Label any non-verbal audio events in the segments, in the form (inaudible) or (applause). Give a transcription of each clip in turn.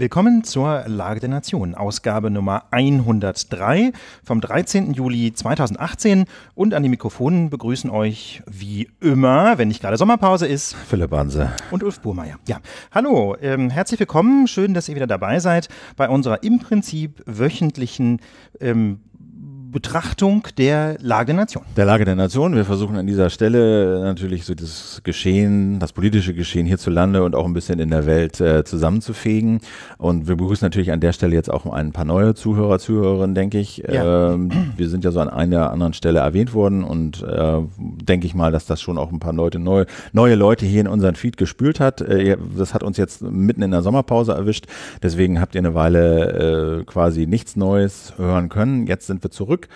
Willkommen zur Lage der Nation, Ausgabe Nummer 103 vom 13. Juli 2018 und an die Mikrofonen begrüßen euch wie immer, wenn nicht gerade Sommerpause ist, Philipp Banse und Ulf Burmeier. Ja, hallo, ähm, herzlich willkommen, schön, dass ihr wieder dabei seid bei unserer im Prinzip wöchentlichen ähm, Betrachtung der Lage der Nation. Der Lage der Nation. Wir versuchen an dieser Stelle äh, natürlich so das Geschehen, das politische Geschehen hierzulande und auch ein bisschen in der Welt äh, zusammenzufegen. Und wir begrüßen natürlich an der Stelle jetzt auch ein paar neue Zuhörer, Zuhörerinnen, denke ich. Ja. Ähm, wir sind ja so an einer anderen Stelle erwähnt worden und äh, denke ich mal, dass das schon auch ein paar Leute neu, neue Leute hier in unseren Feed gespült hat. Äh, das hat uns jetzt mitten in der Sommerpause erwischt. Deswegen habt ihr eine Weile äh, quasi nichts Neues hören können. Jetzt sind wir zurück zurück.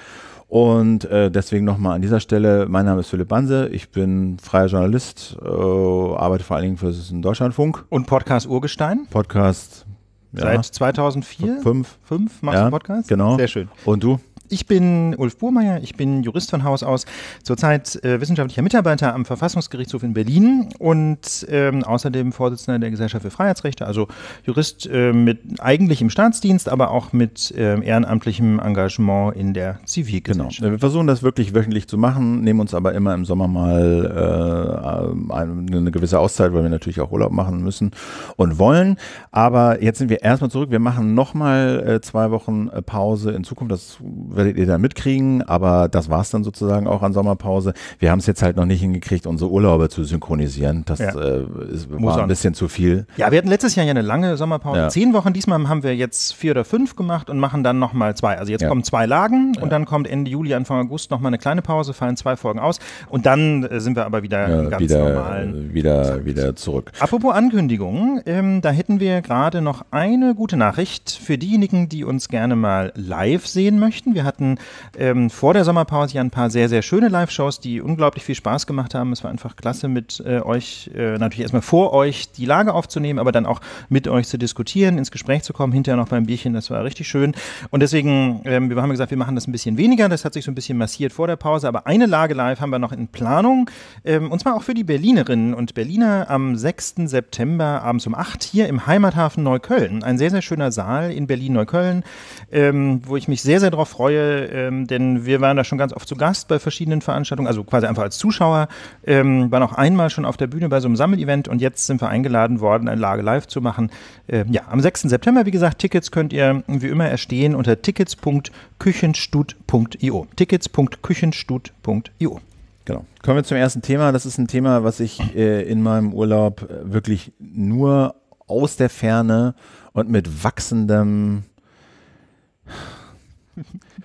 Und äh, deswegen nochmal an dieser Stelle, mein Name ist Philipp Banse, ich bin freier Journalist, äh, arbeite vor allen Dingen für den Deutschlandfunk. Und Podcast Urgestein? Podcast. Ja. Seit 2004? Fünf. Fünf machst ja, du Podcast? Genau. Sehr schön. Und du? Ich bin Ulf Burmeier, ich bin Jurist von Haus aus, zurzeit äh, wissenschaftlicher Mitarbeiter am Verfassungsgerichtshof in Berlin und ähm, außerdem Vorsitzender der Gesellschaft für Freiheitsrechte, also Jurist äh, mit eigentlich im Staatsdienst, aber auch mit äh, ehrenamtlichem Engagement in der genau. Zivilgesellschaft. Genau. Wir versuchen das wirklich wöchentlich zu machen, nehmen uns aber immer im Sommer mal äh, eine gewisse Auszeit, weil wir natürlich auch Urlaub machen müssen und wollen. Aber jetzt sind wir erstmal zurück. Wir machen nochmal äh, zwei Wochen äh, Pause in Zukunft. Das wird werdet ihr dann mitkriegen, aber das war es dann sozusagen auch an Sommerpause. Wir haben es jetzt halt noch nicht hingekriegt, unsere Urlaube zu synchronisieren. Das ja. äh, ist, war an. ein bisschen zu viel. Ja, wir hatten letztes Jahr ja eine lange Sommerpause. Ja. Zehn Wochen, diesmal haben wir jetzt vier oder fünf gemacht und machen dann nochmal zwei. Also jetzt ja. kommen zwei Lagen und dann kommt Ende Juli, Anfang August nochmal eine kleine Pause, fallen zwei Folgen aus und dann äh, sind wir aber wieder ganz wieder, normalen. Äh, wieder, wieder zurück. Apropos Ankündigungen, ähm, da hätten wir gerade noch eine gute Nachricht für diejenigen, die uns gerne mal live sehen möchten. Wir wir hatten ähm, vor der Sommerpause ja ein paar sehr, sehr schöne Live-Shows, die unglaublich viel Spaß gemacht haben. Es war einfach klasse, mit äh, euch äh, natürlich erstmal vor euch die Lage aufzunehmen, aber dann auch mit euch zu diskutieren, ins Gespräch zu kommen, hinterher noch beim Bierchen. Das war richtig schön. Und deswegen, ähm, wir haben gesagt, wir machen das ein bisschen weniger. Das hat sich so ein bisschen massiert vor der Pause. Aber eine Lage live haben wir noch in Planung. Ähm, und zwar auch für die Berlinerinnen und Berliner am 6. September abends um 8 hier im Heimathafen Neukölln. Ein sehr, sehr schöner Saal in Berlin-Neukölln, ähm, wo ich mich sehr, sehr darauf freue, freue, ähm, denn wir waren da schon ganz oft zu Gast bei verschiedenen Veranstaltungen, also quasi einfach als Zuschauer, ähm, waren auch einmal schon auf der Bühne bei so einem Sammelevent und jetzt sind wir eingeladen worden, ein Lage live zu machen. Ähm, ja, am 6. September, wie gesagt, Tickets könnt ihr wie immer erstehen unter tickets.küchenstut.io. Tickets.küchenstut.io. Genau. Kommen wir zum ersten Thema. Das ist ein Thema, was ich äh, in meinem Urlaub äh, wirklich nur aus der Ferne und mit wachsendem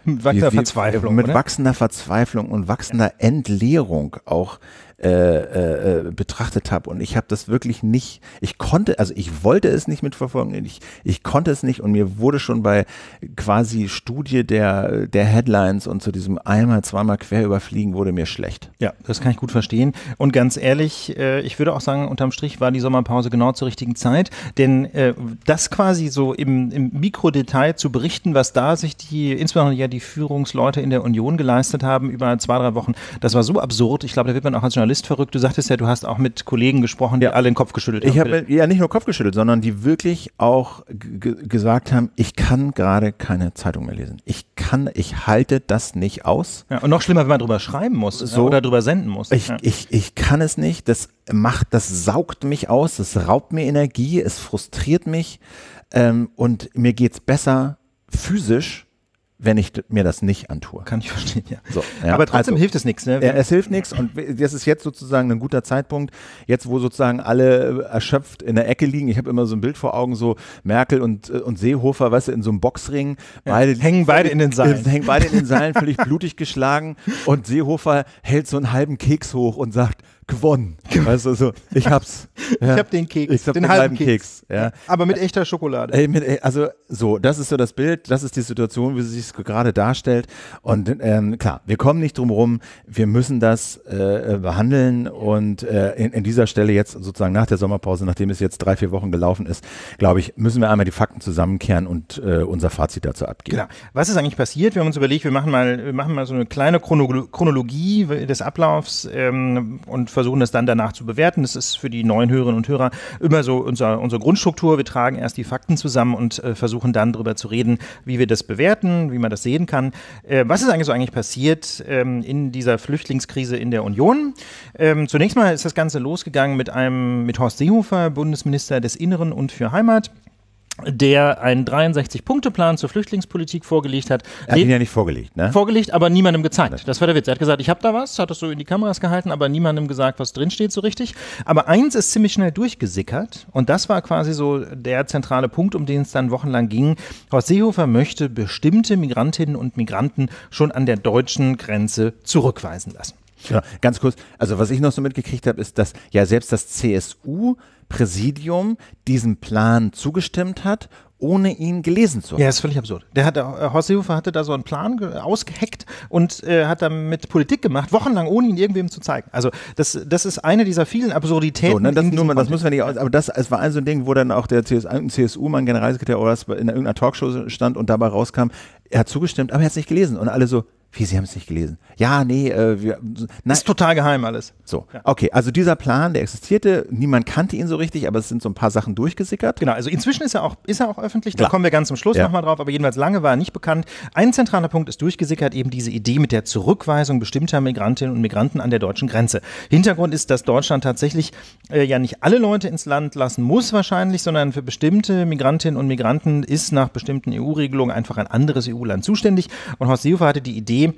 wachsender Verzweiflung. Mit oder? wachsender Verzweiflung und wachsender Entleerung auch äh, äh, äh, betrachtet habe. Und ich habe das wirklich nicht, ich konnte, also ich wollte es nicht mitverfolgen, ich, ich konnte es nicht und mir wurde schon bei quasi Studie der, der Headlines und zu diesem einmal, zweimal quer überfliegen, wurde mir schlecht. Ja, das kann ich gut verstehen. Und ganz ehrlich, äh, ich würde auch sagen, unterm Strich war die Sommerpause genau zur richtigen Zeit, denn äh, das quasi so im, im Mikrodetail zu berichten, was da sich die, insbesondere ja die Führungsleute in der Union geleistet haben über zwei, drei Wochen, das war so absurd. Ich glaube, da wird man auch als Journalist Journalist verrückt. Du sagtest ja, du hast auch mit Kollegen gesprochen, die ja. alle den Kopf geschüttelt haben. Ich habe ja nicht nur Kopf geschüttelt, sondern die wirklich auch gesagt haben, ich kann gerade keine Zeitung mehr lesen. Ich kann, ich halte das nicht aus. Ja, und noch schlimmer, wenn man drüber schreiben muss so, oder drüber senden muss. Ich, ja. ich, ich kann es nicht. Das macht, das saugt mich aus, das raubt mir Energie, es frustriert mich ähm, und mir geht es besser physisch wenn ich mir das nicht antue. Kann ich verstehen, ja. So, ja. Aber trotzdem also, hilft es nichts, ne? Es hilft nichts und das ist jetzt sozusagen ein guter Zeitpunkt, jetzt wo sozusagen alle äh, erschöpft in der Ecke liegen. Ich habe immer so ein Bild vor Augen, so Merkel und, äh, und Seehofer, weißt du, in so einem Boxring. Beide, ja, hängen beide in den Seilen. (laughs) Hängen beide in den Seilen, völlig blutig geschlagen und Seehofer hält so einen halben Keks hoch und sagt, gewonnen. Weißt du, so, ich hab's. (laughs) Ja. Ich hab den Keks, ich hab den, den halben Keks. Keks ja. Aber mit echter Schokolade. Ey, mit, also so, das ist so das Bild, das ist die Situation, wie sie sich gerade darstellt. Und ähm, klar, wir kommen nicht drum rum, wir müssen das äh, behandeln und äh, in, in, dieser Stelle jetzt sozusagen nach der Sommerpause, nachdem es jetzt drei, vier Wochen gelaufen ist, glaube ich, müssen wir einmal die Fakten zusammenkehren und äh, unser Fazit dazu abgeben. Genau. Was ist eigentlich passiert? Wir haben uns überlegt, wir machen mal, wir machen mal so eine kleine Chronologie des Ablaufs ähm, und versuchen das dann danach zu bewerten. Das ist für die neuen Hörerinnen und Hörer immer so unser, unsere Grundstruktur. Wir tragen erst die Fakten zusammen und äh, versuchen dann darüber zu reden, wie wir das bewerten, wie man das sehen kann. Äh, was ist eigentlich so eigentlich passiert ähm, in dieser Flüchtlingskrise in der Union? Ähm, zunächst mal ist das Ganze losgegangen mit einem mit Horst Seehofer, Bundesminister des Inneren und für Heimat der einen 63-Punkte-Plan zur Flüchtlingspolitik vorgelegt hat. Er hat ihn ja nicht vorgelegt, ne? Vorgelegt, aber niemandem gezeigt. Das war der Witz. Er hat gesagt, ich habe da was, hat das so in die Kameras gehalten, aber niemandem gesagt, was drinsteht so richtig. Aber eins ist ziemlich schnell durchgesickert und das war quasi so der zentrale Punkt, um den es dann wochenlang ging. Horst Seehofer möchte bestimmte Migrantinnen und Migranten schon an der deutschen Grenze zurückweisen lassen. Ja, ganz kurz, also was ich noch so mitgekriegt habe, ist, dass ja selbst das CSU-Präsidium diesem Plan zugestimmt hat, ohne ihn gelesen zu haben. Ja, ist völlig absurd. Der hat, äh, Horst Seehofer hatte da so einen Plan ausgeheckt und äh, hat damit Politik gemacht, wochenlang, ohne ihn irgendwem zu zeigen. Also das, das ist eine dieser vielen Absurditäten. So, ne, das, nur mal, das müssen wir nicht, aus, aber das, es war ein so ein Ding, wo dann auch der CSU-Mann, Generalsekretär oder in irgendeiner Talkshow stand und dabei rauskam, er hat zugestimmt, aber er hat es nicht gelesen. Und alle so, wie, Sie haben es nicht gelesen? Ja, nee, äh, wir, nein. Ist total geheim alles. So, ja. okay, also dieser Plan, der existierte, niemand kannte ihn so richtig, aber es sind so ein paar Sachen durchgesickert. Genau, also inzwischen ist er auch, ist er auch öffentlich, Klar. da kommen wir ganz zum Schluss ja. nochmal drauf, aber jedenfalls lange war er nicht bekannt. Ein zentraler Punkt ist durchgesickert, eben diese Idee mit der Zurückweisung bestimmter Migrantinnen und Migranten an der deutschen Grenze. Hintergrund ist, dass Deutschland tatsächlich äh, ja nicht alle Leute ins Land lassen muss wahrscheinlich, sondern für bestimmte Migrantinnen und Migranten ist nach bestimmten EU-Regelungen einfach ein anderes EU-Land zuständig. Und Horst Seehofer hatte die Idee,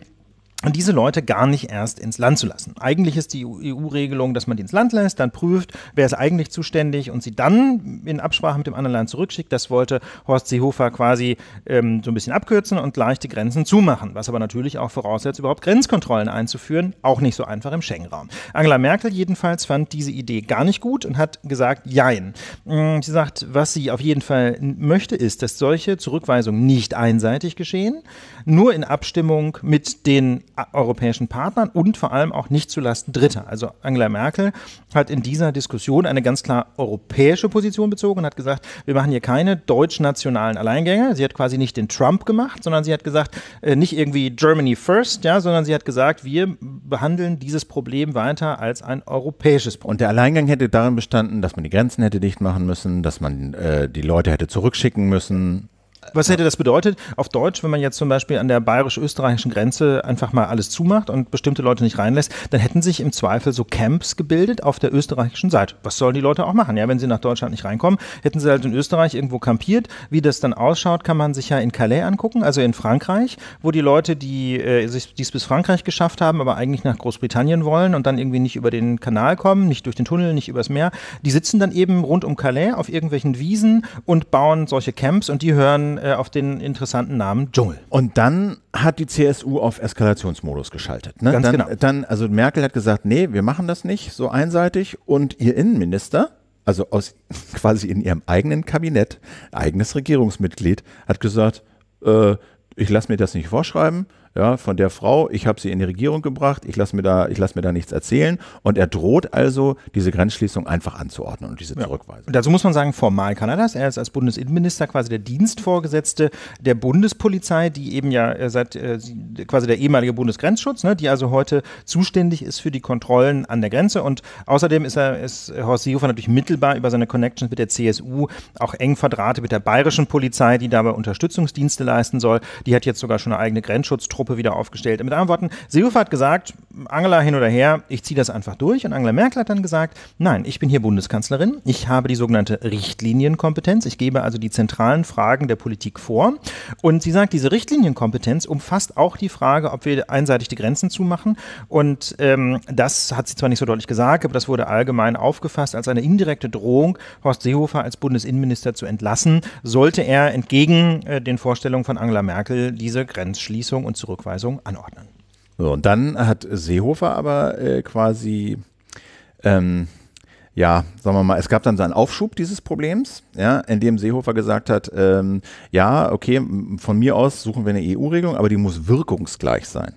und diese Leute gar nicht erst ins Land zu lassen. Eigentlich ist die EU-Regelung, dass man die ins Land lässt, dann prüft, wer ist eigentlich zuständig und sie dann in Absprache mit dem anderen Land zurückschickt. Das wollte Horst Seehofer quasi ähm, so ein bisschen abkürzen und leichte Grenzen zumachen, was aber natürlich auch voraussetzt, überhaupt Grenzkontrollen einzuführen, auch nicht so einfach im Schengen-Raum. Angela Merkel jedenfalls fand diese Idee gar nicht gut und hat gesagt, jein. Mm, sie sagt, was sie auf jeden Fall möchte, ist, dass solche Zurückweisungen nicht einseitig geschehen, nur in Abstimmung mit den europäischen Partnern und vor allem auch nicht zulasten Dritter. Also Angela Merkel hat in dieser Diskussion eine ganz klar europäische Position bezogen und hat gesagt, wir machen hier keine deutsch-nationalen Alleingänge. Sie hat quasi nicht den Trump gemacht, sondern sie hat gesagt, äh, nicht irgendwie Germany first, ja, sondern sie hat gesagt, wir behandeln dieses Problem weiter als ein europäisches Problem. Und der Alleingang hätte darin bestanden, dass man die Grenzen hätte dicht machen müssen, dass man äh, die Leute hätte zurückschicken müssen was hätte das bedeutet auf Deutsch, wenn man jetzt zum Beispiel an der bayerisch-österreichischen Grenze einfach mal alles zumacht und bestimmte Leute nicht reinlässt, dann hätten sich im Zweifel so Camps gebildet auf der österreichischen Seite. Was sollen die Leute auch machen? Ja, wenn sie nach Deutschland nicht reinkommen, hätten sie halt in Österreich irgendwo kampiert. Wie das dann ausschaut, kann man sich ja in Calais angucken, also in Frankreich, wo die Leute, die äh, sich bis Frankreich geschafft haben, aber eigentlich nach Großbritannien wollen und dann irgendwie nicht über den Kanal kommen, nicht durch den Tunnel, nicht übers Meer, die sitzen dann eben rund um Calais auf irgendwelchen Wiesen und bauen solche Camps und die hören äh, auf den interessanten Namen Dschungel. Und dann hat die CSU auf Eskalationsmodus geschaltet. Ne? Ganz dann, genau. Dann, also Merkel hat gesagt, nee, wir machen das nicht so einseitig. Und ihr Innenminister, also aus (laughs) quasi in ihrem eigenen Kabinett, eigenes Regierungsmitglied, hat gesagt, äh, ich lasse mir das nicht vorschreiben ja, von der Frau, ich habe sie in die Regierung gebracht, ich lasse mir, da, lass mir da nichts erzählen. Und er droht also, diese Grenzschließung einfach anzuordnen und diese Zurückweisung. Dazu muss man sagen, formal kann er das. Er ist als Bundesinnenminister quasi der Dienstvorgesetzte der Bundespolizei, die eben ja äh, seit äh, quasi der ehemalige Bundesgrenzschutz, ne, die also heute zuständig ist für die Kontrollen an der Grenze. Und außerdem ist er, ist Horst Seehofer natürlich mittelbar über seine Connections mit der CSU auch eng verdrahtet mit der bayerischen Polizei, die dabei Unterstützungsdienste leisten soll. Die hat jetzt sogar schon eine eigene Grenzschutztruppe Truppe wieder aufgestellt. Mit anderen Worten, Seehofer hat gesagt, Angela hin oder her, ich ziehe das einfach durch. Und Angela Merkel hat dann gesagt, nein, ich bin hier Bundeskanzlerin, ich habe die sogenannte Richtlinienkompetenz, ich gebe also die zentralen Fragen der Politik vor. Und sie sagt, diese Richtlinienkompetenz umfasst auch die Frage, ob wir einseitig die Grenzen zumachen. Und ähm, das hat sie zwar nicht so deutlich gesagt, aber das wurde allgemein aufgefasst als eine indirekte Drohung, Horst Seehofer als Bundesinnenminister zu entlassen, sollte er entgegen äh, den Vorstellungen von Angela Merkel diese Grenzschließung und zurück Rückweisung anordnen. So, und dann hat Seehofer aber äh, quasi, ähm, ja, sagen wir mal, es gab dann so einen Aufschub dieses Problems, ja, in dem Seehofer gesagt hat, ähm, ja, okay, von mir aus suchen wir eine EU-Regelung, aber die muss wirkungsgleich sein.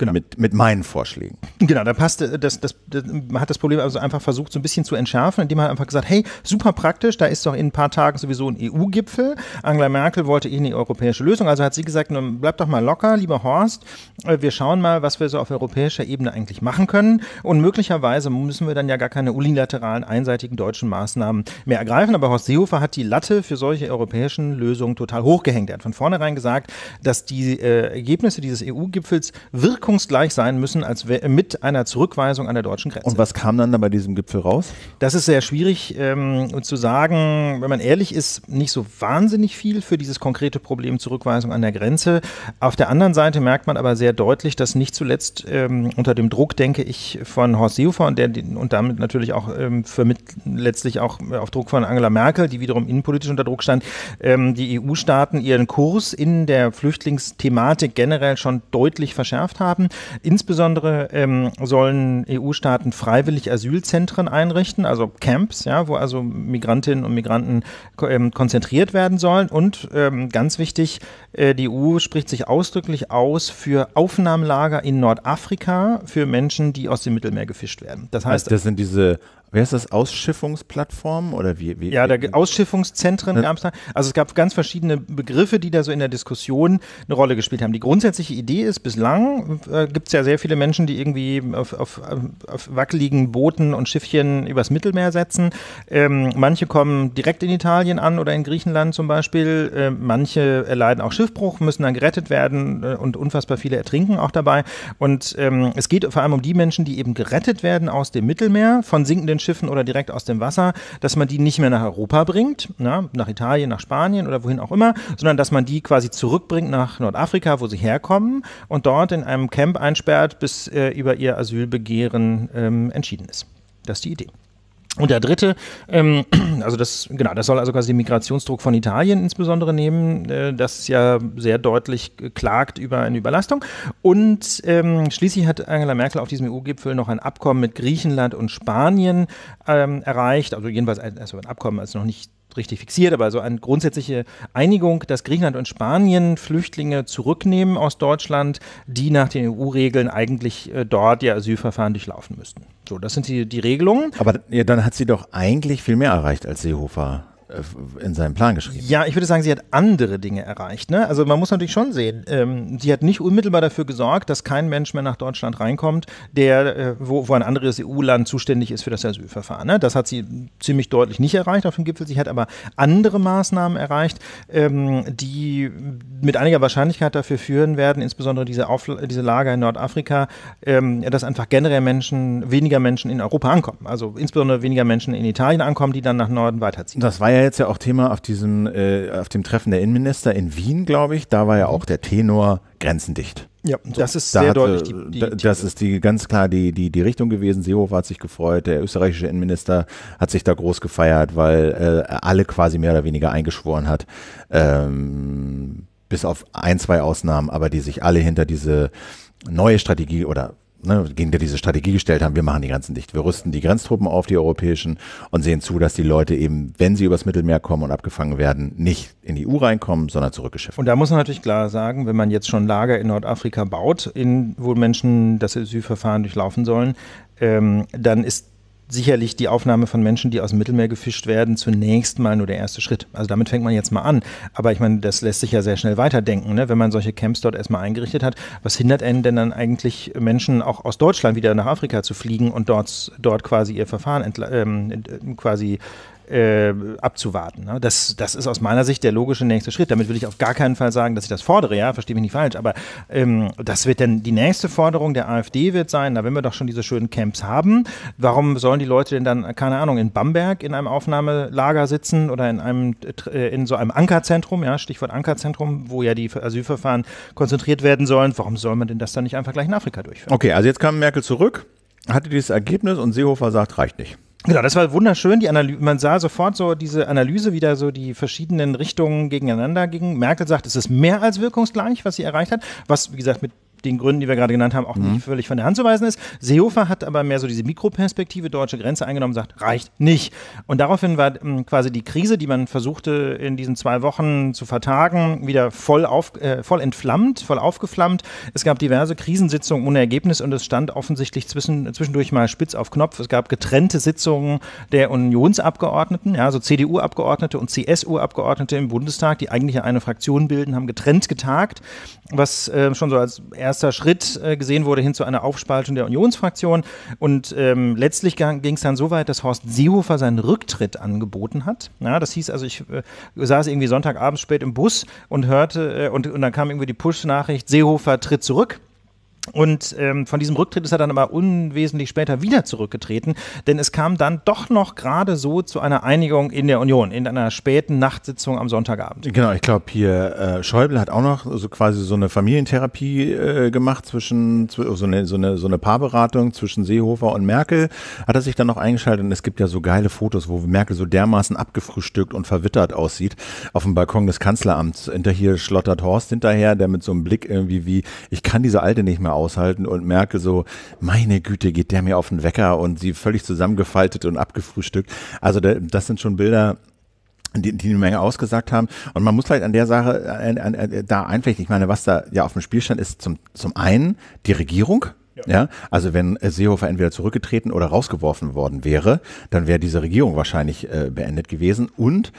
Genau. Mit, mit meinen Vorschlägen. Genau, da passte, das, das, das, man hat das Problem also einfach versucht, so ein bisschen zu entschärfen, indem man einfach gesagt, hey, super praktisch, da ist doch in ein paar Tagen sowieso ein EU-Gipfel. Angela Merkel wollte eh eine europäische Lösung, also hat sie gesagt, nun bleib doch mal locker, lieber Horst, äh, wir schauen mal, was wir so auf europäischer Ebene eigentlich machen können und möglicherweise müssen wir dann ja gar keine unilateralen, einseitigen deutschen Maßnahmen mehr ergreifen, aber Horst Seehofer hat die Latte für solche europäischen Lösungen total hochgehängt. Er hat von vornherein gesagt, dass die äh, Ergebnisse dieses EU-Gipfels Wirkung deckungsgleich sein müssen als mit einer Zurückweisung an der deutschen Grenze. Und was kam dann da bei diesem Gipfel raus? Das ist sehr schwierig ähm, zu sagen. Wenn man ehrlich ist, nicht so wahnsinnig viel für dieses konkrete Problem Zurückweisung an der Grenze. Auf der anderen Seite merkt man aber sehr deutlich, dass nicht zuletzt ähm, unter dem Druck, denke ich, von Horst Seehofer und, der, und damit natürlich auch ähm, für mit, letztlich auch äh, auf Druck von Angela Merkel, die wiederum innenpolitisch unter Druck stand, ähm, die EU-Staaten ihren Kurs in der Flüchtlingsthematik generell schon deutlich verschärft haben haben. Insbesondere ähm, sollen EU-Staaten freiwillig Asylzentren einrichten, also Camps, ja, wo also Migrantinnen und Migranten ähm, konzentriert werden sollen. Und ähm, ganz wichtig, äh, die EU spricht sich ausdrücklich aus für Aufnahmelager in Nordafrika für Menschen, die aus dem Mittelmeer gefischt werden. Das also heißt, das sind diese Wer ist das? Ausschiffungsplattformen oder wie? wie ja, der Ausschiffungszentren es da. Also es gab ganz verschiedene Begriffe, die da so in der Diskussion eine Rolle gespielt haben. Die grundsätzliche Idee ist, bislang äh, gibt es ja sehr viele Menschen, die irgendwie auf, auf, auf, wackeligen Booten und Schiffchen übers Mittelmeer setzen. Ähm, manche kommen direkt in Italien an oder in Griechenland zum Beispiel. Äh, manche erleiden auch Schiffbruch, müssen dann gerettet werden äh, und unfassbar viele ertrinken auch dabei. Und ähm, es geht vor allem um die Menschen, die eben gerettet werden aus dem Mittelmeer von sinkenden Schiffen oder direkt aus dem Wasser, dass man die nicht mehr nach Europa bringt, na, nach Italien, nach Spanien oder wohin auch immer, sondern dass man die quasi zurückbringt nach Nordafrika, wo sie herkommen und dort in einem Camp einsperrt, bis äh, über ihr Asylbegehren ähm, entschieden ist. Das ist die Idee. Und der dritte, ähm, (clears throat) also das, genau, das soll also quasi den Migrationsdruck von Italien insbesondere nehmen, äh, das ja sehr deutlich klagt über eine Überlastung. Und ähm, schließlich hat Angela Merkel auf diesem EU-Gipfel noch ein Abkommen mit Griechenland und Spanien ähm, erreicht, also jedenfalls ein, also ein Abkommen, als noch nicht richtig fixiert, aber so eine grundsätzliche Einigung, dass Griechenland und Spanien Flüchtlinge zurücknehmen aus Deutschland, die nach den EU-Regeln eigentlich äh, dort ihr Asylverfahren durchlaufen müssten. So, das sind die, die Regelungen. Aber ja, dann hat sie doch eigentlich viel mehr erreicht als Seehofer. Äh, in seinen Plan geschrieben. Ja, ich würde sagen, sie hat andere Dinge erreicht. Ne? Also man muss natürlich schon sehen, ähm, sie hat nicht unmittelbar dafür gesorgt, dass kein Mensch mehr nach Deutschland reinkommt, der, äh, wo, wo ein anderes EU-Land zuständig ist für das Asylverfahren. Ne? Das hat sie ziemlich deutlich nicht erreicht auf dem Gipfel. Sie hat aber andere Maßnahmen erreicht, ähm, die mit einiger Wahrscheinlichkeit dafür führen werden, insbesondere diese, Aufla diese Lager in Nordafrika, ähm, dass einfach generell Menschen, weniger Menschen in Europa ankommen. Also insbesondere weniger Menschen in Italien ankommen, die dann nach Norden weiterziehen. Das war ja jetzt ja auch Thema auf diesem, äh, auf dem Treffen der Innenminister in Wien, glaube ich. Da war ja mhm. auch der Tenor grenzendicht. Ja, das ist da sehr hatte, deutlich die, die da, Das ist die ganz klar die, die, die Richtung gewesen. Seehofer hat sich gefreut, der österreichische Innenminister hat sich da groß gefeiert, weil äh, alle quasi mehr oder weniger eingeschworen hat. Ähm, bis auf ein, zwei Ausnahmen, aber die sich alle hinter diese neue Strategie oder ne, gegen der diese Strategie gestellt haben, wir machen die Grenzen dicht. Wir rüsten die Grenztruppen auf, die europäischen, und sehen zu, dass die Leute eben, wenn sie übers Mittelmeer kommen und abgefangen werden, nicht in die EU reinkommen, sondern zurückgeschifft. Und da muss man natürlich klar sagen, wenn man jetzt schon Lager in Nordafrika baut, in, wo Menschen das Asylverfahren durchlaufen sollen, ähm, dann ist sicherlich die Aufnahme von Menschen, die aus dem Mittelmeer gefischt werden, zunächst mal nur der erste Schritt. Also damit fängt man jetzt mal an. Aber ich meine, das lässt sich ja sehr schnell weiterdenken, ne? wenn man solche Camps dort erstmal eingerichtet hat. Was hindert einen denn dann eigentlich Menschen auch aus Deutschland wieder nach Afrika zu fliegen und dort, dort quasi ihr Verfahren ähm, äh, quasi äh, abzuwarten. Ne? Das, das ist aus meiner Sicht der logische nächste Schritt. Damit will ich auf gar keinen Fall sagen, dass ich das fordere, ja, verstehe mich nicht falsch, aber ähm, das wird dann die nächste Forderung der AfD wird sein, na, wenn wir doch schon diese schönen Camps haben, warum sollen die Leute denn dann, keine Ahnung, in Bamberg in einem Aufnahmelager sitzen oder in einem äh, in so einem Ankerzentrum, ja, Stichwort Ankerzentrum, wo ja die Asylverfahren konzentriert werden sollen, warum soll man denn das dann nicht einfach gleich in Afrika durchführen? Okay, also jetzt kam Merkel zurück, hatte dieses Ergebnis und Seehofer sagt, reicht nicht. Genau, das war wunderschön. Die Analyse, man sah sofort so diese Analyse, wie da so die verschiedenen Richtungen gegeneinander gingen. Merkel sagt, es ist mehr als wirkungsgleich, was sie erreicht hat, was, wie gesagt, mit den Gründen, die wir gerade genannt haben, auch mhm. nicht völlig von der Hand zu weisen ist. Seehofer hat aber mehr so diese Mikroperspektive, deutsche Grenze eingenommen, sagt, reicht nicht. Und daraufhin war hm, quasi die Krise, die man versuchte in diesen zwei Wochen zu vertagen, wieder voll, auf, äh, voll entflammt, voll aufgeflammt. Es gab diverse Krisensitzungen ohne Ergebnis und es stand offensichtlich zwischen, zwischendurch mal spitz auf Knopf. Es gab getrennte Sitzungen der Unionsabgeordneten, ja, also CDU-Abgeordnete und CSU-Abgeordnete im Bundestag, die eigentlich eine Fraktion bilden, haben getrennt getagt was äh, schon so als erster Schritt äh, gesehen wurde hin zu einer Aufspaltung der Unionsfraktion. Und ähm, letztlich ging es dann so weit, dass Horst Seehofer seinen Rücktritt angeboten hat. Ja, das hieß also, ich äh, saß irgendwie Sonntagabend spät im Bus und hörte, äh, und, und dann kam irgendwie die Push-Nachricht, Seehofer tritt zurück. Und ähm, von diesem Rücktritt ist er dann aber unwesentlich später wieder zurückgetreten, denn es kam dann doch noch gerade so zu einer Einigung in der Union, in einer späten Nachtsitzung am Sonntagabend. Genau, ich glaube hier äh, Schäuble hat auch noch so quasi so eine Familientherapie äh, gemacht zwischen, so eine, so, eine, so eine Paarberatung zwischen Seehofer und Merkel, hat er sich dann noch eingeschaltet und es gibt ja so geile Fotos, wo Merkel so dermaßen abgefrühstückt und verwittert aussieht auf dem Balkon des Kanzleramts. Hinter hier schlottert Horst hinterher, der mit so einem Blick irgendwie wie, ich kann diese Alte nicht mehr lange aushalten und merke so, meine Güte, geht der mir auf den Wecker und sie völlig zusammengefaltet und abgefrühstückt. Also das sind schon Bilder, die, die eine Menge ausgesagt haben. Und man muss vielleicht an der Sache an, an, da einflechten. Ich meine, was da ja auf dem Spiel stand, ist zum, zum einen die Regierung. ja. also wenn Seehofer entweder zurückgetreten oder rausgeworfen worden wäre, dann wäre diese Regierung wahrscheinlich äh, beendet gewesen. Und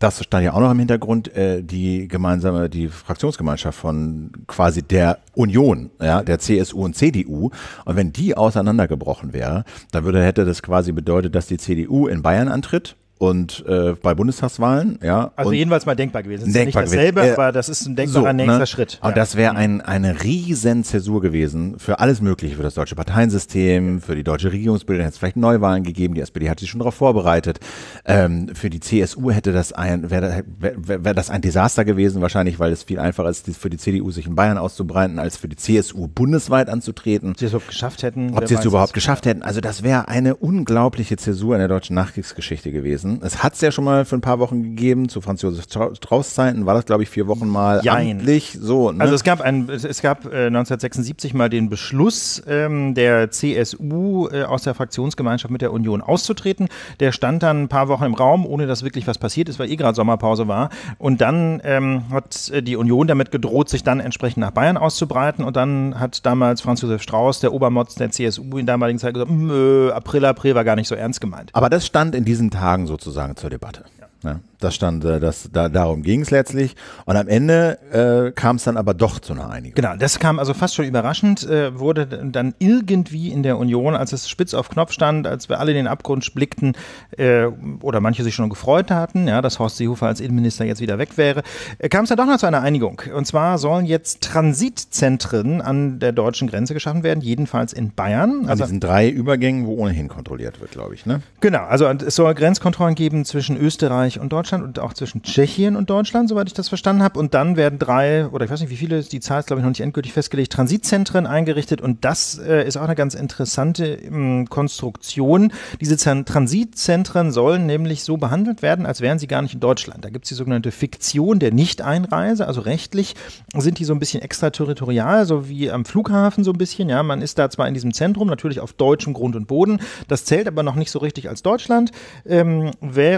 das stand ja auch noch im Hintergrund, äh, die gemeinsame, die Fraktionsgemeinschaft von quasi der Union, ja, der CSU und CDU. Und wenn die auseinandergebrochen wäre, dann würde, hätte das quasi bedeutet, dass die CDU in Bayern antritt und äh, bei Bundestagswahlen, ja. Also jedenfalls mal denkbar gewesen. Das denkbar ist nicht dasselbe, gewesen. Äh, aber das ist ein denkbarer so, ne? nächster ne? Schritt. Und ja. das wäre ein, eine riesen Zäsur gewesen für alles Mögliche, für das deutsche Parteiensystem, für die deutsche Regierungsbildung. Hätte es vielleicht Neuwahlen gegeben, die SPD hat sich schon darauf vorbereitet. Ähm, für die CSU hätte das ein, wäre wär, wär das ein Desaster gewesen, wahrscheinlich, weil es viel einfacher ist, für die CDU sich in Bayern auszubreiten, als für die CSU bundesweit anzutreten. Ob sie es überhaupt geschafft hätten. Ob sie es überhaupt geschafft hätten. Also das wäre eine unglaubliche Zäsur in der deutschen Nachkriegsgeschichte gewesen lassen. Es hat es ja schon mal für ein paar Wochen gegeben, zu Franz Josef Strauß Zeiten war das, glaube ich, vier Wochen mal Jein. amtlich. So, ne? Also es gab, ein, es gab 1976 äh, mal den Beschluss ähm, der CSU äh, aus der Fraktionsgemeinschaft mit der Union auszutreten. Der stand dann ein paar Wochen im Raum, ohne dass wirklich was passiert ist, weil eh gerade Sommerpause war. Und dann ähm, hat äh, die Union damit gedroht, sich dann entsprechend nach Bayern auszubreiten. Und dann hat damals Franz Josef Strauß, der Obermotz der CSU in damaligen Zeit gesagt, April, April war gar nicht so ernst gemeint. Aber das stand in diesen Tagen so sozusagen zur Debatte. Ja. Ne? Das stand, äh, das, da, darum ging es letztlich. Und am Ende äh, kam es dann aber doch zu einer Einigung. Genau, das kam also fast schon überraschend, äh, wurde dann irgendwie in der Union, als es spitz auf Knopf stand, als wir alle in den Abgrund blickten äh, oder manche sich schon gefreut hatten, ja, dass Horst Seehofer als Innenminister jetzt wieder weg wäre, äh, kam es dann doch noch zu einer Einigung. Und zwar sollen jetzt Transitzentren an der deutschen Grenze geschaffen werden, jedenfalls in Bayern. Ah, also an diesen drei Übergängen, wo ohnehin kontrolliert wird, glaube ich. Ne? Genau, also es soll Grenzkontrollen geben zwischen Österreich und Deutschland. Deutschland und auch zwischen Tschechien und Deutschland, soweit ich das verstanden habe. Und dann werden drei, oder ich weiß nicht, wie viele, die Zahl ist, glaube ich, noch nicht endgültig festgelegt, Transitzentren eingerichtet. Und das äh, ist auch eine ganz interessante ähm, Konstruktion. Diese Zern Transitzentren sollen nämlich so behandelt werden, als wären sie gar nicht in Deutschland. Da gibt es die sogenannte Fiktion der Nicht-Einreise. Also rechtlich sind die so ein bisschen extraterritorial, so wie am Flughafen so ein bisschen. Ja, man ist da zwar in diesem Zentrum, natürlich auf deutschem Grund und Boden. Das zählt aber noch nicht so richtig als Deutschland. Ähm,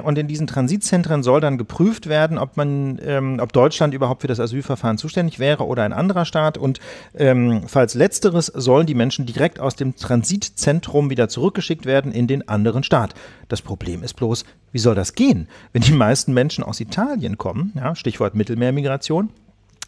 und in diesen Transitzentren Insofern soll dann geprüft werden, ob man, ähm, ob Deutschland überhaupt für das Asylverfahren zuständig wäre oder ein anderer Staat. Und ähm, falls letzteres sollen die Menschen direkt aus dem Transitzentrum wieder zurückgeschickt werden in den anderen Staat. Das Problem ist bloß, wie soll das gehen, wenn die meisten Menschen aus Italien kommen? Ja, Stichwort Mittelmeermigration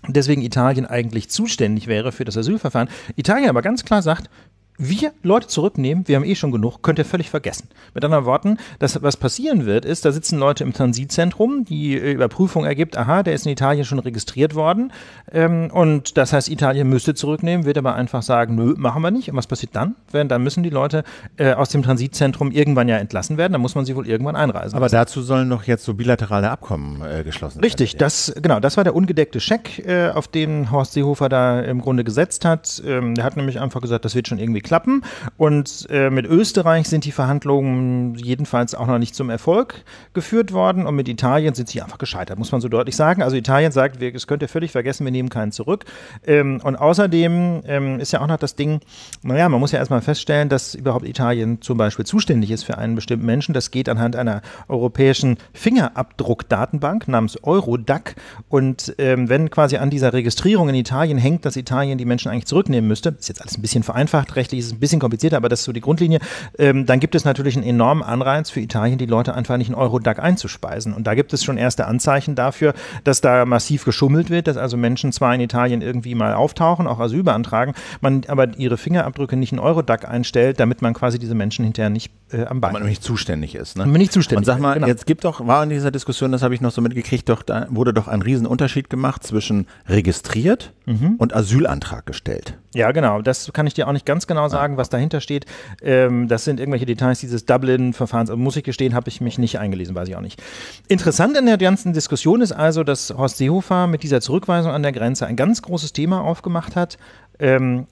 deswegen Italien eigentlich zuständig wäre für das Asylverfahren. Italien aber ganz klar sagt, wir Leute zurücknehmen, wir haben eh schon genug, könnt ihr völlig vergessen. Mit anderen Worten, das, was passieren wird, ist, da sitzen Leute im Transitzentrum, die äh, Überprüfung ergibt, aha, der ist in Italien schon registriert worden ähm, und das heißt, Italien müsste zurücknehmen, wird aber einfach sagen, nö, machen wir nicht. Und was passiert dann? Wenn, dann müssen die Leute äh, aus dem Transitzentrum irgendwann ja entlassen werden, dann muss man sie wohl irgendwann einreisen. Aber lassen. dazu sollen doch jetzt so bilaterale Abkommen äh, geschlossen werden. Richtig, das, genau, das war der ungedeckte Scheck, äh, auf den Horst Seehofer da im Grunde gesetzt hat. Ähm, der hat nämlich einfach gesagt, das wird schon irgendwie klappen. Und äh, mit Österreich sind die Verhandlungen jedenfalls auch noch nicht zum Erfolg geführt worden. Und mit Italien sind sie einfach gescheitert, muss man so deutlich sagen. Also Italien sagt, wir, das könnt ihr völlig vergessen, wir nehmen keinen zurück. Ähm, und außerdem ähm, ist ja auch noch das Ding, naja, man muss ja erstmal feststellen, dass überhaupt Italien zum Beispiel zuständig ist für einen bestimmten Menschen. Das geht anhand einer europäischen Fingerabdruckdatenbank namens Eurodac. Und ähm, wenn quasi an dieser Registrierung in Italien hängt, dass Italien die Menschen eigentlich zurücknehmen müsste, ist jetzt alles ein bisschen vereinfacht, rechtlich rechtlich ist es ein bisschen komplizierter, aber das ist so die Grundlinie, ähm, dann gibt es natürlich einen enormen Anreiz für Italien, die Leute einfach nicht in Eurodac einzuspeisen. Und da gibt es schon erste Anzeichen dafür, dass da massiv geschummelt wird, dass also Menschen zwar in Italien irgendwie mal auftauchen, auch Asyl beantragen, man aber ihre Fingerabdrücke nicht in Eurodac einstellt, damit man quasi diese Menschen hinterher nicht äh, am Bein. Man nicht zuständig ist. Ne? Man nicht zuständig. Und sag mal, genau. jetzt gibt doch, war in dieser Diskussion, das habe ich noch so mitgekriegt, doch da wurde doch ein Riesenunterschied gemacht zwischen registriert mhm. und Asylantrag gestellt. Ja, genau. Das kann ich dir auch nicht ganz genau genau sagen, was dahinter steht. Ähm, das sind irgendwelche Details dieses Dublin-Verfahrens. Also, muss ich gestehen, habe ich mich nicht eingelesen, weiß ich auch nicht. Interessant in der ganzen Diskussion ist also, dass Horst Seehofer mit dieser Zurückweisung an der Grenze ein ganz großes Thema aufgemacht hat. Ähm,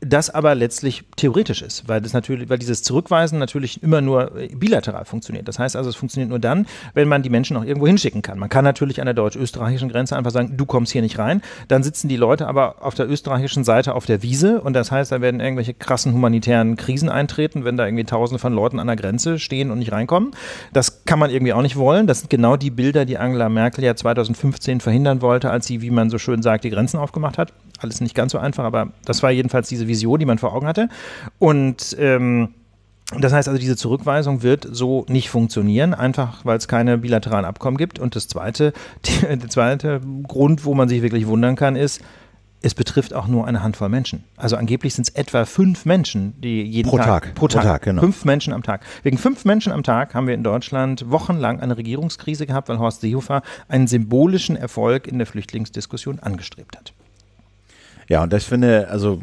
das aber letztlich theoretisch ist, weil das natürlich, weil dieses Zurückweisen natürlich immer nur äh, bilateral funktioniert. Das heißt also, es funktioniert nur dann, wenn man die Menschen auch irgendwo hinschicken kann. Man kann natürlich an der deutsch-österreichischen Grenze einfach sagen, du kommst hier nicht rein. Dann sitzen die Leute aber auf der österreichischen Seite auf der Wiese und das heißt, da werden irgendwelche krassen humanitären Krisen eintreten, wenn da irgendwie Tausende von Leuten an der Grenze stehen und nicht reinkommen. Das kann man irgendwie auch nicht wollen. Das sind genau die Bilder, die Angela Merkel ja 2015 verhindern wollte, als sie, wie man so schön sagt, die Grenzen aufgemacht hat alles nicht ganz so einfach, aber das war jedenfalls diese Vision, die man vor Augen hatte. Und ähm, das heißt also, diese Zurückweisung wird so nicht funktionieren, einfach weil es keine bilateralen Abkommen gibt. Und das zweite, (laughs) die, der zweite Grund, wo man sich wirklich wundern kann, ist, es betrifft auch nur eine Handvoll Menschen. Also angeblich sind es etwa fünf Menschen, die jeden pro Tag, Tag, pro Tag, pro Tag genau. fünf Menschen am Tag. Wegen fünf Menschen am Tag haben wir in Deutschland wochenlang eine Regierungskrise gehabt, weil Horst Seehofer einen symbolischen Erfolg in der Flüchtlingsdiskussion angestrebt hat. Ja, und das finde, also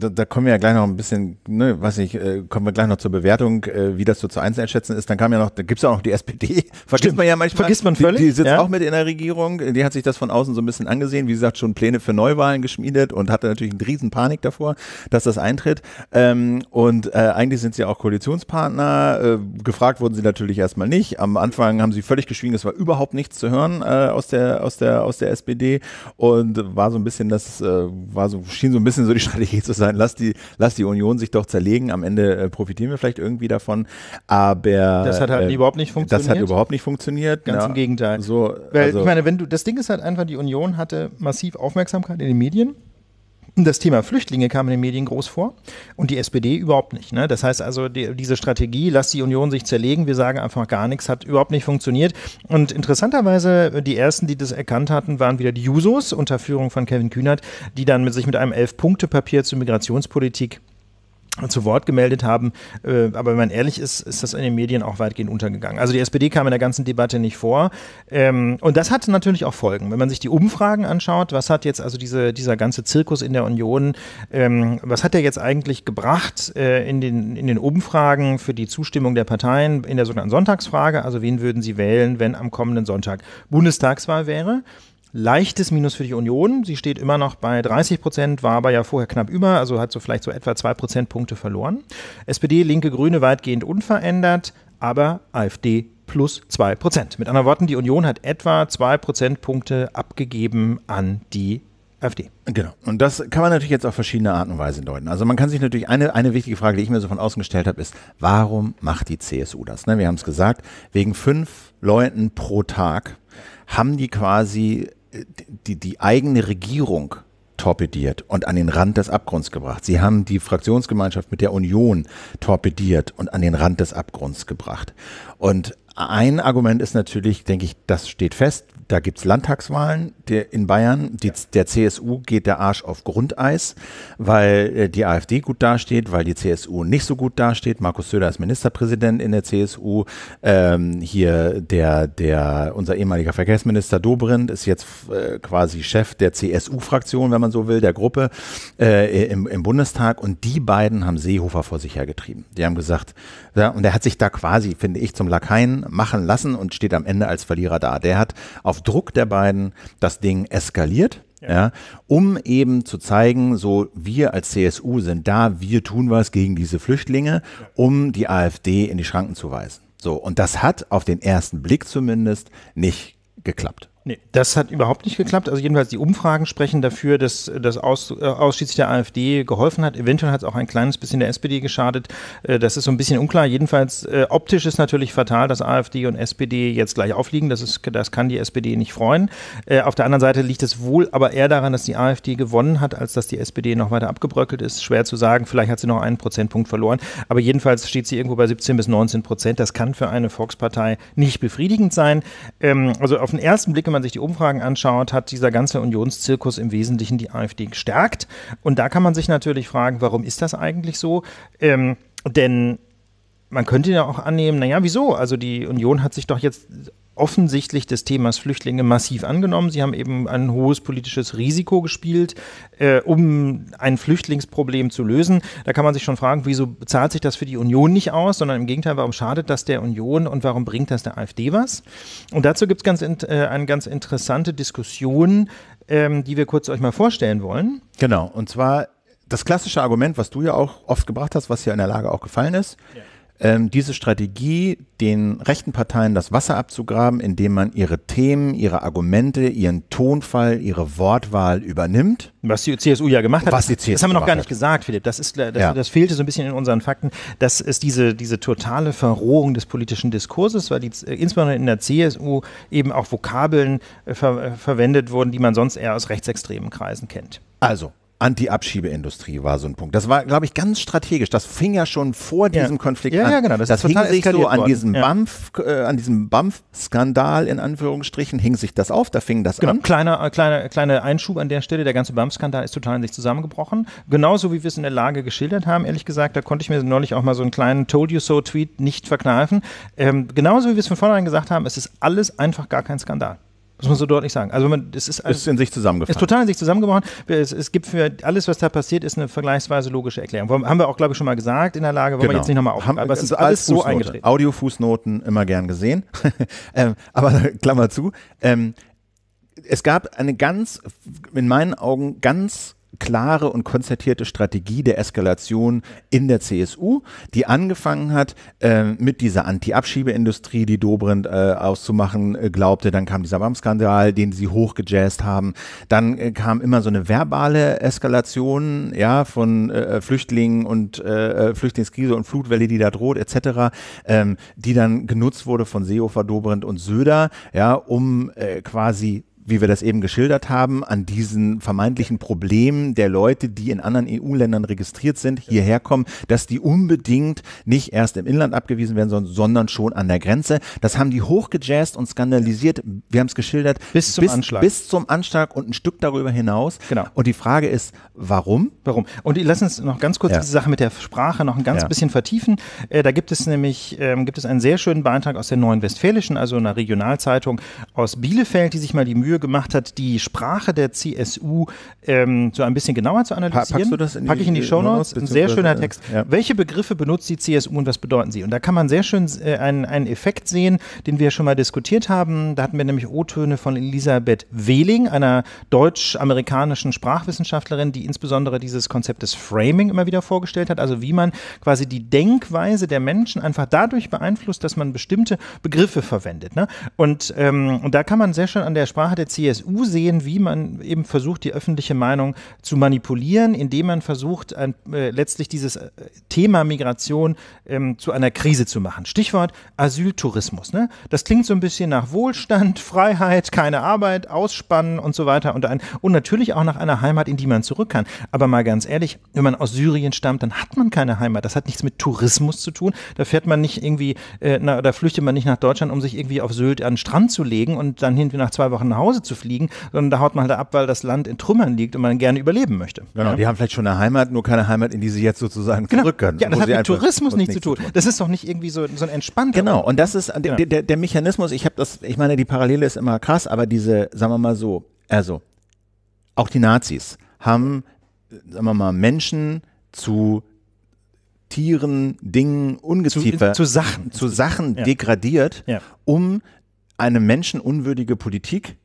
da, da kommen wir ja gleich noch ein bisschen, ne, weiß nicht, äh, kommen wir gleich noch zur Bewertung, äh, wie das so zu einschätzen ist. Dann kam ja noch, da gibt's ja auch noch die SPD, (laughs) vergisst Stimmt. man ja manchmal. Vergisst man völlig. Die, die sitzt ja? auch mit in der Regierung, die hat sich das von außen so ein bisschen angesehen, wie gesagt, schon Pläne für Neuwahlen geschmiedet und hatte natürlich eine riesen Panik davor, dass das eintritt. Ähm, und äh, eigentlich sind sie auch Koalitionspartner, äh, gefragt wurden sie natürlich erstmal nicht. Am Anfang haben sie völlig geschwiegen, es war überhaupt nichts zu hören äh, aus, der, aus, der, aus der SPD und war so ein bisschen das... Äh, war so, schien so ein bisschen so die (laughs) Strategie zu sein, lass die, lass die Union sich doch zerlegen, am Ende äh, profitieren wir vielleicht irgendwie davon, aber. Das hat halt äh, überhaupt nicht funktioniert. Das hat überhaupt nicht funktioniert. Ganz ja, im Gegenteil. So, Weil, also, ich meine, wenn du, das Ding ist halt einfach, die Union hatte massiv Aufmerksamkeit in den Medien das Thema Flüchtlinge kam in den Medien groß vor und die SPD überhaupt nicht. Ne? Das heißt also, die, diese Strategie, lass die Union sich zerlegen, wir sagen einfach gar nichts, hat überhaupt nicht funktioniert. Und interessanterweise, die ersten, die das erkannt hatten, waren wieder die Jusos unter Führung von Kevin Kühnert, die dann mit sich mit einem Elf-Punkte-Papier zur Migrationspolitik zu Wort gemeldet haben. Äh, aber wenn man ehrlich ist, ist das in den Medien auch weitgehend untergegangen. Also die SPD kam in der ganzen Debatte nicht vor. Ähm, und das hatte natürlich auch Folgen. Wenn man sich die Umfragen anschaut, was hat jetzt also diese, dieser ganze Zirkus in der Union, ähm, was hat der jetzt eigentlich gebracht äh, in, den, in den Umfragen für die Zustimmung der Parteien in der sogenannten Sonntagsfrage? Also wen würden sie wählen, wenn am kommenden Sonntag Bundestagswahl wäre? leichtes Minus für die Union. Sie steht immer noch bei 30 Prozent, war aber ja vorher knapp über, also hat so vielleicht so etwa zwei Prozentpunkte verloren. SPD, Linke, Grüne weitgehend unverändert, aber AfD plus zwei Prozent. Mit anderen Worten, die Union hat etwa zwei Prozentpunkte abgegeben an die AfD. Genau. Und das kann man natürlich jetzt auf verschiedene Arten und Weisen deuten. Also man kann sich natürlich eine, eine wichtige Frage, die ich mir so von außen gestellt habe, ist, warum macht die CSU das? Ne, wir haben es gesagt, wegen fünf Leuten pro Tag haben die quasi die, die eigene Regierung torpediert und an den Rand des Abgrunds gebracht. Sie haben die Fraktionsgemeinschaft mit der Union torpediert und an den Rand des Abgrunds gebracht. Und ein Argument ist natürlich, denke ich, das steht fest. Da gibt es Landtagswahlen der, in Bayern. Die, der CSU geht der Arsch auf Grundeis, weil äh, die AfD gut dasteht, weil die CSU nicht so gut dasteht. Markus Söder ist Ministerpräsident in der CSU. Ähm, hier der, der, unser ehemaliger Verkehrsminister Dobrindt ist jetzt äh, quasi Chef der CSU-Fraktion, wenn man so will, der Gruppe äh, im, im Bundestag. Und die beiden haben Seehofer vor sich hergetrieben. Die haben gesagt, ja, und er hat sich da quasi, finde ich, zum Lakaien machen lassen und steht am Ende als Verlierer da. Der hat auf Druck der beiden das Ding eskaliert. Ja. ja. um eben zu zeigen, so wir als CSU sind da, wir tun was gegen diese Flüchtlinge, um die AfD in die Schranken zu weisen. So, und das hat auf den ersten Blick zumindest nicht geklappt. Nee, das hat überhaupt nicht geklappt. Also jedenfalls die Umfragen sprechen dafür, dass äh, das Aus, äh, ausschließlich der AfD geholfen hat. Eventuell hat es auch ein kleines bisschen der SPD geschadet. Äh, das ist so ein bisschen unklar. Jedenfalls äh, optisch ist natürlich fatal, dass AfD und SPD jetzt gleich aufliegen. Das, ist, das kann die SPD nicht freuen. Äh, auf der anderen Seite liegt es wohl aber eher daran, dass die AfD gewonnen hat, als dass die SPD noch weiter abgebröckelt ist. Schwer zu sagen. Vielleicht hat sie noch einen Prozentpunkt verloren. Aber jedenfalls steht sie irgendwo bei 17 bis 19 Prozent. Das kann für eine Volkspartei nicht befriedigend sein. Ähm, also auf den ersten Blick, immer man sich die Umfragen anschaut, hat dieser ganze Unionszirkus im Wesentlichen die AfD gestärkt. Und da kann man sich natürlich fragen, warum ist das eigentlich so? Ähm, denn man könnte ja auch annehmen, naja, wieso? Also die Union hat sich doch jetzt offensichtlich des Themas Flüchtlinge massiv angenommen. Sie haben eben ein hohes politisches Risiko gespielt, äh, um ein Flüchtlingsproblem zu lösen. Da kann man sich schon fragen, wieso bezahlt sich das für die Union nicht aus, sondern im Gegenteil, warum schadet das der Union und warum bringt das der AfD was? Und dazu gibt es ganz, äh, eine ganz interessante Diskussion, ähm, die wir kurz euch mal vorstellen wollen. Genau, und zwar das klassische Argument, was du ja auch oft gebracht hast, was hier in der Lage auch gefallen ist. Ja ähm, diese Strategie, den rechten Parteien das Wasser abzugraben, indem man ihre Themen, ihre Argumente, ihren Tonfall, ihre Wortwahl übernimmt. Was die CSU ja gemacht hat. Was die CSU das haben wir noch gar nicht hat. gesagt, Philipp. Das, ist, das, ja. das, fehlte so ein bisschen in unseren Fakten. Das ist diese, diese totale Verrohung des politischen Diskurses, weil die, äh, insbesondere in der CSU eben auch Vokabeln äh, ver äh, verwendet wurden, die man sonst eher aus rechtsextremen Kreisen kennt. Also, Anti-Abschiebeindustrie war so ein Punkt. Das war, glaube ich, ganz strategisch. Das fing ja schon vor ja. diesem Konflikt ja, an. Ja, genau. Das, das hing sich so an diesem ja. BAMF, äh, an diesem BAMF-Skandal in Anführungsstrichen hing sich das auf. Da fing das genau. an. Kleiner, äh, kleiner, kleiner Einschub an der Stelle. Der ganze BAMF-Skandal ist total in sich zusammengebrochen. Genauso wie wir es in der Lage geschildert haben. Ehrlich gesagt, da konnte ich mir neulich auch mal so einen kleinen Told You So Tweet nicht verkneifen. Ähm, genauso wie wir es von vornherein gesagt haben, es ist alles einfach gar kein Skandal. Muss man so deutlich sagen. Also wenn man, es ist, ist in sich zusammengefallen. Ist total in sich zusammengebrochen. Es, es gibt für alles, was da passiert, ist eine vergleichsweise logische Erklärung. haben wir auch, glaube ich, schon mal gesagt in der Lage, wollen genau. wir jetzt nicht nochmal aufmachen. Aber es ist alles Fußnote. so eingetreten. Audio-Fußnoten immer gern gesehen. (laughs) ähm, aber (laughs) Klammer zu. Ähm, es gab eine ganz, in meinen Augen, ganz klare und konzertierte Strategie der Eskalation in der CSU, die angefangen hat äh, mit dieser Anti-Abschiebeindustrie, die Dobrindt äh, auszumachen äh, glaubte. Dann kam dieser Wamm-Skandal, den sie hochgejazzt haben. Dann äh, kam immer so eine verbale Eskalation ja, von äh, Flüchtlingen und äh, Flüchtlingskrise und Flutwelle, die da droht, etc., ähm, die dann genutzt wurde von Seehofer, Dobrindt und Söder, ja, um quasi wie wir das eben geschildert haben, an diesen vermeintlichen Problemen der Leute, die in anderen EU-Ländern registriert sind, hierher kommen, dass die unbedingt nicht erst im Inland abgewiesen werden sollen, sondern schon an der Grenze. Das haben die hochgejazzt und skandalisiert. Wir haben es geschildert. Bis zum bis, Anschlag. Bis zum Anschlag und ein Stück darüber hinaus. Genau. Und die Frage ist, warum? Warum? Und lass uns noch ganz kurz ja. diese Sache mit der Sprache noch ein ganz ja. bisschen vertiefen. Äh, da gibt es nämlich ähm, gibt es einen sehr schönen Beitrag aus der Neuen Westfälischen, also einer Regionalzeitung aus Bielefeld, die sich mal die Mühe Mühe gemacht hat, die Sprache der CSU ähm, so ein bisschen genauer zu analysieren. Packst du Pack ich in die, die Show Notes. Ein sehr schöner Text. Ja. Welche Begriffe benutzt die CSU und was bedeuten sie? Und da kann man sehr schön äh, einen, einen Effekt sehen, den wir schon mal diskutiert haben. Da hatten wir nämlich O-Töne von Elisabeth Wehling, einer deutsch-amerikanischen Sprachwissenschaftlerin, die insbesondere dieses Konzept des Framing immer wieder vorgestellt hat. Also wie man quasi die Denkweise der Menschen einfach dadurch beeinflusst, dass man bestimmte Begriffe verwendet. Ne? Und, ähm, und da kann man sehr schön an der Sprache der der CSU sehen, wie man eben versucht, die öffentliche Meinung zu manipulieren, indem man versucht, ein, äh, letztlich dieses äh, Thema Migration ähm, zu einer Krise zu machen. Stichwort Asyltourismus. Ne? Das klingt so ein bisschen nach Wohlstand, (laughs) Freiheit, keine Arbeit, Ausspannen und so weiter und, ein, und natürlich auch nach einer Heimat, in die man zurück kann. Aber mal ganz ehrlich, wenn man aus Syrien stammt, dann hat man keine Heimat. Das hat nichts mit Tourismus zu tun. Da fährt man nicht irgendwie, äh, na, da flüchtet man nicht nach Deutschland, um sich irgendwie auf Sylt an den Strand zu legen und dann hinten nach zwei Wochen nach Hause Hause zu fliegen, sondern da haut man halt ab, weil das Land in Trümmern liegt und man gerne überleben möchte. Genau, ja. die haben vielleicht schon eine Heimat, nur keine Heimat, in die sie jetzt sozusagen genau. zurück können. Ja, das hat mit Tourismus nichts zu tun. Das ist doch nicht irgendwie so, so ein entspannter. Genau, und das ist der, der, der Mechanismus, ich habe das, ich meine, die Parallele ist immer krass, aber diese, sagen wir mal so, also, auch die Nazis haben, sagen wir mal, Menschen zu Tieren, Dingen, Ungeziefer, zu, zu Sachen, zu Sachen ja. degradiert, ja. um eine menschenunwürdige Politik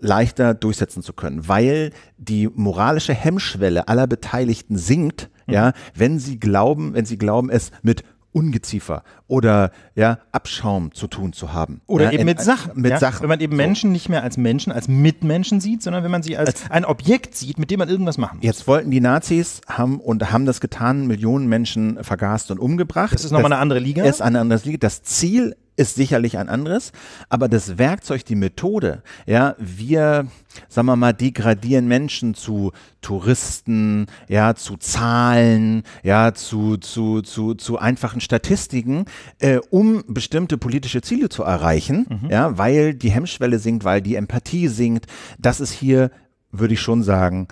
leichter durchsetzen zu können, weil die moralische Hemmschwelle aller Beteiligten sinkt, mhm. ja, wenn sie glauben, wenn sie glauben, es mit Ungeziefer oder ja, Abschaum zu tun zu haben. Oder ja, eben in, mit Sachen. Mit ja? Sachen. Wenn man eben so. Menschen nicht mehr als Menschen, als Mitmenschen sieht, sondern wenn man sie als, als, ein Objekt sieht, mit dem man irgendwas machen muss. Jetzt wollten die Nazis haben und haben das getan, Millionen Menschen vergast und umgebracht. Das ist nochmal eine andere Liga. Ist eine andere Liga. Das Ziel ist sicherlich ein anderes, aber das Werkzeug, die Methode, ja, wir, sagen wir mal, degradieren Menschen zu Touristen, ja, zu Zahlen, ja, zu, zu, zu, zu einfachen Statistiken, äh, um bestimmte politische Ziele zu erreichen, mhm. ja, weil die Hemmschwelle sinkt, weil die Empathie sinkt. Das ist hier, würde ich schon sagen,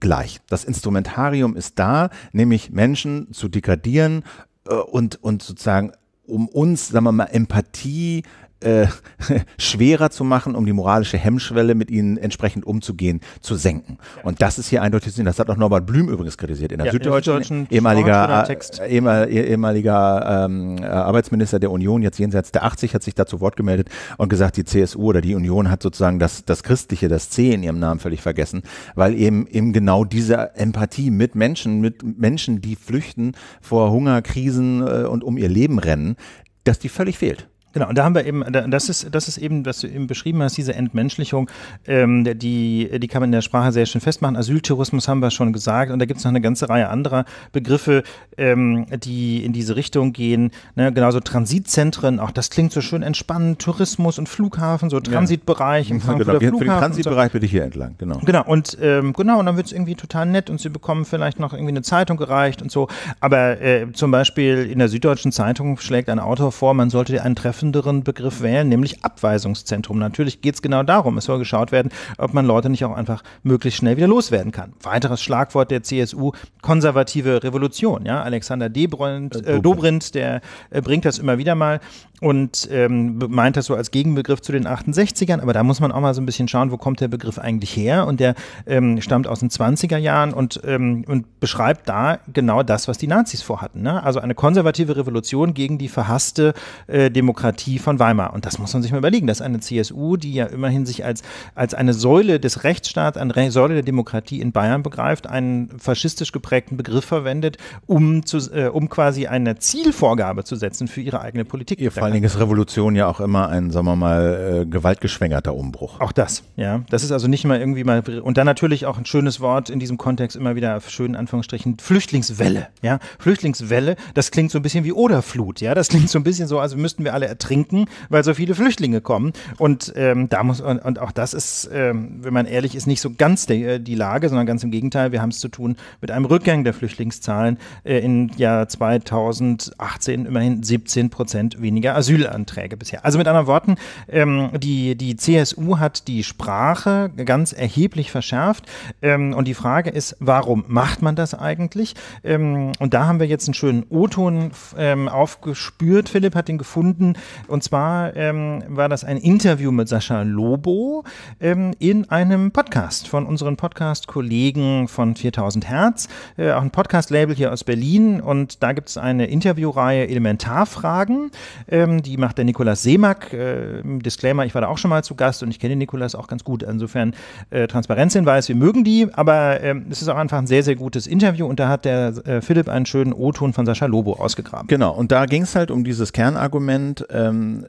gleich. Das Instrumentarium ist da, nämlich Menschen zu degradieren, äh, und, und sozusagen um uns, sagen wir mal, Empathie, äh, (laughs) schwerer zu machen, um die moralische Hemmschwelle mit ihnen entsprechend umzugehen, zu senken. Und das ist hier eindeutig zu sehen. Das hat auch Norbert Blüm übrigens kritisiert. In der ja, Süddeutschen, ehemaliger, äh, eh-, ehemaliger ähm, äh, Arbeitsminister der Union, jetzt jenseits der 80, hat sich dazu Wort gemeldet und gesagt, die CSU oder die Union hat sozusagen das, das Christliche, das C in ihrem Namen völlig vergessen, weil eben, eben genau diese Empathie mit Menschen, mit Menschen, die flüchten vor Hunger, Krisen äh, und um ihr Leben rennen, dass die völlig fehlt. Genau, und da haben wir eben, das ist, das ist eben, was du eben beschrieben hast, diese Entmenschlichung, ähm, die, die kann man in der Sprache sehr schön festmachen. Asyltourismus haben wir schon gesagt und da gibt es noch eine ganze Reihe anderer Begriffe, ähm, die in diese Richtung gehen. Ne? Genauso Transitzentren, auch das klingt so schön entspannend, Tourismus und Flughafen, so Transitbereich ja. im mhm. Frankfurter genau. Flughafen. Für den Transitbereich so. bin ich hier entlang, genau. Genau, und ähm, genau, und dann wird es irgendwie total nett und sie bekommen vielleicht noch irgendwie eine Zeitung gereicht und so. Aber äh, zum Beispiel in der Süddeutschen Zeitung schlägt ein Autor vor, man sollte einen treffen, wertenderen Begriff wählen, nämlich Abweisungszentrum. Natürlich geht es genau darum. Es soll geschaut werden, ob man Leute nicht auch einfach möglichst schnell wieder loswerden kann. Weiteres Schlagwort der CSU, konservative Revolution. Ja? Alexander Debrindt, äh, äh Dobrindt, der äh, bringt das immer wieder mal und ähm, meint das so als Gegenbegriff zu den 68ern, aber da muss man auch mal so ein bisschen schauen, wo kommt der Begriff eigentlich her und der ähm, stammt aus den 20er Jahren und, ähm, und beschreibt da genau das, was die Nazis vorhatten. Ne? Also eine konservative Revolution gegen die verhasste äh, Demokratie von Weimar und das muss man sich mal überlegen, dass eine CSU, die ja immerhin sich als, als eine Säule des Rechtsstaats, eine Re Säule der Demokratie in Bayern begreift, einen faschistisch geprägten Begriff verwendet, um, zu, äh, um quasi eine Zielvorgabe zu setzen für ihre eigene Politik. Ihr vor allen Dingen ist Revolution ja auch immer ein, sagen wir mal, äh, gewaltgeschwängerter Umbruch. Auch das, ja. Das ist also nicht mal irgendwie mal. Und dann natürlich auch ein schönes Wort in diesem Kontext immer wieder, schön in Anführungsstrichen, Flüchtlingswelle. Ja, Flüchtlingswelle, das klingt so ein bisschen wie Oderflut. Ja, das klingt so ein bisschen so, als müssten wir alle ertrinken, weil so viele Flüchtlinge kommen. Und ähm, da muss, und, und auch das ist, ähm, wenn man ehrlich ist, nicht so ganz de, äh, die Lage, sondern ganz im Gegenteil. Wir haben es zu tun mit einem Rückgang der Flüchtlingszahlen äh, im Jahr 2018 immerhin 17 Prozent weniger Asylanträge bisher. Also mit anderen Worten, ähm, die, die CSU hat die Sprache ganz erheblich verschärft. Ähm, und die Frage ist, warum macht man das eigentlich? Ähm, und da haben wir jetzt einen schönen O-Ton ähm, aufgespürt. Philipp hat den gefunden. Und zwar ähm, war das ein Interview mit Sascha Lobo ähm, in einem Podcast von unseren Podcast-Kollegen von 4000 Hertz. Äh, auch ein Podcast-Label hier aus Berlin. Und da gibt es eine Interviewreihe Elementarfragen. Äh, die macht der Nikolaus Seemack. Äh, Disclaimer, ich war da auch schon mal zu Gast und ich kenne den Nikolaus auch ganz gut. Insofern äh, Transparenzhinweis, wir mögen die, aber ähm, es ist auch einfach ein sehr, sehr gutes Interview und da hat der äh, Philipp einen schönen O-Ton von Sascha Lobo ausgegraben. Genau, und da ging es halt um dieses Kernargument, ähm,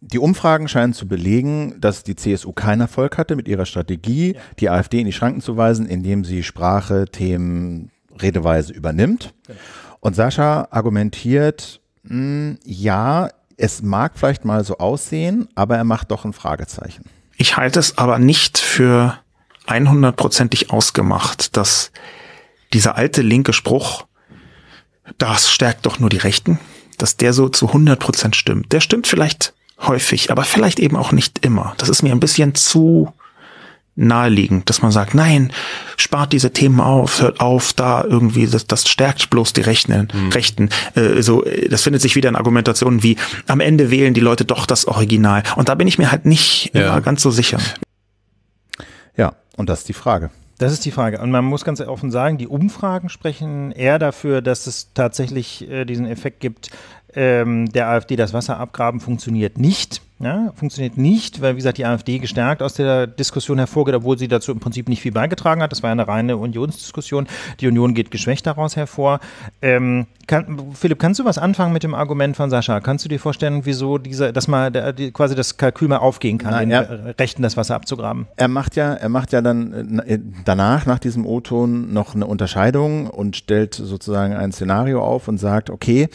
die Umfragen scheinen zu belegen, dass die CSU keinen Erfolg hatte mit ihrer Strategie, ja. die AfD in die Schranken zu weisen, indem sie Sprache, Themen, Redeweise übernimmt. Genau. Und Sascha argumentiert, Mm, ja, es mag vielleicht mal so aussehen, aber er macht doch ein Fragezeichen. Ich halte es aber nicht für 100%ig ausgemacht, dass dieser alte linke Spruch, das stärkt doch nur die Rechten, dass der so zu 100% stimmt. Der stimmt vielleicht häufig, aber vielleicht eben auch nicht immer. Das ist mir ein bisschen zu naheliegend, dass man sagt, nein, spart diese Themen auf, hört auf, da irgendwie, das, das stärkt bloß die Rechnen, Mhm. Rechten. Äh, so, äh, das findet sich wieder in Argumentationen wie, am Ende wählen die Leute doch das Original. Und da bin ich mir halt nicht ja. immer ganz so sicher. Ja, und das ist die Frage. Das ist die Frage. Und man muss ganz offen sagen, die Umfragen sprechen eher dafür, dass es tatsächlich äh, diesen Effekt gibt, ähm, der AfD das Wasser abgraben funktioniert nicht. Ja, funktioniert nicht, weil, wie gesagt, die AfD gestärkt aus der Diskussion hervorgeht, obwohl sie dazu im Prinzip nicht viel beigetragen hat. Das war eine reine Unionsdiskussion. Die Union geht geschwächt daraus hervor. Ähm, kann, Philipp, kannst du was anfangen mit dem Argument von Sascha? Kannst du dir vorstellen, wieso dieser, dass mal der, die, quasi das Kalkül mal aufgehen kann, Nein, er, Rechten das Wasser abzugraben? Er macht ja, er macht ja dann äh, danach, nach diesem O-Ton, noch eine Unterscheidung und stellt sozusagen ein Szenario auf und sagt, okay,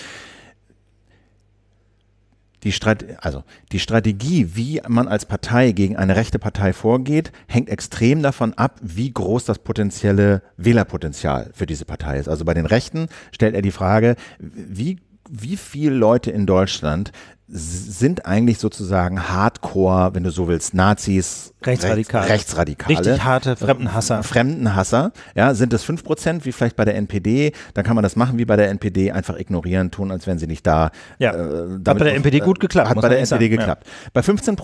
die, also, die Strategie, wie man als Partei gegen eine rechte Partei vorgeht, hängt extrem davon ab, wie groß das potenzielle Wählerpotenzial für diese Partei ist. Also bei den Rechten stellt er die Frage, wie wie viele Leute in Deutschland sind eigentlich sozusagen Hardcore, wenn du so willst, Nazis, Rechtsradikale, Rechts, Rechtsradikale richtig harte Fremdenhasser. Äh, Fremdenhasser, ja, sind es 5%, wie vielleicht bei der NPD, dann kann man das machen wie bei der NPD, einfach ignorieren, tun, als wären sie nicht da. Ja, äh, hat bei der NPD gut geklappt. Hat bei der NPD sagen. geklappt. Ja. Bei 15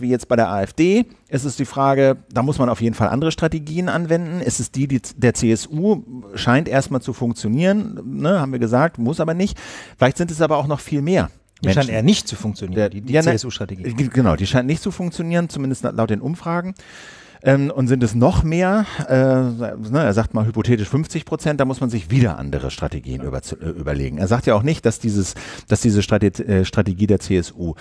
wie jetzt bei der AfD, ist es die Frage, da muss man auf jeden Fall andere Strategien anwenden. Ist es die, die der CSU scheint erstmal zu funktionieren, ne, haben wir gesagt, muss aber nicht. Vielleicht sind es aber auch noch viel mehr. Menschen. Die scheint eher nicht zu funktionieren, die, die ja, ne, CSU-Strategie. Genau, die scheint nicht zu funktionieren, zumindest laut den Umfragen. Ähm, und sind es noch mehr, äh, ne, er sagt mal hypothetisch 50 Prozent, da muss man sich wieder andere Strategien über, äh, überlegen. Er sagt ja auch nicht, dass, dieses, dass diese Strate äh, Strategie der CSU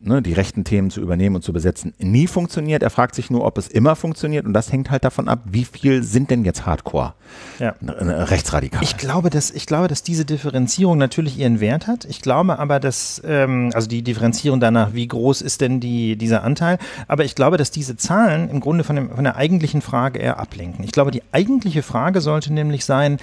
ne, die rechten Themen zu übernehmen und zu besetzen, nie funktioniert. Er fragt sich nur, ob es immer funktioniert. Und das hängt halt davon ab, wie viel sind denn jetzt Hardcore ja. Ne, ne, rechtsradikal. Ich glaube, dass, ich glaube, dass diese Differenzierung natürlich ihren Wert hat. Ich glaube aber, dass, ähm, also die Differenzierung danach, wie groß ist denn die, dieser Anteil. Aber ich glaube, dass diese Zahlen im Grunde von, dem, von der eigentlichen Frage eher ablenken. Ich glaube, die eigentliche Frage sollte nämlich sein,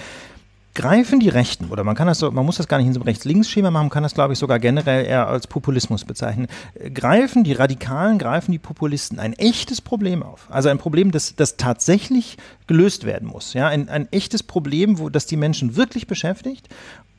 greifen die Rechten, oder man kann das so, man muss das gar nicht in so einem Rechts-Links-Schema machen, man kann das, glaube ich, sogar generell eher als Populismus bezeichnen. Äh, greifen die Radikalen, greifen die Populisten ein echtes Problem auf. Also ein Problem, das, das tatsächlich gelöst werden muss. Ja, ein, ein echtes Problem, wo, das die Menschen wirklich beschäftigt.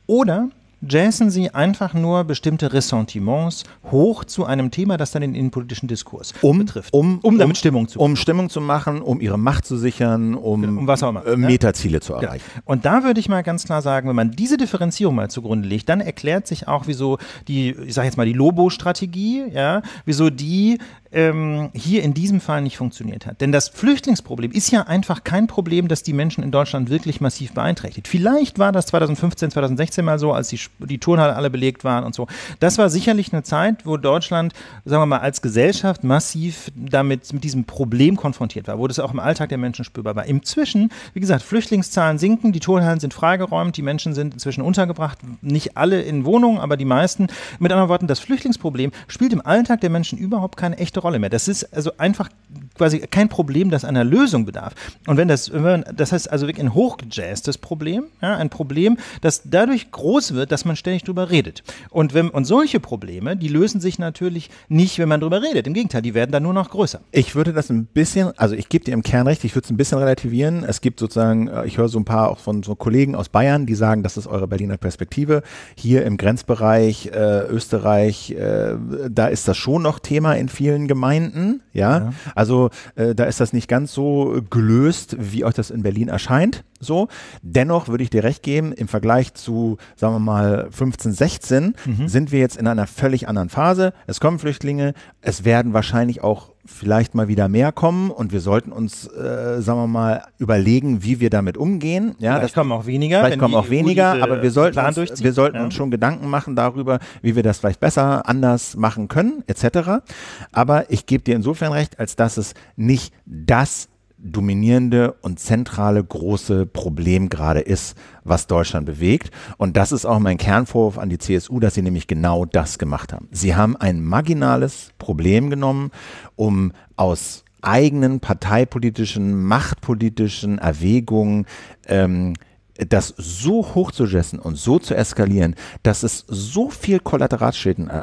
Oder jazzen sie einfach nur bestimmte Ressentiments hoch zu einem Thema, das dann den innenpolitischen Diskurs um, betrifft. Um, um damit um, Stimmung zu machen. Um Stimmung zu machen, um ihre Macht zu sichern, um, genau, um was auch immer, äh, Metaziele ja. zu erreichen. Ja. Und da würde ich mal ganz klar sagen, wenn man diese Differenzierung mal zugrunde legt, dann erklärt sich auch, wieso die, ich sage jetzt mal die Lobo-Strategie, ja, wieso die ähm, hier in diesem Fall nicht funktioniert hat. Denn das Flüchtlingsproblem ist ja einfach kein Problem, das die Menschen in Deutschland wirklich massiv beeinträchtigt. Vielleicht war das 2015, 2016 mal so, als die, die Turnhallen alle belegt waren und so. Das war sicherlich eine Zeit, wo Deutschland, sagen wir mal, als Gesellschaft massiv damit mit diesem Problem konfrontiert war, wo das auch im Alltag der Menschen spürbar war. Inzwischen, wie gesagt, Flüchtlingszahlen sinken, die Turnhallen sind freigeräumt, die Menschen sind inzwischen untergebracht, nicht alle in Wohnungen, aber die meisten. Mit anderen Worten, das Flüchtlingsproblem spielt im Alltag der Menschen überhaupt keine echte direkte Rolle mehr. Das ist also einfach quasi kein Problem, das einer Lösung bedarf. Und wenn das, wenn, das heißt also wirklich ein hochgejazztes Problem, ja, ein Problem, das dadurch groß wird, dass man ständig drüber redet. Und wenn, und solche Probleme, die lösen sich natürlich nicht, wenn man drüber redet. Im Gegenteil, die werden dann nur noch größer. Ich würde das ein bisschen, also ich gebe dir im Kern recht, ich würde es ein bisschen relativieren. Es gibt sozusagen, äh, ich höre so ein paar auch von so Kollegen aus Bayern, die sagen, das ist eure Berliner Perspektive. Hier im Grenzbereich äh, Österreich, äh, da ist das schon noch Thema in vielen Gemeinden, ja. ja. Also äh, da ist das nicht ganz so gelöst, wie euch das in Berlin erscheint. So. Dennoch würde ich dir recht geben, im Vergleich zu, sagen wir mal, 15, 16 mhm. sind wir jetzt in einer völlig anderen Phase. Es kommen Flüchtlinge, es werden wahrscheinlich auch vielleicht mal wieder mehr kommen und wir sollten uns, äh, sagen wir mal, überlegen, wie wir damit umgehen. Ja, vielleicht das, kommen auch weniger. Vielleicht kommen auch weniger, aber wir sollten, uns, wir sollten ja. uns schon Gedanken machen darüber, wie wir das vielleicht besser, anders machen können, etc. Aber ich gebe dir insofern recht, als dass es nicht das dominierende und zentrale große Problem gerade ist, was Deutschland bewegt. Und das ist auch mein Kernvorwurf an die CSU, dass sie nämlich genau das gemacht haben. Sie haben ein marginales Problem genommen, um aus eigenen parteipolitischen, machtpolitischen Erwägungen ähm, das so hoch zu jessen und so zu eskalieren, dass es so viel Kollateralschäden äh,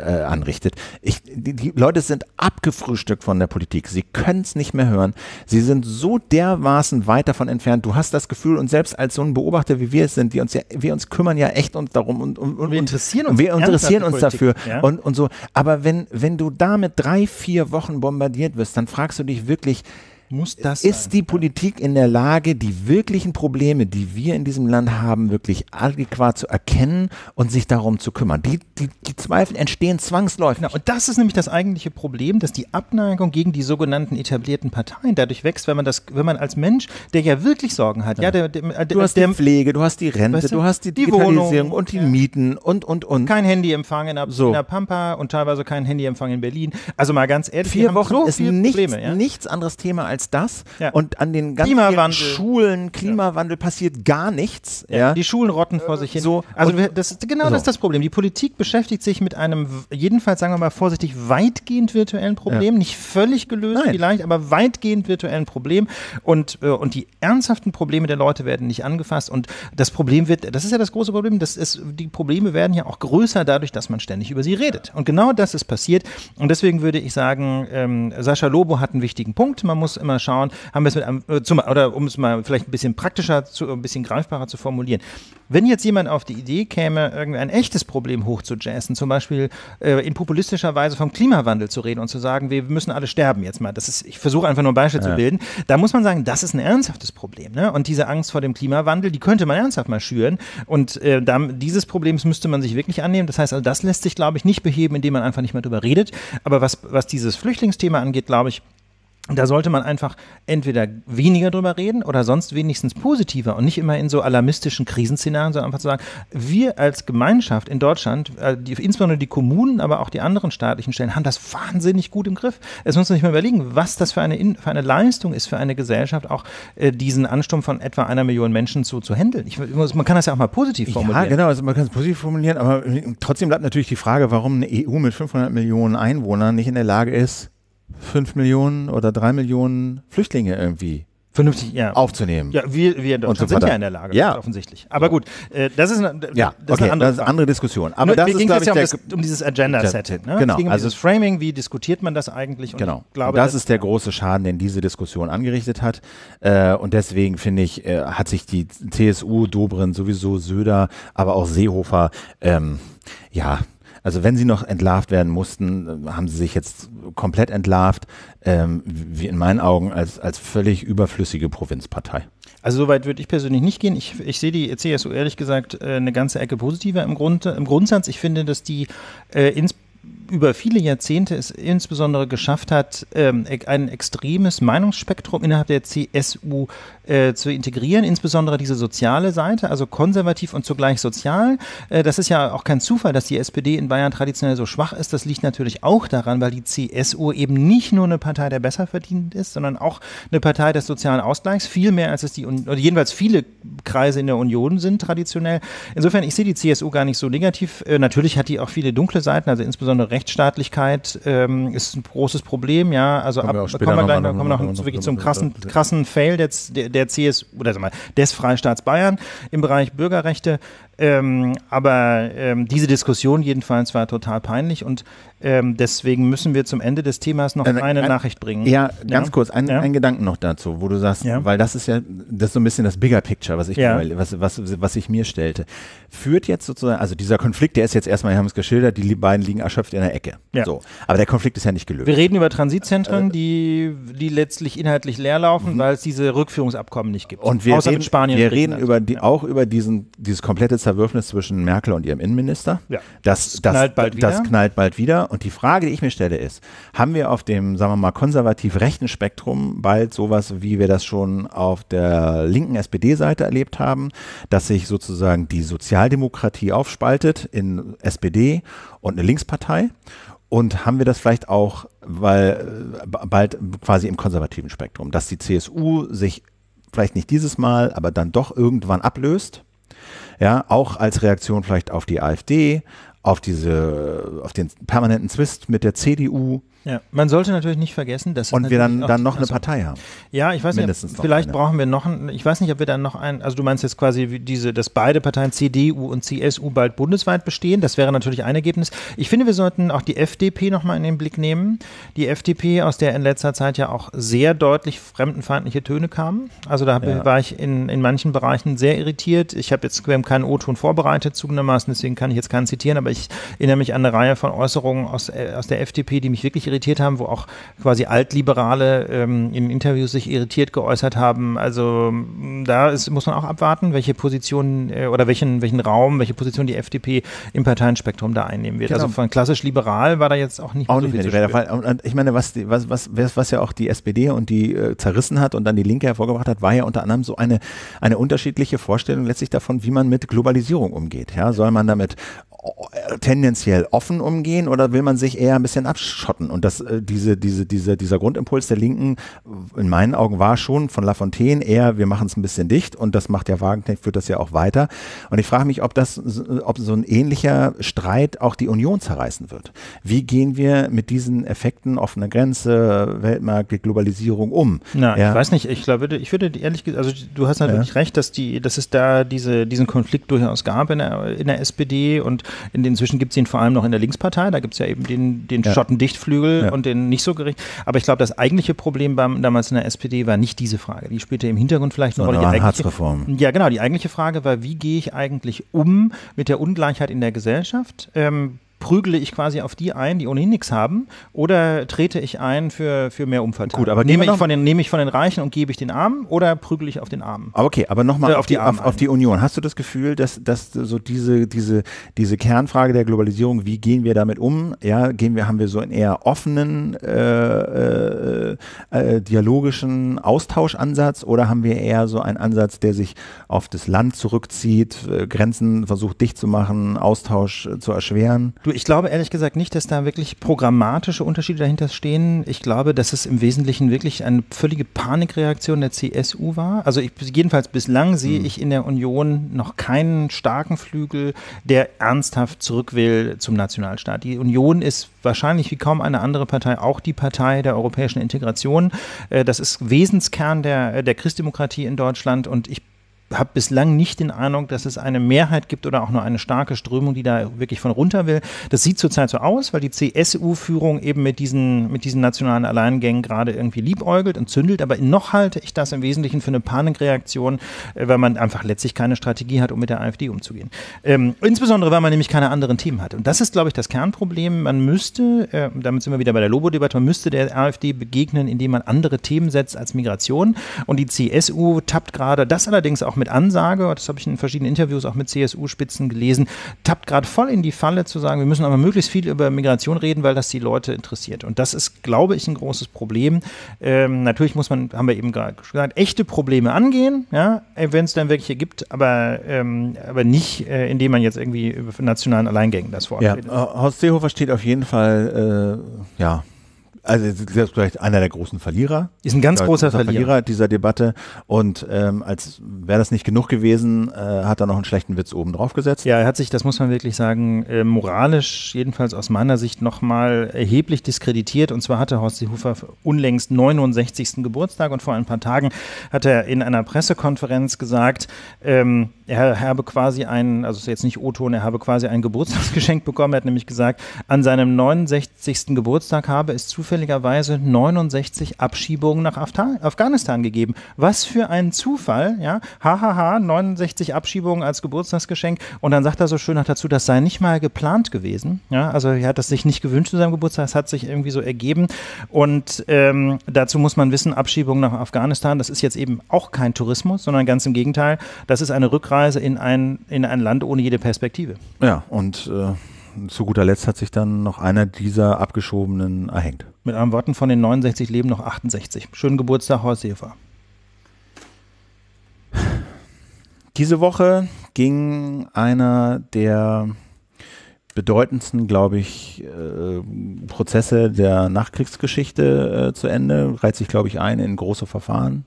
äh, äh anrichtet. Ich, die, die Leute sind abgefrühstückt von der Politik. Sie können es nicht mehr hören. Sie sind so dermaßen weit davon entfernt. Du hast das Gefühl und selbst als so ein Beobachter wie wir es sind, wir uns ja, wir uns kümmern ja echt uns darum und, und, und wir interessieren uns, wir interessieren uns dafür ja? und, und so. Aber wenn wenn du damit drei vier Wochen bombardiert wirst, dann fragst du dich wirklich muss äh, das ist sein? die Politik in der Lage, die wirklichen Probleme, die wir in diesem Land haben, wirklich adäquat zu erkennen und sich darum zu kümmern? Die, die, die Zweifel entstehen zwangsläufig. Genau. Und das ist nämlich das eigentliche Problem, dass die Abneigung gegen die sogenannten etablierten Parteien dadurch wächst, wenn man das, wenn man als Mensch, der ja wirklich Sorgen hat, ja, ja der, der, du hast der, die Pflege, du hast die Rente, weißt du, du, hast die Digitalisierung die Wohnung, und die ja. Mieten und und und. Kein Handyempfang in der, so. in der Pampa und teilweise kein Handyempfang in Berlin. Also mal ganz ehrlich, vier Wochen so ist nichts, Probleme, ja? nichts anderes Thema als als das. Ja. Und an den ganzen Klimawandel. Schulen, Klimawandel ja. passiert gar nichts. Ja. Die Schulen rotten vor äh, sich hin. So, also das, genau so. das ist das Problem. Die Politik beschäftigt sich mit einem, jedenfalls sagen wir mal vorsichtig, weitgehend virtuellen Problem. Nicht völlig gelöst Nein. vielleicht, aber weitgehend virtuellen Problem. Und, äh, und die ernsthaften Probleme der Leute werden nicht angefasst. Und das Problem wird, das ist ja das große Problem, das ist, die Probleme werden ja auch größer dadurch, dass man ständig über sie redet. Und genau das ist passiert. Und deswegen würde ich sagen, ähm, Sascha Lobo hat einen wichtigen Punkt. Man muss immer schauen, haben wir es mit einem, äh, oder um es mal vielleicht ein bisschen praktischer, zu, ein bisschen greifbarer zu formulieren. Wenn jetzt jemand auf die Idee käme, irgendein echtes Problem hochzujassen, zum Beispiel äh, in populistischer Weise vom Klimawandel zu reden und zu sagen, wir müssen alle sterben jetzt mal, das ist, ich versuche einfach nur ein Beispiel ja. zu bilden, da muss man sagen, das ist ein ernsthaftes Problem. Ne? Und diese Angst vor dem Klimawandel, die könnte man ernsthaft mal schüren. Und äh, dieses Problems müsste man sich wirklich annehmen. Das heißt, also das lässt sich, glaube ich, nicht beheben, indem man einfach nicht mehr drüber redet. Aber was, was dieses Flüchtlingsthema angeht, glaube ich, da sollte man einfach entweder weniger drüber reden oder sonst wenigstens positiver und nicht immer in so alarmistischen Krisenszenarien, sondern einfach zu sagen, wir als Gemeinschaft in Deutschland, äh, die, insbesondere die Kommunen, aber auch die anderen staatlichen Stellen, haben das wahnsinnig gut im Griff. Es muss man sich mal überlegen, was das für eine, für eine Leistung ist für eine Gesellschaft, auch äh, diesen Ansturm von etwa einer Million Menschen zu, zu handeln. Ich, man kann das ja auch mal positiv formulieren. Ja, genau, also man kann es positiv formulieren, aber äh, trotzdem bleibt natürlich die Frage, warum eine EU mit 500 Millionen Einwohnern nicht in der Lage ist, 5 Millionen oder 3 Millionen Flüchtlinge irgendwie vernünftig ja. aufzunehmen. Ja, wir, wir in Deutschland so sind ja in der Lage, ja. offensichtlich. Aber gut, äh, das ist eine, ja. okay, ist eine andere, das ist andere Diskussion. Aber Nur, das ist, ging es ja um, das, um dieses Agenda-Setting. Ne? Genau. Es ging um also dieses Framing, wie diskutiert man das eigentlich? Und genau. Glaube, und das, das, ist der große Schaden, den diese Diskussion angerichtet hat. Äh, und deswegen finde ich, äh, hat sich die CSU, Dobrin, sowieso Söder, aber auch Seehofer, ähm, ja, also wenn sie noch entlarvt werden mussten, haben sie sich jetzt komplett entlarvt, ähm, wie in meinen Augen als, als völlig überflüssige Provinzpartei. Also soweit würde ich persönlich nicht gehen. Ich, ich sehe die CSU ehrlich gesagt äh, eine ganze Ecke positiver im, Grund, im Grundsatz. Ich finde, dass die äh, ins über viele Jahrzehnte es insbesondere geschafft hat, ähm, e-, ein extremes Meinungsspektrum innerhalb der CSU äh, zu integrieren, insbesondere diese soziale Seite, also konservativ und zugleich sozial. Äh, das ist ja auch kein Zufall, dass die SPD in Bayern traditionell so schwach ist. Das liegt natürlich auch daran, weil die CSU eben nicht nur eine Partei der Besserverdienenden ist, sondern auch eine Partei des sozialen Ausgleichs, viel mehr als es die, oder jedenfalls viele Kreise in der Union sind traditionell. Insofern, ich sehe die CSU gar nicht so negativ. Äh, natürlich hat die auch viele dunkle Seiten, also insbesondere Rechtsstaatlichkeit ähm, ist ein großes Problem, ja. Also ab, kommen wir, kommen wir gleich noch, kommen noch, noch, noch wirklich zum krassen, krassen Fail der, der CS oder sag mal, des Freistaats Bayern im Bereich Bürgerrechte. Ähm, aber ähm, diese Diskussion jedenfalls war total peinlich und ähm, deswegen müssen wir zum Ende des Themas noch also, eine ein, Nachricht bringen. Ja, ganz ja? kurz, ein, ja? ein Gedanken noch dazu, wo du sagst, ja? weil das ist ja das ist so ein bisschen das Bigger Picture, was ich, was, was, was ich mir stellte. Führt jetzt sozusagen, also dieser Konflikt, der ist jetzt erstmal, wir haben es geschildert, die beiden liegen erschöpft in der Ecke. So. Aber der Konflikt ist ja nicht gelöst. Wir reden über Transitzentren, äh, die, die letztlich inhaltlich leerlaufen, mhm. weil es diese Rückführungsabkommen nicht gibt. Und wir Außer reden, Spanien wir reden halt. über die, auch über diesen, dieses komplette Zerwürfnis zwischen Merkel und ihrem Innenminister. Ja. Das, das, das, knallt bald wieder. das knallt bald wieder. Und die Frage, die ich mir stelle, ist, haben wir auf dem, sagen wir mal, konservativ-rechten Spektrum bald sowas, wie wir das schon auf der linken SPD-Seite erlebt haben, dass sich sozusagen die Sozialdemokratie aufspaltet in SPD und eine Linkspartei? Und haben wir das vielleicht auch, weil äh, bald quasi im konservativen Spektrum, dass die CSU sich vielleicht nicht dieses Mal, aber dann doch irgendwann ablöst ja, auch als Reaktion vielleicht auf die AfD, auf diese, auf den permanenten Zwist mit der CDU, ja, man sollte natürlich nicht vergessen, dass und wir dann, dann noch eine also Partei haben. Ja, ich weiß Mindestens nicht, vielleicht brauchen wir noch einen, ich weiß nicht, ob wir dann noch einen, also du meinst jetzt quasi diese, dass beide Parteien CDU und CSU bald bundesweit bestehen, das wäre natürlich ein Ergebnis. Ich finde, wir sollten auch die FDP nochmal in den Blick nehmen. Die FDP, aus der in letzter Zeit ja auch sehr deutlich fremdenfeindliche Töne kamen. Also da ja. war ich in, in manchen Bereichen sehr irritiert. Ich habe jetzt, wir haben keinen O-Ton vorbereitet zugegebenermaßen, deswegen kann ich jetzt keinen zitieren, aber ich erinnere mich an eine Reihe von Äußerungen aus, äh, aus der FDP, die mich wirklich irritiert irritiert haben, wo auch quasi Altliberale ähm, in Interviews sich irritiert geäußert haben. Also mm, da ist, muss man auch abwarten, welche Position äh, oder welchen, welchen Raum, welche Position die FDP im Parteienspektrum da einnehmen wird. Also genau. Also von klassisch liberal war da jetzt auch nicht auch so nicht viel mehr zu Ich meine, was, was, was, was ja auch die SPD und die äh, zerrissen hat und dann die Linke hervorgebracht hat, war ja unter anderem so eine, eine unterschiedliche Vorstellung letztlich davon, wie man mit Globalisierung umgeht. Ja, soll man damit tendenziell offen umgehen oder will man sich eher ein bisschen abschotten? Und das, äh, diese, diese, diese, dieser Grundimpuls der Linken in meinen Augen war schon von Lafontaine eher, wir machen es ein bisschen dicht und das macht ja Wagenknecht, führt das ja auch weiter. Und ich frage mich, ob das, ob so ein ähnlicher Streit auch die Union zerreißen wird. Wie gehen wir mit diesen Effekten offene Grenze, Weltmarkt, die Globalisierung um? Na, ja. ich weiß nicht, ich glaube, ich würde ehrlich gesagt, also du hast natürlich ja. recht, dass die, dass es da diese, diesen Konflikt durchaus gab in der, in der SPD und in den gibt es ihn vor allem noch in der Linkspartei. Da gibt es ja eben den, den ja. Schottendichtflügel ja. und den nicht so gericht. Aber ich glaube, das eigentliche Problem beim, damals in der SPD war nicht diese Frage. Die spielte im Hintergrund vielleicht noch eine Rolle. Die Harzreform. Ja, genau. Die eigentliche Frage war, wie gehe ich eigentlich um mit der Ungleichheit in der Gesellschaft? Ähm, prügele ich quasi auf die ein, die ohnehin nichts haben, oder trete ich ein für, für mehr Umverteilung? Gut, aber nehme ich, von den, nehme ich von den Reichen und gebe ich den Armen oder prügele ich auf den Armen? Okay, aber nochmal äh, auf, auf, die, auf, auf die Union. Hast du das Gefühl, dass, dass so diese, diese, diese Kernfrage der Globalisierung, wie gehen wir damit um? Ja, gehen wir, haben wir so einen eher offenen, äh, äh, äh dialogischen Austauschansatz oder haben wir eher so einen Ansatz, der sich auf das Land zurückzieht, äh, Grenzen versucht dicht zu machen, Austausch zu erschweren? Du, ich glaube ehrlich gesagt nicht, dass da wirklich programmatische Unterschiede dahinter stehen. Ich glaube, dass es im Wesentlichen wirklich eine völlige Panikreaktion der CSU war. Also ich, jedenfalls bislang sehe hm. ich in der Union noch keinen starken Flügel, der ernsthaft zurück will zum Nationalstaat. Die Union ist wahrscheinlich wie kaum eine andere Partei auch die Partei der europäischen Integration. Äh, das ist Wesenskern der, äh, der Christdemokratie in Deutschland und ich habe bislang nicht den Eindruck, dass es eine Mehrheit gibt oder auch nur eine starke Strömung, die da wirklich von runter will. Das sieht zurzeit so aus, weil die CSU-Führung eben mit diesen, mit diesen nationalen Alleingängen gerade irgendwie liebäugelt und zündelt. Aber noch halte ich das im Wesentlichen für eine Panikreaktion, äh, weil man einfach letztlich keine Strategie hat, um mit der AfD umzugehen. Ähm, insbesondere, weil man nämlich keine anderen Themen hat. Und das ist, glaube ich, das Kernproblem. Man müsste, äh, damit sind wir wieder bei der Lobo-Debatte, man müsste der AfD begegnen, indem man andere Themen setzt als Migration. Und die CSU tappt gerade, das allerdings auch auch mit Ansage, das habe ich in verschiedenen Interviews auch mit CSU-Spitzen gelesen, tappt gerade voll in die Falle zu sagen, wir müssen aber möglichst viel über Migration reden, weil das die Leute interessiert. Und das ist, glaube ich, ein großes Problem. Ähm, natürlich muss man, haben wir eben gerade gesagt, echte Probleme angehen, ja, äh, wenn es dann welche gibt, aber, ähm, aber nicht, äh, indem man jetzt irgendwie über nationalen Alleingängen das Wort ja. Horst Seehofer steht auf jeden Fall, äh, ja, also das ist vielleicht einer der großen Verlierer. Ist ein ganz großer, großer Verlierer. Verlierer. dieser Debatte. Und ähm, als wäre das nicht genug gewesen, äh, hat er noch einen schlechten Witz oben drauf gesetzt. Ja, er hat sich, das muss man wirklich sagen, äh, moralisch jedenfalls aus meiner Sicht nochmal erheblich diskreditiert. Und zwar hatte Horst Seehofer unlängst 69. Geburtstag und vor ein paar Tagen hat er in einer Pressekonferenz gesagt, ähm, er habe quasi einen, also ist jetzt nicht O-Ton, er habe quasi ein Geburtstagsgeschenk bekommen. Er hat nämlich gesagt, an seinem 69. Geburtstag habe es zufälligerweise 69 Abschiebungen nach Afghanistan gegeben. Was für ein Zufall, ja? Hahaha, ha, ha, 69 Abschiebungen als Geburtstagsgeschenk. Und dann sagt er so schön noch dazu, das sei nicht mal geplant gewesen. Ja, also er hat das sich nicht gewünscht zu seinem Geburtstag, es hat sich irgendwie so ergeben. Und ähm, dazu muss man wissen, Abschiebungen nach Afghanistan, das ist jetzt eben auch kein Tourismus, sondern ganz im Gegenteil, das ist eine Rückreise Einreise in ein, in ein Land ohne jede Perspektive. Ja, und äh, zu guter Letzt hat sich dann noch einer dieser abgeschobenen erhängt. Mit anderen Worten, von den 69 leben noch 68. Schönen Geburtstag, Horst Seefer. Diese Woche ging einer der bedeutendsten, glaube ich, äh, Prozesse der Nachkriegsgeschichte äh, zu Ende, reiht sich, glaube ich, ein in große Verfahren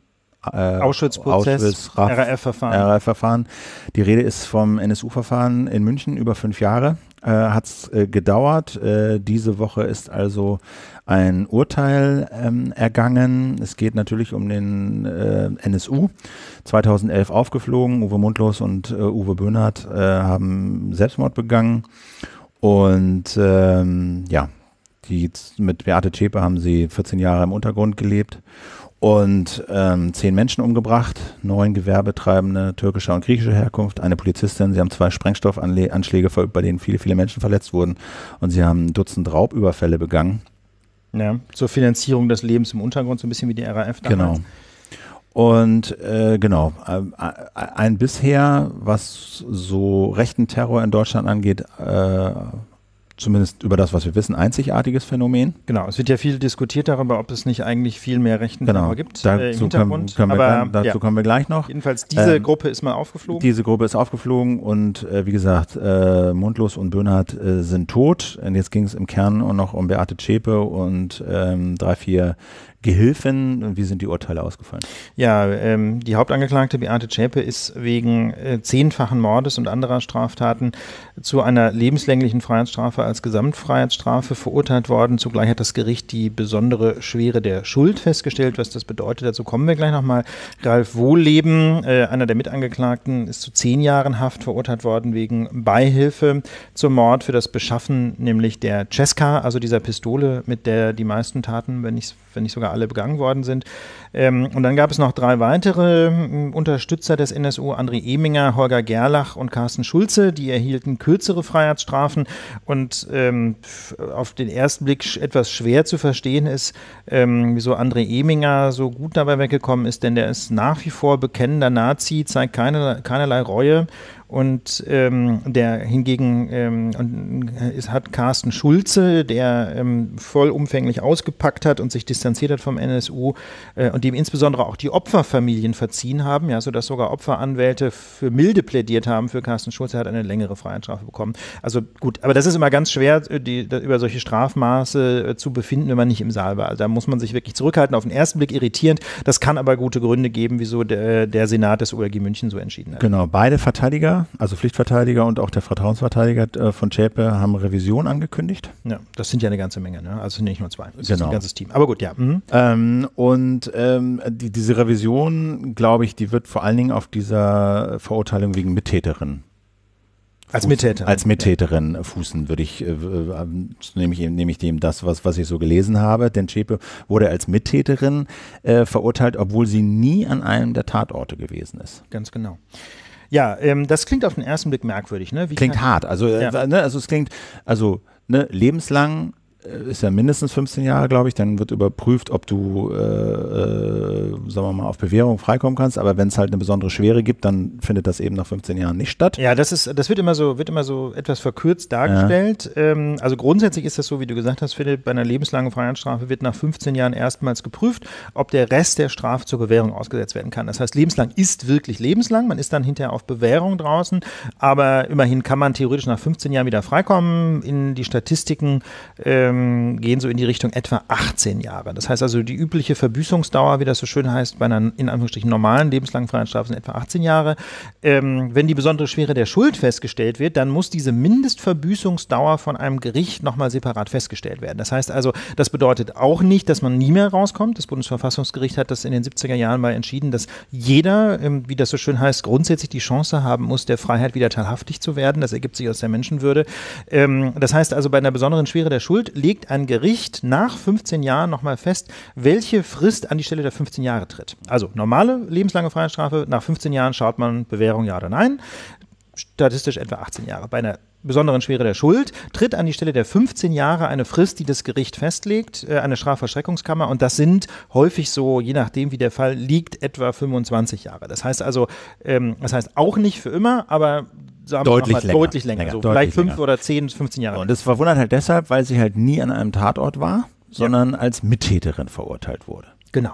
äh, Auschwitz-Prozess, Auschwitz, raf RAF-Verfahren. Die Rede ist vom NSU-Verfahren in München über fünf Jahre. Äh, Hat es äh, gedauert. Äh, diese Woche ist also ein Urteil ähm, ergangen. Es geht natürlich um den äh, NSU. 2011 aufgeflogen. Uwe Mundlos und äh, Uwe Böhnhardt äh, haben Selbstmord begangen. Und ähm, ja, die, mit Beate Zschäpe haben sie 14 Jahre im Untergrund gelebt und ähm, zehn Menschen umgebracht, neun Gewerbetreibende türkischer und griechischer Herkunft, eine Polizistin. Sie haben zwei Sprengstoffanschläge bei denen viele, viele Menschen verletzt wurden und sie haben Dutzend Raubüberfälle begangen. Ja, zur Finanzierung des Lebens im Untergrund, so ein bisschen wie die RAF damals. Genau. Und äh, genau, ähm, ein bisher, was so rechten Terror in Deutschland angeht, äh, zumindest über das, was wir wissen, einzigartiges Phänomen. Genau, es wird ja viel diskutiert darüber, ob es nicht eigentlich viel mehr rechten genau. gibt dazu äh, im Hintergrund. Können, können aber, gleich, dazu ja. kommen wir gleich noch. Jedenfalls, diese ähm, Gruppe ist mal aufgeflogen. Diese Gruppe ist aufgeflogen und äh, wie gesagt, äh, Mundlos und Böhnhardt äh, sind tot. Und jetzt ging es im Kern noch um Beate Zschäpe und ähm, drei, vier Gehilfen und wie sind die Urteile ausgefallen? Ja, ähm, die Hauptangeklagte Beate Zschäpe ist wegen äh, zehnfachen Mordes und anderer Straftaten zu einer lebenslänglichen Freiheitsstrafe als Gesamtfreiheitsstrafe verurteilt worden. Zugleich hat das Gericht die besondere Schwere der Schuld festgestellt, was das bedeutet. Dazu kommen wir gleich nochmal. Ralf Wohlleben, äh, einer der Mitangeklagten, ist zu zehn Jahren Haft verurteilt worden wegen Beihilfe zum Mord für das Beschaffen nämlich der Cesca, also dieser Pistole, mit der die meisten Taten, wenn ich es wenn nicht sogar alle begangen worden sind. Ähm, und dann gab es noch drei weitere mm, Unterstützer des NSU, André Eminger, Holger Gerlach und Carsten Schulze, die erhielten kürzere Freiheitsstrafen. Und ähm, auf den ersten Blick etwas schwer zu verstehen ist, ähm, wieso André Eminger so gut dabei weggekommen ist, denn der ist nach wie vor bekennender Nazi, zeigt keine, keinerlei Reue und ähm, der hingegen ähm, ist, hat Carsten Schulze, der ähm, vollumfänglich ausgepackt hat und sich distanziert hat vom NSU äh, und dem insbesondere auch die Opferfamilien verziehen haben, ja, sodass sogar Opferanwälte für milde plädiert haben. Für Carsten Schulze hat eine längere Freiheitsstrafe bekommen. Also gut, aber das ist immer ganz schwer, äh, die, die, über solche Strafmaße äh, zu befinden, wenn man nicht im Saal war. Also da muss man sich wirklich zurückhalten. Auf den ersten Blick irritierend. Das kann aber gute Gründe geben, wieso der, der Senat des ORG München so entschieden hat. Genau, beide Verteidiger also Pflichtverteidiger und auch der Vertrauensverteidiger äh, von Schäpe haben Revision angekündigt. Ja, das sind ja eine ganze Menge, ne? also nicht nur zwei, das genau. ist ein genau. ganzes Team. Aber gut, ja. Mhm. Ähm, und ähm, die, diese Revision, glaube ich, die wird vor allen Dingen auf dieser Verurteilung wegen Mittäterin als Mittäterin. Als Mittäterin ja. fußen würde ich, äh, ähm, nehme ich, nehm ich dem das, was, was ich so gelesen habe. Denn Schäpe wurde als Mittäterin äh, verurteilt, obwohl sie nie an einem der Tatorte gewesen ist. Ganz genau. Ja, ähm, das klingt auf den ersten Blick merkwürdig. Ne? klingt hart. Also, äh, ja. äh, ne? also es klingt, also ne? lebenslang äh, ist ja mindestens 15 Jahre, glaube ich. Dann wird überprüft, ob du, äh, äh, sagen wir mal, auf Bewährung freikommen kannst. Aber wenn es halt eine besondere Schwere gibt, dann findet das eben nach 15 Jahren nicht statt. Ja, das ist, das wird immer so, wird immer so etwas verkürzt dargestellt. Ja. Ähm, also grundsätzlich ist das so, wie du gesagt hast, Philipp, bei einer lebenslangen Freiheitsstrafe wird nach 15 Jahren erstmals geprüft, ob der Rest der Strafe zur Bewährung ausgesetzt werden kann. Das heißt, lebenslang ist wirklich lebenslang. Man ist dann hinterher auf Bewährung draußen. Aber immerhin kann man theoretisch nach 15 Jahren wieder freikommen. In die Statistiken äh, ähm, gehen so in die Richtung etwa 18 Jahre. Das heißt also, die übliche Verbüßungsdauer, wie das so schön heißt, bei einer in Anführungsstrichen normalen lebenslangen Freiheitsstrafe sind etwa 18 Jahre. Ähm, wenn die besondere Schwere der Schuld festgestellt wird, dann muss diese Mindestverbüßungsdauer von einem Gericht nochmal separat festgestellt werden. Das heißt also, das bedeutet auch nicht, dass man nie mehr rauskommt. Das Bundesverfassungsgericht hat das in den 70er Jahren mal entschieden, dass jeder, ähm, wie das so schön heißt, grundsätzlich die Chance haben muss, der Freiheit wieder teilhaftig zu werden. Das ergibt sich aus der Menschenwürde. Ähm, das heißt also, bei einer besonderen Schwere der Schuld legt ein Gericht nach 15 Jahren nochmal fest, welche Frist an die Stelle der 15 Jahre tritt. Also normale lebenslange Freiheitsstrafe, nach 15 Jahren schaut man Bewährung ja oder nein statistisch etwa 18 Jahre. Bei einer besonderen Schwere der Schuld tritt an die Stelle der 15 Jahre eine Frist, die das Gericht festlegt, äh, eine Strafverschreckungskammer und das sind häufig so, je nachdem wie der Fall liegt, etwa 25 Jahre. Das heißt also, ähm, das heißt auch nicht für immer, aber deutlich hat, länger. Deutlich länger. länger so, deutlich vielleicht fünf länger. oder zehn, 15 Jahre. Und das verwundert halt deshalb, weil sie halt nie an einem Tatort war, sondern ja. als Mittäterin verurteilt wurde. Genau.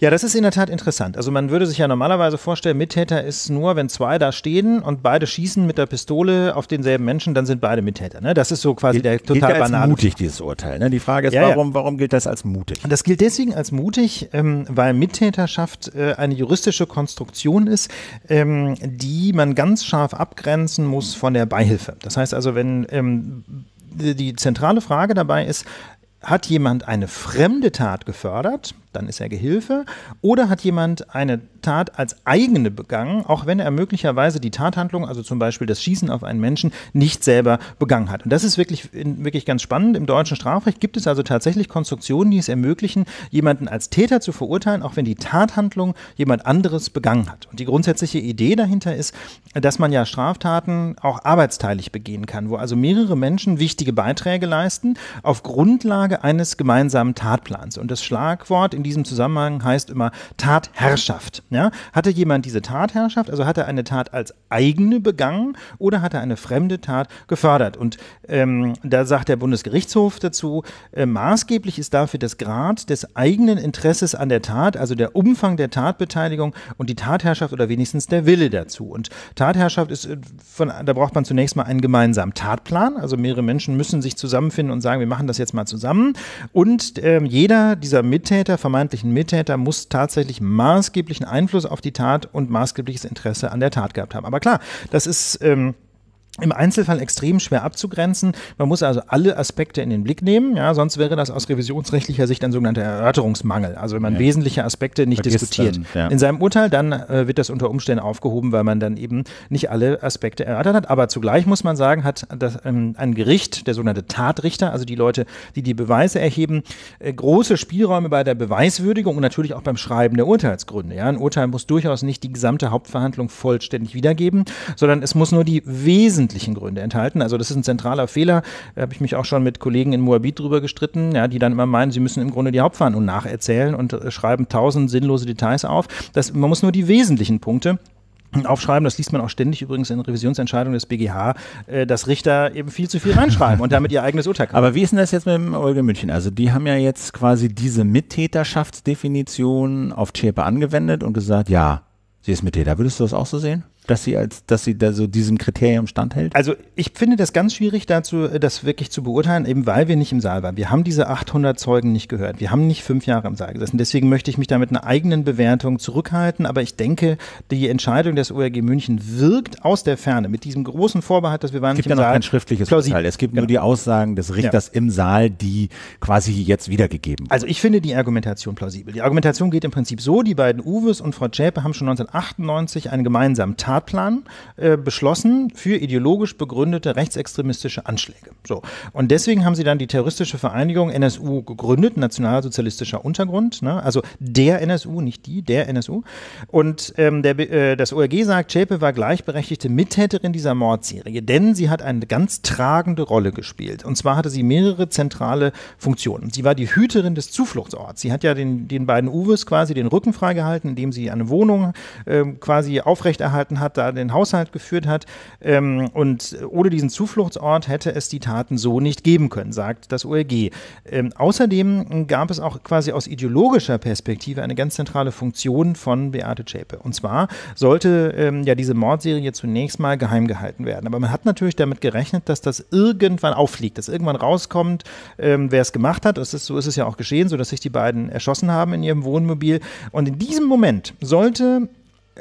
Ja, das ist in der Tat interessant. Also man würde sich ja normalerweise vorstellen, Mittäter ist nur, wenn zwei da stehen und beide schießen mit der Pistole auf denselben Menschen, dann sind beide Mittäter. Ne? Das ist so quasi gilt, der total gilt ja als mutig dieses Urteil. Ne? Die Frage ist, ja, warum, ja. warum gilt das als mutig? Das gilt deswegen als mutig, ähm, weil Mittäterschaft äh, eine juristische Konstruktion ist, ähm, die man ganz scharf abgrenzen muss von der Beihilfe. Das heißt also, wenn ähm, die zentrale Frage dabei ist, hat jemand eine fremde Tat gefördert, dann ist er Gehilfe. Oder hat jemand eine Tat als eigene begangen, auch wenn er möglicherweise die Tathandlung, also zum Beispiel das Schießen auf einen Menschen, nicht selber begangen hat. Und das ist wirklich, wirklich ganz spannend. Im deutschen Strafrecht gibt es also tatsächlich Konstruktionen, die es ermöglichen, jemanden als Täter zu verurteilen, auch wenn die Tathandlung jemand anderes begangen hat. Und die grundsätzliche Idee dahinter ist, dass man ja Straftaten auch arbeitsteilig begehen kann, wo also mehrere Menschen wichtige Beiträge leisten auf Grundlage eines gemeinsamen Tatplans. Und das Schlagwort in diesem Zusammenhang heißt immer Tatherrschaft. Ja? Hatte jemand diese Tatherrschaft, also hat er eine Tat als eigene begangen oder hat er eine fremde Tat gefördert? Und ähm, da sagt der Bundesgerichtshof dazu, äh, maßgeblich ist dafür das Grad des eigenen Interesses an der Tat, also der Umfang der Tatbeteiligung und die Tatherrschaft oder wenigstens der Wille dazu. Und Tatherrschaft ist, äh, von, da braucht man zunächst mal einen gemeinsamen Tatplan, also mehrere Menschen müssen sich zusammenfinden und sagen, wir machen das jetzt mal zusammen. Und ähm, jeder dieser Mittäter vermeintlichen Mittäter muss tatsächlich maßgeblichen Einfluss auf die Tat und maßgebliches Interesse an der Tat gehabt haben. Aber klar, das ist. Ähm, im Einzelfall extrem schwer abzugrenzen. Man muss also alle Aspekte in den Blick nehmen, ja, sonst wäre das aus revisionsrechtlicher Sicht ein sogenannter Erörterungsmangel. Also wenn man ja. wesentliche Aspekte nicht Vergisst diskutiert. Dann, ja. In seinem Urteil, dann äh, wird das unter Umständen aufgehoben, weil man dann eben nicht alle Aspekte erörtert hat. Aber zugleich muss man sagen, hat das, ähm, ein Gericht, der sogenannte Tatrichter, also die Leute, die die Beweise erheben, äh, große Spielräume bei der Beweiswürdigung und natürlich auch beim Schreiben der Urteilsgründe. Ja. Ein Urteil muss durchaus nicht die gesamte Hauptverhandlung vollständig wiedergeben, sondern es muss nur die Wesen wesentlichen Gründe enthalten. Also das ist ein zentraler Fehler. Da habe ich mich auch schon mit Kollegen in Moabit drüber gestritten, ja, die dann immer meinen, sie müssen im Grunde die Hauptverhandlung nacherzählen und äh, schreiben tausend sinnlose Details auf. Das, man muss nur die wesentlichen Punkte aufschreiben, das liest man auch ständig übrigens in Revisionsentscheidungen des BGH, äh, dass Richter eben viel zu viel reinschreiben und damit ihr eigenes Urteil kriegen. Aber wie ist denn das jetzt mit dem Olga München? Also die haben ja jetzt quasi diese Mittäterschaftsdefinition auf Zschäpe angewendet und gesagt, ja, sie ist Mittäter. Würdest du das auch so sehen? dass sie als, dass sie da so diesem Kriterium standhält? Also ich finde das ganz schwierig dazu, äh, das wirklich zu beurteilen, eben weil wir nicht im Saal waren. Wir haben diese 800 Zeugen nicht gehört. Wir haben nicht fünf Jahre im Saal gesessen. Deswegen möchte ich mich da mit einer eigenen Bewertung zurückhalten. Aber ich denke, die Entscheidung des ORG München wirkt aus der Ferne mit diesem großen Vorbehalt, dass wir waren es gibt ja noch kein schriftliches Plausibel. Urteil. Es gibt genau. nur die Aussagen des Richters ja. im Saal, die quasi jetzt wiedergegeben. Wurden. Also ich finde die Argumentation plausibel. Die Argumentation geht im Prinzip so: Die beiden Uwes und Frau Zschäpe haben schon 1998 einen gemeinsamen Tag Fahrplan äh, beschlossen für ideologisch begründete rechtsextremistische Anschläge. So. Und deswegen haben sie dann die terroristische Vereinigung NSU gegründet, Nationalsozialistischer Untergrund, ne? also der NSU, nicht die, der NSU. Und ähm, der, äh, das ORG sagt, Schäpe war gleichberechtigte Mittäterin dieser Mordserie, denn sie hat eine ganz tragende Rolle gespielt. Und zwar hatte sie mehrere zentrale Funktionen. Sie war die Hüterin des Zufluchtsorts. Sie hat ja den, den beiden Uwes quasi den Rücken freigehalten, indem sie eine Wohnung äh, quasi aufrechterhalten hat, da den Haushalt geführt hat. Ähm, und ohne diesen Zufluchtsort hätte es die Taten so nicht geben können, sagt das OLG. Ähm, außerdem gab es auch quasi aus ideologischer Perspektive eine ganz zentrale Funktion von Beate Zschäpe. Und zwar sollte ähm, ja diese Mordserie zunächst mal geheim gehalten werden. Aber man hat natürlich damit gerechnet, dass das irgendwann auffliegt, dass irgendwann rauskommt, ähm, wer es gemacht hat. Ist, so ist es ja auch geschehen, sodass sich die beiden erschossen haben in ihrem Wohnmobil. Und in diesem Moment sollte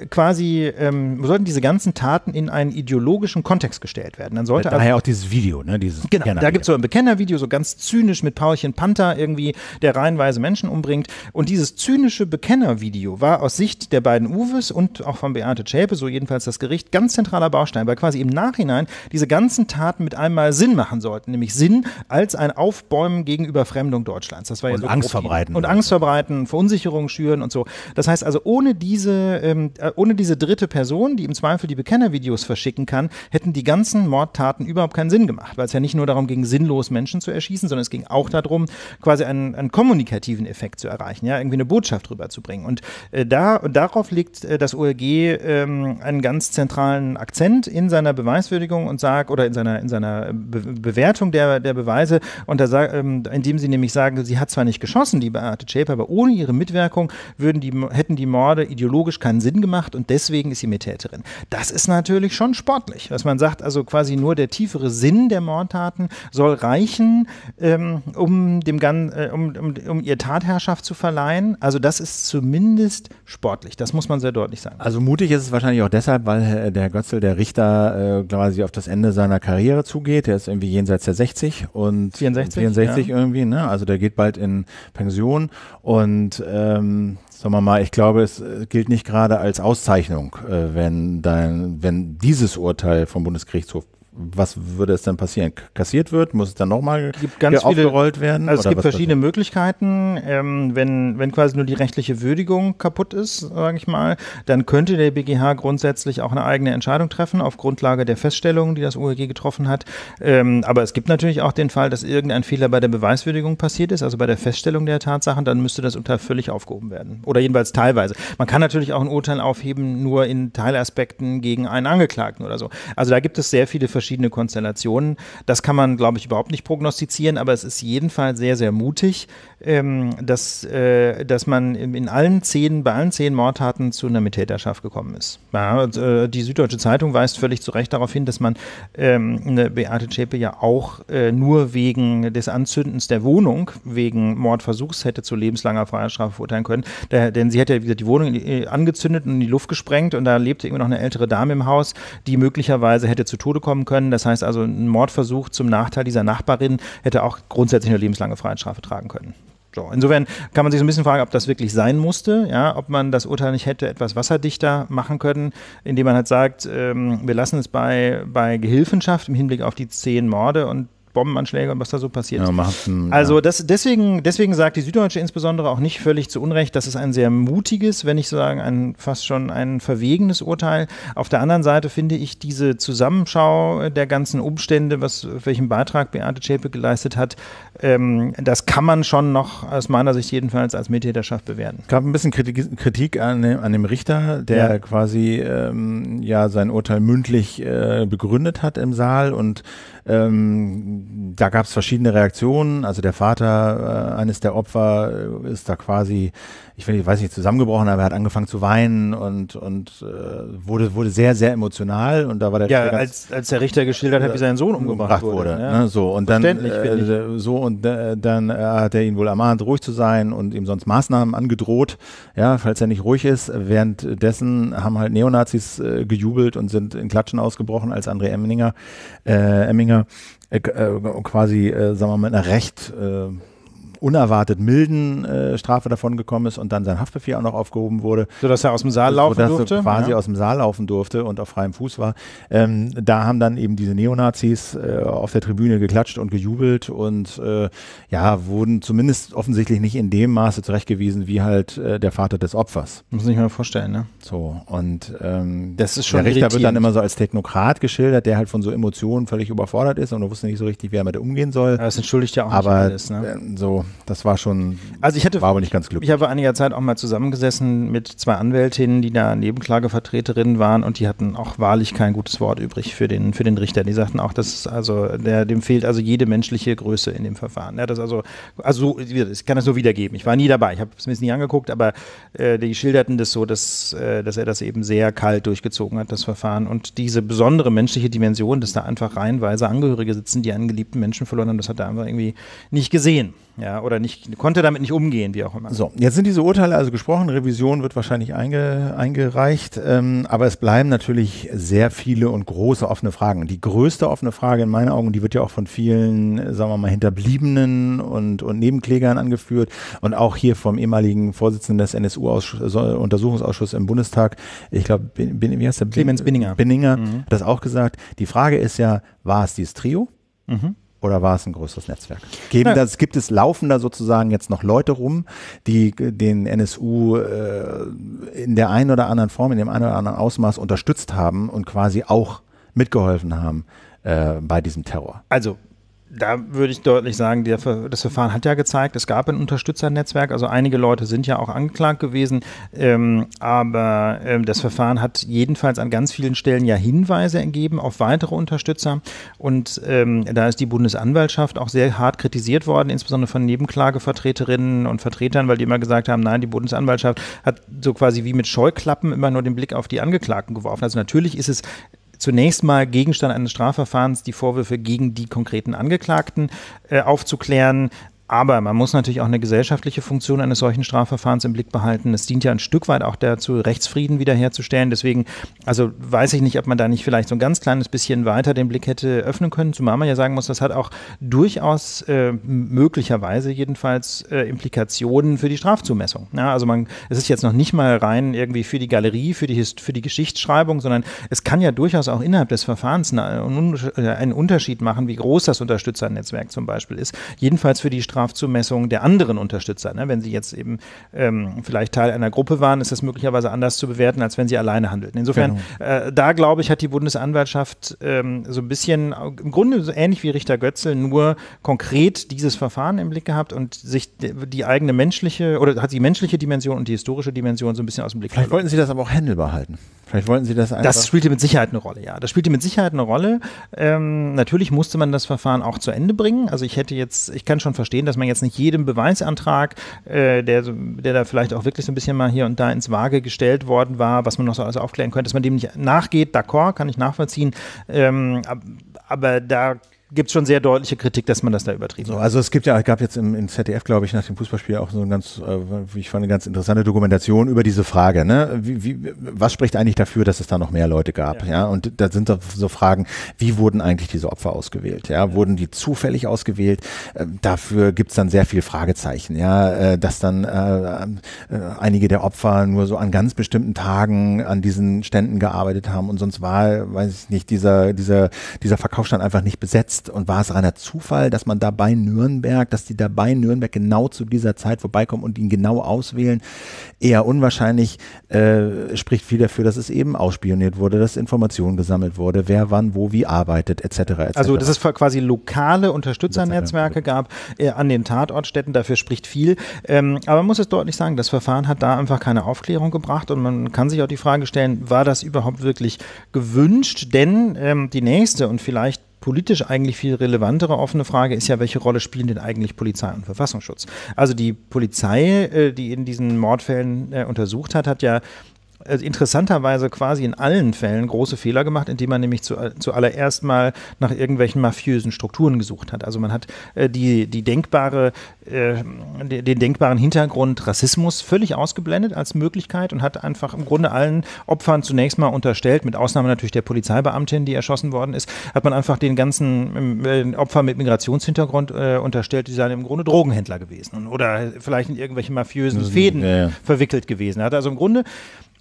quasi, ähm, sollten diese ganzen Taten in einen ideologischen Kontext gestellt werden. Dann sollte Daher also, auch dieses Video, ne? Dieses genau, da gibt es so ein Bekennervideo, so ganz zynisch mit Paulchen Panther irgendwie, der reihenweise Menschen umbringt. Und dieses zynische Bekennervideo war aus Sicht der beiden Uves und auch von Beate Zschäpe, so jedenfalls das Gericht, ganz zentraler Baustein, weil quasi im Nachhinein diese ganzen Taten mit einmal Sinn machen sollten, nämlich Sinn als ein Aufbäumen gegen Überfremdung Deutschlands. Das war und so Angst verbreiten. Und Angst verbreiten, Verunsicherung schüren und so. Das heißt also, ohne diese ähm, äh, ohne diese dritte Person, die im Zweifel die Bekennervideos verschicken kann, hätten die ganzen Mordtaten überhaupt keinen Sinn gemacht, weil es ja nicht nur darum ging, sinnlos Menschen zu erschießen, sondern es ging auch darum, quasi einen, einen kommunikativen Effekt zu erreichen, ja, irgendwie eine Botschaft rüberzubringen. Und äh, da und darauf legt äh, das OLG ähm, einen ganz zentralen Akzent in seiner Beweiswürdigung und sagt oder in seiner in seiner Be Bewertung der der Beweise und da ähm, indem sie nämlich sagen, sie hat zwar nicht geschossen, die Beate Schäfer, aber ohne ihre Mitwirkung würden die hätten die Morde ideologisch keinen Sinn gemacht gemacht und deswegen ist sie Mittäterin. Das ist natürlich schon sportlich, dass man sagt, also quasi nur der tiefere Sinn der Mordtaten soll reichen, ähm, um, dem Gan äh, um, um, um ihr Tatherrschaft zu verleihen. Also das ist zumindest sportlich, das muss man sehr deutlich sagen. Also mutig ist es wahrscheinlich auch deshalb, weil äh, der Herr Götzel, der Richter, äh, quasi auf das Ende seiner Karriere zugeht. Der ist irgendwie jenseits der 60 und 64, 64 ja. irgendwie, ne? Also der geht bald in Pension und ähm, sagen wir mal, ich glaube, es äh, gilt nicht gerade als Auszeichnung, äh, wenn, dein, wenn dieses Urteil vom Bundesgerichtshof was würde es dann passieren? Kassiert wird? Muss es dann nochmal aufgerollt werden? Also es gibt verschiedene passiert? Möglichkeiten. Ähm, wenn, wenn quasi nur die rechtliche Würdigung kaputt ist, sage ich mal, dann könnte der BGH grundsätzlich auch eine eigene Entscheidung treffen auf Grundlage der Feststellungen, die das OEG getroffen hat. Ähm, aber es gibt natürlich auch den Fall, dass irgendein Fehler bei der Beweiswürdigung passiert ist, also bei der Feststellung der Tatsachen, dann müsste das Urteil völlig aufgehoben werden. Oder jedenfalls teilweise. Man kann natürlich auch ein Urteil aufheben, nur in Teilaspekten gegen einen Angeklagten oder so. Also da gibt es sehr viele verschiedene verschiedene Konstellationen. Das kann man, glaube ich, überhaupt nicht prognostizieren, aber es ist jedenfalls sehr, sehr mutig, ähm, dass, äh, dass man in allen zehn, bei allen zehn Mordtaten zu einer Mittäterschaft gekommen ist. Ja, und, äh, die Süddeutsche Zeitung weist völlig zu Recht darauf hin, dass man ähm, eine Beate Zschäpe ja auch äh, nur wegen des Anzündens der Wohnung, wegen Mordversuchs hätte zu lebenslanger Freiheitsstrafe verurteilen können. Da, denn sie hätte, wie gesagt, die Wohnung äh, angezündet und in die Luft gesprengt und da lebte immer noch eine ältere Dame im Haus, die möglicherweise hätte zu Tode kommen können können. Das heißt also, ein Mordversuch zum Nachteil dieser Nachbarin hätte auch grundsätzlich eine lebenslange Freiheitsstrafe tragen können. So, insofern kann man sich so ein bisschen fragen, ob das wirklich sein musste, ja, ob man das Urteil nicht hätte etwas wasserdichter machen können, indem man halt sagt, ähm, wir lassen es bei, bei Gehilfenschaft im Hinblick auf die zehn Morde und Bombenanschläge und was da so passiert ist. Ja, einen, also das, deswegen, deswegen sagt die Süddeutsche insbesondere auch nicht völlig zu Unrecht, das ist ein sehr mutiges, wenn ich so sagen, ein fast schon ein verwegenes Urteil. Auf der anderen Seite finde ich diese Zusammenschau der ganzen Umstände, was welchen Beitrag Beate Zschäpe geleistet hat, ähm, das kann man schon noch aus meiner Sicht jedenfalls als Mittäterschaft bewerten. Es gab ein bisschen Kritik, Kritik an, an, dem Richter, der ja. quasi ähm, ja sein Urteil mündlich äh, begründet hat im Saal und ähm, da gab es verschiedene Reaktionen. Also der Vater äh, eines der Opfer äh, ist da quasi, ich, weiß nicht, zusammengebrochen, aber er hat angefangen zu weinen und, und äh, wurde, wurde sehr, sehr emotional. Und da war der ja, als, als der Richter geschildert hat, wie sein Sohn umgebracht, wurde. wurde ja. ne, so und dann äh, so und äh, dann äh, hat er ihn wohl ermahnt, ruhig zu sein und ihm sonst Maßnahmen angedroht, ja, falls er nicht ruhig ist. Währenddessen haben halt Neonazis äh, gejubelt und sind in Klatschen ausgebrochen, als André Emminger, äh, Emminger quasi, sagen wir mal, mit einer recht unerwartet milden äh, Strafe gekommen ist und dann sein Haftbefehl auch noch aufgehoben wurde. Sodass er aus dem Saal laufen sodass durfte? quasi ja. aus dem Saal laufen durfte und auf freiem Fuß war. Ähm, da haben dann eben diese Neonazis äh, auf der Tribüne geklatscht und gejubelt und äh, ja, wurden zumindest offensichtlich nicht in dem Maße zurechtgewiesen, wie halt äh, der Vater des Opfers. Muss ich mir vorstellen, ne? So, und ähm, das ist schon der Richter wird dann immer so als Technokrat geschildert, der halt von so Emotionen völlig überfordert ist und wusste nicht so richtig, wie er damit umgehen soll. Aber das entschuldigt ja auch aber nicht alles, ne? Ähm, so, das war schon. Also ich hatte, war aber nicht ganz glücklich. Ich habe einiger Zeit auch mal zusammengesessen mit zwei Anwältinnen, die da Nebenklagevertreterinnen waren und die hatten auch wahrlich kein gutes Wort übrig für den, für den Richter. Die sagten auch, dass also der, dem fehlt also jede menschliche Größe in dem Verfahren. Ja, das also, also ich kann das nur wiedergeben. Ich war nie dabei, ich habe es mir nie angeguckt, aber äh, die schilderten das so, dass, äh, dass er das eben sehr kalt durchgezogen hat, das Verfahren. Und diese besondere menschliche Dimension, dass da einfach reihenweise Angehörige sitzen, die einen geliebten Menschen verloren haben, das hat er einfach irgendwie nicht gesehen ja, oder nicht, konnte damit nicht umgehen, wie auch immer. So, jetzt sind diese Urteile also gesprochen, Revision wird wahrscheinlich einge, eingereicht, ähm, aber es bleiben natürlich sehr viele und große offene Fragen. Die größte offene Frage in meinen Augen, die wird ja auch von vielen, sagen wir mal, Hinterbliebenen und, und Nebenklägern angeführt und auch hier vom ehemaligen Vorsitzenden des NSU-Untersuchungsausschusses äh, im Bundestag, ich glaube, wie heißt der? Clemens Binninger. Binninger mhm. hat das auch gesagt. Die Frage ist ja, war es dieses Trio? Mhm oder war es ein größeres Netzwerk? Geben, das, gibt es laufender sozusagen jetzt noch Leute rum, die den NSU äh, in der einen oder anderen Form, in dem einen oder anderen Ausmaß unterstützt haben und quasi auch mitgeholfen haben äh, bei diesem Terror? Also da würde ich deutlich sagen, der, das Verfahren hat ja gezeigt, es gab ein Unterstützernetzwerk, also einige Leute sind ja auch angeklagt gewesen, ähm, aber ähm, das Verfahren hat jedenfalls an ganz vielen Stellen ja Hinweise ergeben auf weitere Unterstützer und ähm, da ist die Bundesanwaltschaft auch sehr hart kritisiert worden, insbesondere von Nebenklagevertreterinnen und Vertretern, weil die immer gesagt haben, nein, die Bundesanwaltschaft hat so quasi wie mit Scheuklappen immer nur den Blick auf die Angeklagten geworfen. Also natürlich ist es zunächst mal Gegenstand eines Strafverfahrens die Vorwürfe gegen die konkreten Angeklagten äh, aufzuklären, aber man muss natürlich auch eine gesellschaftliche Funktion eines solchen Strafverfahrens im Blick behalten. Es dient ja ein Stück weit auch dazu, Rechtsfrieden wiederherzustellen. Deswegen, also weiß ich nicht, ob man da nicht vielleicht so ein ganz kleines bisschen weiter den Blick hätte öffnen können, zumal man ja sagen muss, das hat auch durchaus äh, möglicherweise jedenfalls äh, Implikationen für die Strafzumessung. Ja, also man, es ist jetzt noch nicht mal rein irgendwie für die Galerie, für die, für die Geschichtsschreibung, sondern es kann ja durchaus auch innerhalb des Verfahrens äh, einen Unterschied machen, wie groß das Unterstützernetzwerk zum Beispiel ist. Jedenfalls für die Strafzumessung. Willenskraft der anderen Unterstützer. Ne? Wenn sie jetzt eben ähm, vielleicht Teil einer Gruppe waren, ist das möglicherweise anders zu bewerten, als wenn sie alleine handelten. Insofern, genau. äh, da glaube ich, hat die Bundesanwaltschaft ähm, so ein bisschen, im Grunde so ähnlich wie Richter Götzl, nur konkret dieses Verfahren im Blick gehabt und sich die eigene menschliche oder hat die menschliche Dimension und die historische Dimension so ein bisschen aus dem Blick gehabt. Vielleicht wollten Sie das aber auch handelbar halten. Vielleicht wollten Sie das einfach. Das spielte mit Sicherheit eine Rolle, ja. Das spielte mit Sicherheit eine Rolle. Ähm, natürlich musste man das Verfahren auch zu Ende bringen. Also ich hätte jetzt, ich kann schon verstehen, dass man jetzt nicht jedem Beweisantrag, äh, der, der da vielleicht auch wirklich so ein bisschen mal hier und da ins Waage gestellt worden war, was man noch so alles aufklären könnte, dass man dem nicht nachgeht, d'accord, kann ich nachvollziehen. Ähm, aber da gibt es schon sehr deutliche Kritik, dass man das da übertrieben so, hat. Also es gibt ja, gab jetzt im, im ZDF, glaube ich, nach dem Fußballspiel auch so ein ganz, äh, wie ich fand, eine ganz interessante Dokumentation über diese Frage. Ne? Wie, wie, was spricht eigentlich dafür, dass es da noch mehr Leute gab? Ja. ja? Und da sind so, Fragen, wie wurden eigentlich diese Opfer ausgewählt? Ja, ja. wurden die zufällig ausgewählt? Äh, dafür es dann sehr viel Fragezeichen. Ja, äh, dass dann äh, äh, einige der Opfer nur so an ganz bestimmten Tagen an diesen Ständen gearbeitet haben und sonst war, weiß ich nicht, dieser dieser dieser Verkaufsstand einfach nicht besetzt gesetzt und war es reiner Zufall, dass man dabei Nürnberg, dass die dabei Nürnberg genau zu dieser Zeit vorbeikommen und ihn genau auswählen? Eher unwahrscheinlich, äh, spricht viel dafür, dass es eben ausspioniert wurde, dass Informationen gesammelt wurde, wer wann, wo, wie arbeitet, etc. etc. Also, dass es quasi lokale Unterstützernetzwerke gab äh, an den Tatortstätten, dafür spricht viel. Ähm, aber man muss es deutlich sagen, das Verfahren hat da einfach keine Aufklärung gebracht und man kann sich auch die Frage stellen, war das überhaupt wirklich gewünscht? Denn ähm, die nächste und vielleicht politisch eigentlich viel relevantere offene Frage ist ja, welche Rolle spielen denn eigentlich Polizei und Verfassungsschutz? Also die Polizei, äh, die in diesen Mordfällen äh, untersucht hat, hat ja also interessanterweise quasi in allen Fällen große Fehler gemacht, indem man nämlich zu, äh, zuallererst mal nach irgendwelchen mafiösen Strukturen gesucht hat. Also man hat äh, die, die denkbare, äh, den denkbaren Hintergrund Rassismus völlig ausgeblendet als Möglichkeit und hat einfach im Grunde allen Opfern zunächst mal unterstellt, mit Ausnahme natürlich der Polizeibeamtin, die erschossen worden ist, hat man einfach den ganzen ähm, äh, Opfern mit Migrationshintergrund äh, unterstellt, die seien im Grunde Drogenhändler gewesen oder vielleicht in irgendwelche mafiösen Fäden ja, ja. verwickelt gewesen. hat also im Grunde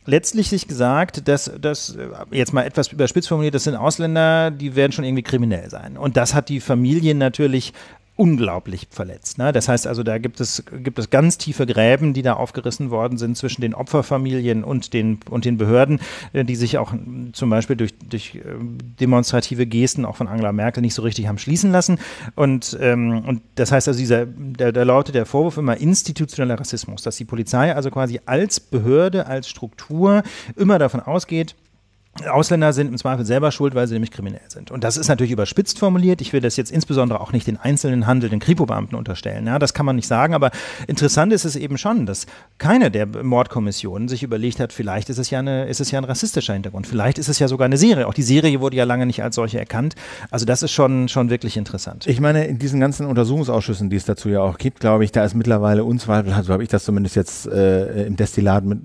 letztlich sich gesagt, dass das jetzt mal etwas überspitzt formuliert, das sind Ausländer, die werden schon irgendwie kriminell sein. Und das hat die Familien natürlich unglaublich verletzt. Ne? Das heißt also, da gibt es, gibt es ganz tiefe Gräben, die da aufgerissen worden sind zwischen den Opferfamilien und den, und den Behörden, äh, die sich auch hm, zum Beispiel durch, durch ähm, demonstrative Gesten auch von Angela Merkel nicht so richtig haben schließen lassen. Und, ähm, und das heißt also, dieser, da, da lautet der Vorwurf immer institutioneller Rassismus, dass die Polizei also quasi als Behörde, als Struktur immer davon ausgeht, Ausländer sind im Zweifel selber schuld, weil sie nämlich kriminell sind. Und das ist natürlich überspitzt formuliert. Ich will das jetzt insbesondere auch nicht den einzelnen Handel, den Kripo-Beamten unterstellen. Ja, das kann man nicht sagen. Aber interessant ist es eben schon, dass keine der Mordkommissionen sich überlegt hat, vielleicht ist es ja, eine, ist es ja ein rassistischer Hintergrund. Vielleicht ist es ja sogar eine Serie. Auch die Serie wurde ja lange nicht als solche erkannt. Also das ist schon, schon wirklich interessant. Ich meine, in diesen ganzen Untersuchungsausschüssen, die es dazu ja auch gibt, glaube ich, da ist mittlerweile unzweifelhaft, so habe ich das zumindest jetzt äh, im Destillat mit,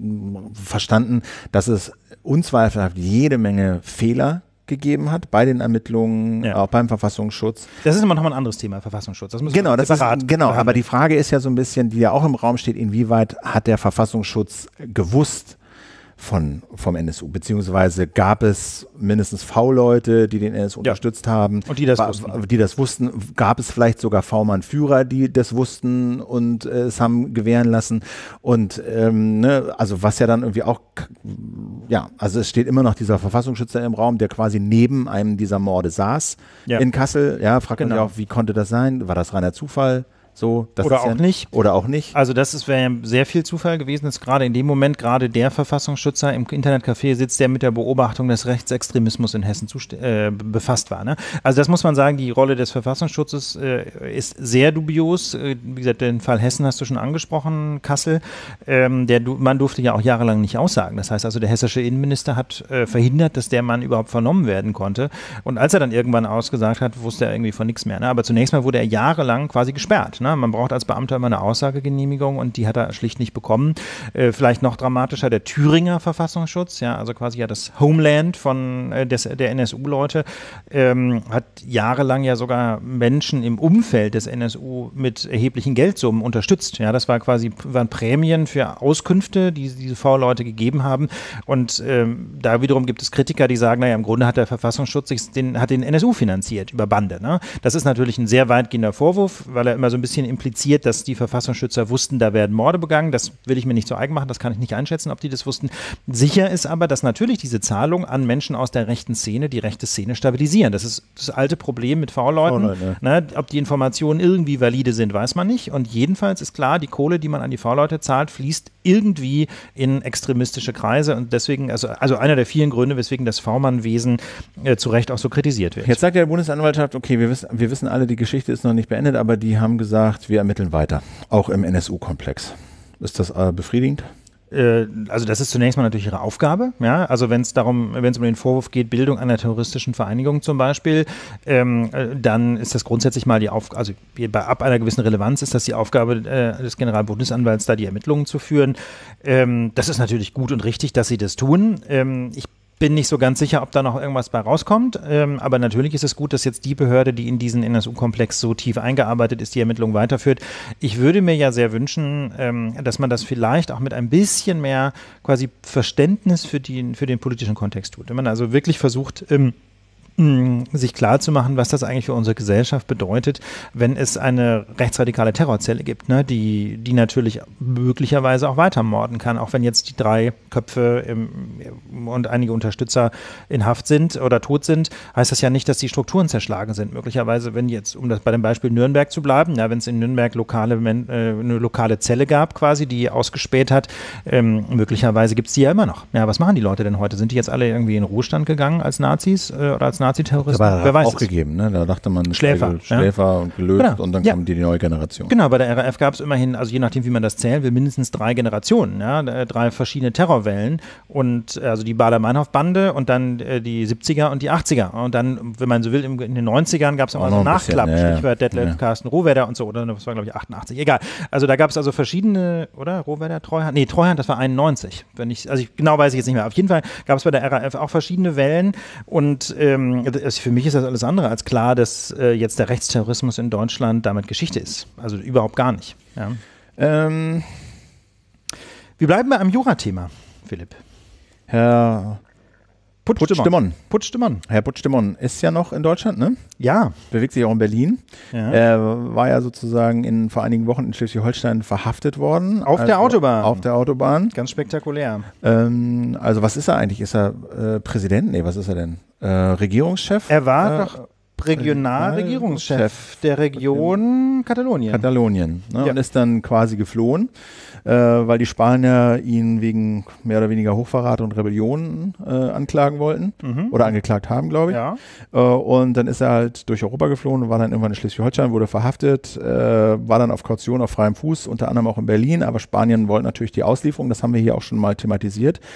verstanden, dass es unzweifelhaft jede Menge Fehler gegeben hat bei den Ermittlungen, ja. auch beim Verfassungsschutz. Das ist immer noch mal ein anderes Thema, Verfassungsschutz. Das genau, das ist, genau aber die Frage ist ja so ein bisschen, die ja auch im Raum steht, inwieweit hat der Verfassungsschutz gewusst, von, vom NSU, beziehungsweise gab es mindestens V-Leute, die den NSU ja. unterstützt haben. Und die das, wussten. die das wussten. Gab es vielleicht sogar V-Mann-Führer, die das wussten und äh, es haben gewähren lassen. Und ähm, ne, also was ja dann irgendwie auch, ja, also es steht immer noch dieser Verfassungsschützer im Raum, der quasi neben einem dieser Morde saß ja. in Kassel. Ja, fragt genau. man ja auch, wie konnte das sein? War das reiner Zufall? So, das oder ist auch ja, nicht. Oder auch nicht. Also das wäre ja sehr viel Zufall gewesen, dass gerade in dem Moment gerade der Verfassungsschützer im Internetcafé sitzt, der mit der Beobachtung des Rechtsextremismus in Hessen äh, befasst war. Ne? Also das muss man sagen, die Rolle des Verfassungsschutzes äh, ist sehr dubios. Äh, wie gesagt, den Fall Hessen hast du schon angesprochen, Kassel. Ähm, der Mann durfte ja auch jahrelang nicht aussagen. Das heißt also, der hessische Innenminister hat äh, verhindert, dass der Mann überhaupt vernommen werden konnte. Und als er dann irgendwann ausgesagt hat, wusste er irgendwie von nichts mehr. Ne? Aber zunächst mal wurde er jahrelang quasi gesperrt. Ne? Man braucht als Beamter immer eine Aussagegenehmigung und die hat er schlicht nicht bekommen. Äh, vielleicht noch dramatischer der Thüringer Verfassungsschutz, ja, also quasi ja das Homeland von äh, des, der NSU-Leute, ähm, hat jahrelang ja sogar Menschen im Umfeld des NSU mit erheblichen Geldsummen unterstützt. Ja, das war quasi waren Prämien für Auskünfte, die diese V-Leute gegeben haben. Und ähm, da wiederum gibt es Kritiker, die sagen, naja, im Grunde hat der Verfassungsschutz sich den, hat den NSU finanziert über Bande. Ne? Das ist natürlich ein sehr weitgehender Vorwurf, weil er immer so ein bisschen bisschen impliziert, dass die Verfassungsschützer wussten, da werden Morde begangen. Das will ich mir nicht zu eigen machen, das kann ich nicht einschätzen, ob die das wussten. Sicher ist aber, dass natürlich diese Zahlungen an Menschen aus der rechten Szene die rechte Szene stabilisieren. Das ist das alte Problem mit V-Leuten. Oh ne, ob die Informationen irgendwie valide sind, weiß man nicht. Und jedenfalls ist klar, die Kohle, die man an die V-Leute zahlt, fließt irgendwie in extremistische Kreise. Und deswegen, also, also einer der vielen Gründe, weswegen das V-Mann-Wesen äh, zu Recht auch so kritisiert wird. Jetzt sagt der Bundesanwaltschaft, okay, wir wissen, wir wissen alle, die Geschichte ist noch nicht beendet, aber die haben gesagt, gesagt, wir ermitteln weiter, auch im NSU-Komplex. Ist das äh, befriedigend? Äh, also das ist zunächst mal natürlich ihre Aufgabe. Ja? Also wenn es darum, wenn es um den Vorwurf geht, Bildung einer terroristischen Vereinigung zum Beispiel, ähm, äh, dann ist das grundsätzlich mal die Aufgabe, also bei, ab einer gewissen Relevanz ist das die Aufgabe äh, des Generalbundesanwalts, da die Ermittlungen zu führen. Ähm, das ist natürlich gut und richtig, dass sie das tun. Ähm, ich bin nicht so ganz sicher, ob da noch irgendwas bei rauskommt. Ähm, aber natürlich ist es gut, dass jetzt die Behörde, die in diesen NSU-Komplex so tief eingearbeitet ist, die Ermittlung weiterführt. Ich würde mir ja sehr wünschen, ähm, dass man das vielleicht auch mit ein bisschen mehr quasi Verständnis für, die, für den politischen Kontext tut. Wenn man also wirklich versucht, ähm, Mm, sich klar zu machen, was das eigentlich für unsere Gesellschaft bedeutet, wenn es eine rechtsradikale Terrorzelle gibt, ne? die, die natürlich möglicherweise auch weitermorden kann, auch wenn jetzt die drei Köpfe im, und einige Unterstützer in Haft sind oder tot sind, heißt das ja nicht, dass die Strukturen zerschlagen sind. Möglicherweise, wenn jetzt, um das bei dem Beispiel Nürnberg zu bleiben, ja, wenn es in Nürnberg lokale, äh, eine lokale Zelle gab quasi, die ausgespäht hat, ähm, möglicherweise gibt es die ja immer noch. Ja, was machen die Leute denn heute? Sind die jetzt alle irgendwie in Ruhestand gegangen als Nazis äh, oder als Nazis? Nazi-Terroristen. war Wer auch es. gegeben, ne? Da dachte man, Schläfer, Schläfer ja. und gelöst genau. und dann ja. kam die neue Generation. Genau, bei der RAF gab es immerhin, also je nachdem, wie man das zählen will mindestens drei Generationen, ja? drei verschiedene Terrorwellen und äh, also die Bader-Meinhof-Bande und dann äh, die 70er und die 80er und dann, wenn man so will, in den 90ern gab es auch, auch mal so Nachklappen, bisschen, ja, Stichwort Detlef ja. Carsten Rohwerder und so, oder das war glaube ich 88, egal. Also da gab es also verschiedene, oder? Rohwerder, Treuhand, nee, Treuhand, das war 91, wenn ich, also ich, genau weiß ich jetzt nicht mehr. Auf jeden Fall gab es bei der RAF auch verschiedene Wellen und ähm, ähm, also für mich ist das alles andere als klar, dass äh, jetzt der Rechtsterrorismus in Deutschland damit Geschichte ist. Also überhaupt gar nicht. Ja. Ähm, wir bleiben bei einem Jura-Thema, Philipp. Herr Putschdemon. Putschdemon. Herr Putschdemon ist ja noch in Deutschland, ne? Ja. Bewegt sich auch in Berlin. Ja. Er war ja sozusagen in, vor einigen Wochen in Schleswig-Holstein verhaftet worden. Auf also der Autobahn. Auf der Autobahn. Ganz spektakulär. Ähm, also was ist er eigentlich? Ist er äh, Präsident? Nee, was ist er denn? Äh, Regierungschef? Er war äh, doch Regionalregierungschef der Region Katalonien. Katalonien. Ne? Ja. Und ist dann quasi geflohen äh, weil die Spanier ihn wegen mehr oder weniger Hochverrat und Rebellion äh, anklagen wollten mhm. oder angeklagt haben, glaube ich. Ja. Äh, und dann ist er halt durch Europa geflohen und war dann irgendwann in Schleswig-Holstein, wurde verhaftet, äh, war dann auf Kaution auf freiem Fuß, unter anderem auch in Berlin, aber Spanien wollte natürlich die Auslieferung, das haben wir hier auch schon mal thematisiert. Ja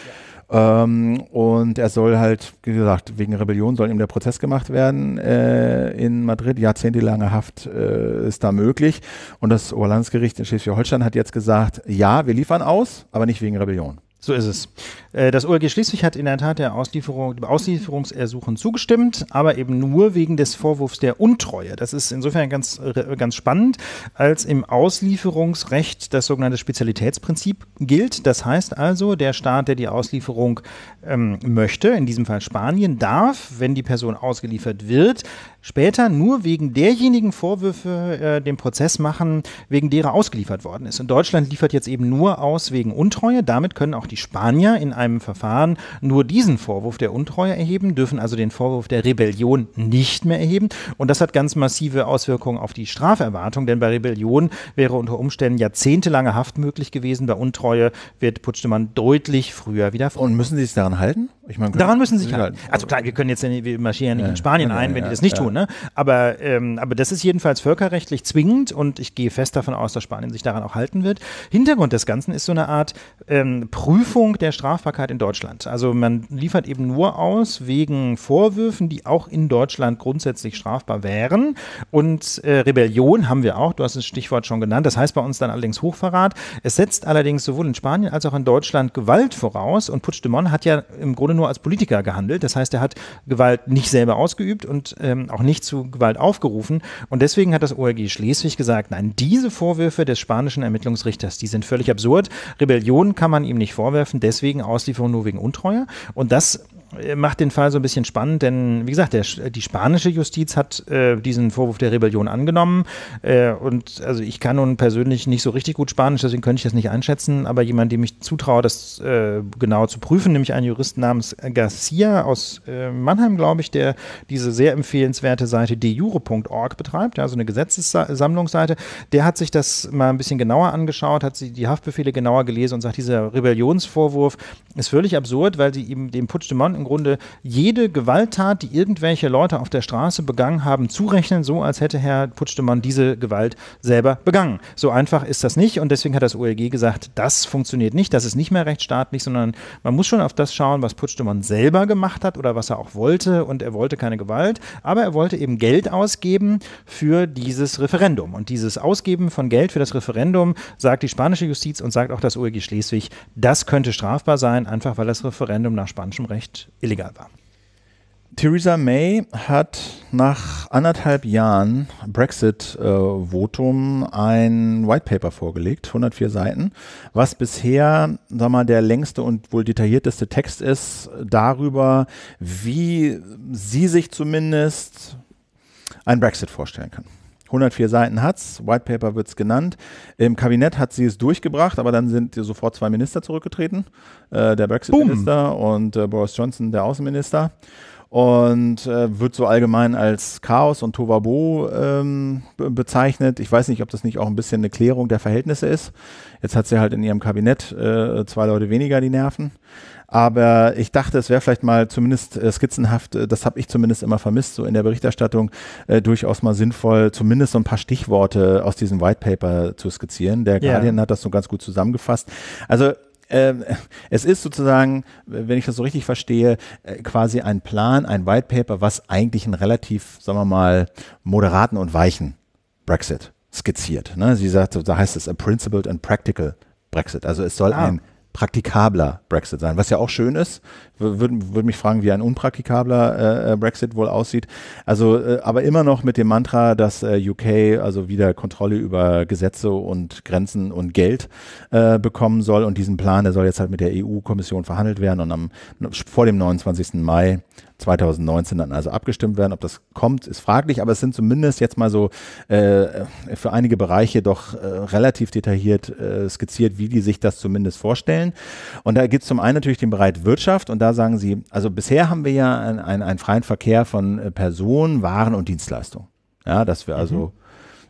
ähm, und er soll halt, wie gesagt, wegen Rebellion soll ihm der Prozess gemacht werden äh, in Madrid. Jahrzehntelange Haft äh, ist da möglich. Und das Oberlandesgericht in Schleswig-Holstein hat jetzt gesagt, ja, wir liefern aus, aber nicht wegen Rebellion. So ist es. Äh, das OLG Schleswig hat in der Tat der Auslieferung, dem Auslieferungsersuchen zugestimmt, aber eben nur wegen des Vorwurfs der Untreue. Das ist insofern ganz, äh, ganz spannend, als im Auslieferungsrecht das sogenannte Spezialitätsprinzip gilt. Das heißt also, der Staat, der die Auslieferung ähm, möchte, in diesem Fall Spanien, darf, wenn die Person ausgeliefert wird, später nur wegen derjenigen Vorwürfe äh, den Prozess machen, wegen derer ausgeliefert worden ist. Und Deutschland liefert jetzt eben nur aus wegen Untreue. Damit können auch die Spanier in einem einem Verfahren nur diesen Vorwurf der Untreue erheben, dürfen also den Vorwurf der Rebellion nicht mehr erheben. Und das hat ganz massive Auswirkungen auf die Straferwartung, denn bei Rebellion wäre unter Umständen jahrzehntelange Haft möglich gewesen. Bei Untreue wird Putschdemann deutlich früher wieder frei. Und müssen Sie sich daran halten? Ich meine, Daran müssen sie sich halten. halten. Also klar, wir können jetzt, wir marschieren ja nicht in Spanien ja, ein, wenn ja, die das nicht tun. Ne? Aber, ähm, aber das ist jedenfalls völkerrechtlich zwingend und ich gehe fest davon aus, dass Spanien sich daran auch halten wird. Hintergrund des Ganzen ist so eine Art ähm, Prüfung der Strafbarkeit in Deutschland. Also man liefert eben nur aus wegen Vorwürfen, die auch in Deutschland grundsätzlich strafbar wären. Und äh, Rebellion haben wir auch, du hast das Stichwort schon genannt. Das heißt bei uns dann allerdings Hochverrat. Es setzt allerdings sowohl in Spanien als auch in Deutschland Gewalt voraus und Puigdemont hat ja im Grunde nur als Politiker gehandelt. Das heißt, er hat Gewalt nicht selber ausgeübt und ähm, auch nicht zu Gewalt aufgerufen. Und deswegen hat das ORG Schleswig gesagt, nein, diese Vorwürfe des spanischen Ermittlungsrichters, die sind völlig absurd. Rebellion kann man ihm nicht vorwerfen, deswegen Auslieferung nur wegen Untreue. Und das äh, macht den Fall so ein bisschen spannend, denn wie gesagt, der, die spanische Justiz hat äh, diesen Vorwurf der Rebellion angenommen äh, und also ich kann nun persönlich nicht so richtig gut Spanisch, deswegen könnte ich das nicht einschätzen, aber jemand, dem ich zutraue, das äh, genau zu prüfen, nämlich ein Jurist namens Garcia aus äh, Mannheim, glaube ich, der diese sehr empfehlenswerte Seite dejure.org betreibt, ja, also eine Gesetzessammlungsseite, der hat sich das mal ein bisschen genauer angeschaut, hat sie die Haftbefehle genauer gelesen und sagt, dieser Rebellionsvorwurf ist völlig absurd, weil sie ihm den Putschdemont Grunde jede Gewalttat, die irgendwelche Leute auf der Straße begangen haben, zurechnen, so als hätte Herr Putschdemann diese Gewalt selber begangen. So einfach ist das nicht und deswegen hat das OLG gesagt, das funktioniert nicht, das ist nicht mehr rechtsstaatlich, sondern man muss schon auf das schauen, was Putschdemann selber gemacht hat oder was er auch wollte und er wollte keine Gewalt, aber er wollte eben Geld ausgeben für dieses Referendum und dieses Ausgeben von Geld für das Referendum sagt die spanische Justiz und sagt auch das OLG Schleswig, das könnte strafbar sein, einfach weil das Referendum nach spanischem Recht illegal war. Theresa May hat nach anderthalb Jahren Brexit-Votum ein White Paper vorgelegt, 104 Seiten, was bisher sag mal, der längste und wohl detaillierteste Text ist darüber, wie sie sich zumindest ein Brexit vorstellen kann. 104 Seiten hat es, White Paper wird es genannt. Im Kabinett hat sie es durchgebracht, aber dann sind sofort zwei Minister zurückgetreten, äh, der Brexit-Minister und äh, Boris Johnson, der Außenminister. Und äh, wird so allgemein als Chaos und Tovabo ähm, bezeichnet. Ich weiß nicht, ob das nicht auch ein bisschen eine Klärung der Verhältnisse ist. Jetzt hat sie halt in ihrem Kabinett äh, zwei Leute weniger, die nerven. Aber ich dachte, es wäre vielleicht mal zumindest äh, skizzenhaft, äh, das habe ich zumindest immer vermisst, so in der Berichterstattung äh, durchaus mal sinnvoll, zumindest so ein paar Stichworte aus diesem White Paper zu skizzieren. Der Guardian hat das so ganz gut zusammengefasst. Also ähm, es ist sozusagen, wenn ich das so richtig verstehe, äh, quasi ein Plan, ein White Paper, was eigentlich einen relativ, sagen wir mal, moderaten und weichen Brexit skizziert. Ne? Sie sagt, da heißt es a principled and practical Brexit. Also es soll ah. ein praktikabler Brexit sein, was ja auch schön ist würde würd mich fragen, wie ein unpraktikabler äh, äh, Brexit wohl aussieht. Also, äh, aber immer noch mit dem Mantra, dass äh, UK also wieder Kontrolle über Gesetze und Grenzen und Geld äh, bekommen soll. Und diesen Plan, der soll jetzt halt mit der EU-Kommission verhandelt werden und am, vor dem 29. Mai 2019 dann also abgestimmt werden. Ob das kommt, ist fraglich, aber es sind zumindest jetzt mal so äh, für einige Bereiche doch äh, relativ detailliert äh, skizziert, wie die sich das zumindest vorstellen. Und da gibt es zum einen natürlich den Bereich Wirtschaft und da sagen Sie, also bisher haben wir ja einen, einen, einen freien Verkehr von äh, Personen, Waren und Dienstleistungen. Ja, dass wir also, mhm.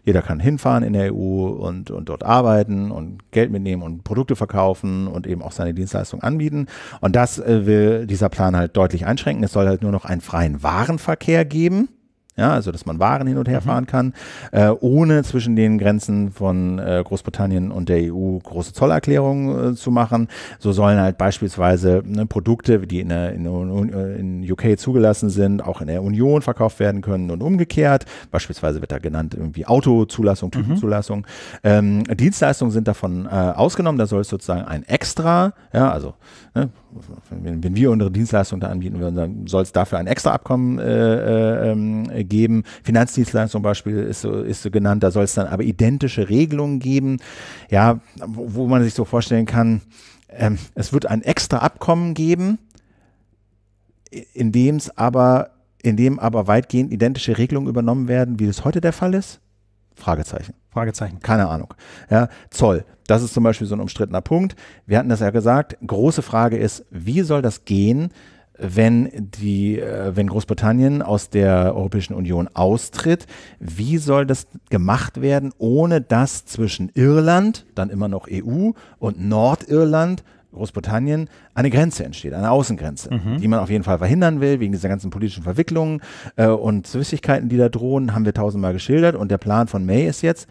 jeder kann hinfahren in der EU und, und dort arbeiten und Geld mitnehmen und Produkte verkaufen und eben auch seine Dienstleistungen anbieten. Und das äh, will dieser Plan halt deutlich einschränken. Es soll halt nur noch einen freien Warenverkehr geben ja, also dass man Waren hin und her mhm. fahren kann, äh, ohne zwischen den Grenzen von äh, Großbritannien und der EU große Zollerklärungen äh, zu machen. So sollen halt beispielsweise ne, Produkte, die in, der, in, äh, in UK zugelassen sind, auch in der Union verkauft werden können und umgekehrt. Beispielsweise wird da genannt irgendwie Autozulassung, mhm. Typenzulassung. Mhm. Ähm, Dienstleistungen sind davon äh, ausgenommen, da soll es sozusagen ein Extra, ja, also ne, wenn, wenn wir unsere Dienstleistung da anbieten würden, dann soll es dafür ein extra Abkommen äh, äh, ähm, geben. Finanzdienstleistung zum Beispiel ist so, ist so genannt, da soll es dann aber identische Regelungen geben, ja, wo, wo man sich so vorstellen kann, ähm, es wird ein extra Abkommen geben, in dem es aber in dem aber weitgehend identische Regelungen übernommen werden, wie das heute der Fall ist. Fragezeichen. Fragezeichen. Keine Ahnung. Ja, Zoll. Das ist zum Beispiel so ein umstrittener Punkt. Wir hatten das ja gesagt. Große Frage ist, wie soll das gehen, wenn, die, äh, wenn Großbritannien aus der Europäischen Union austritt? Wie soll das gemacht werden, ohne dass zwischen Irland, dann immer noch EU, und Nordirland Großbritannien eine Grenze entsteht, eine Außengrenze, mhm. die man auf jeden Fall verhindern will, wegen dieser ganzen politischen Verwicklungen äh, und Zwistigkeiten, die da drohen, haben wir tausendmal geschildert. Und der Plan von May ist jetzt,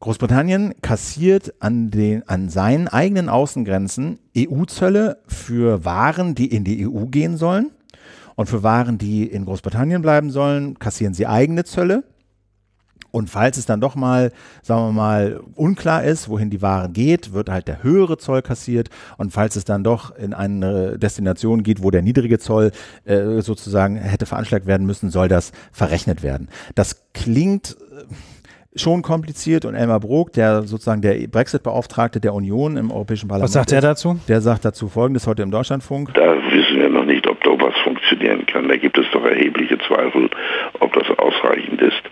Großbritannien kassiert an, den, an seinen eigenen Außengrenzen EU-Zölle für Waren, die in die EU gehen sollen. Und für Waren, die in Großbritannien bleiben sollen, kassieren sie eigene Zölle. Und falls es dann doch mal, sagen wir mal, unklar ist, wohin die Ware geht, wird halt der höhere Zoll kassiert. Und falls es dann doch in eine Destination geht, wo der niedrige Zoll äh, sozusagen hätte veranschlagt werden müssen, soll das verrechnet werden. Das klingt äh, schon kompliziert und Elmar Brok, der sozusagen der Brexit-Beauftragte der Union im Europäischen Parlament. Was sagt er dazu? Der sagt dazu Folgendes heute im Deutschlandfunk. Da wissen wir noch nicht, ob da was funktionieren kann, da gibt es doch erhebliche Zweifel, ob das ausreichend ist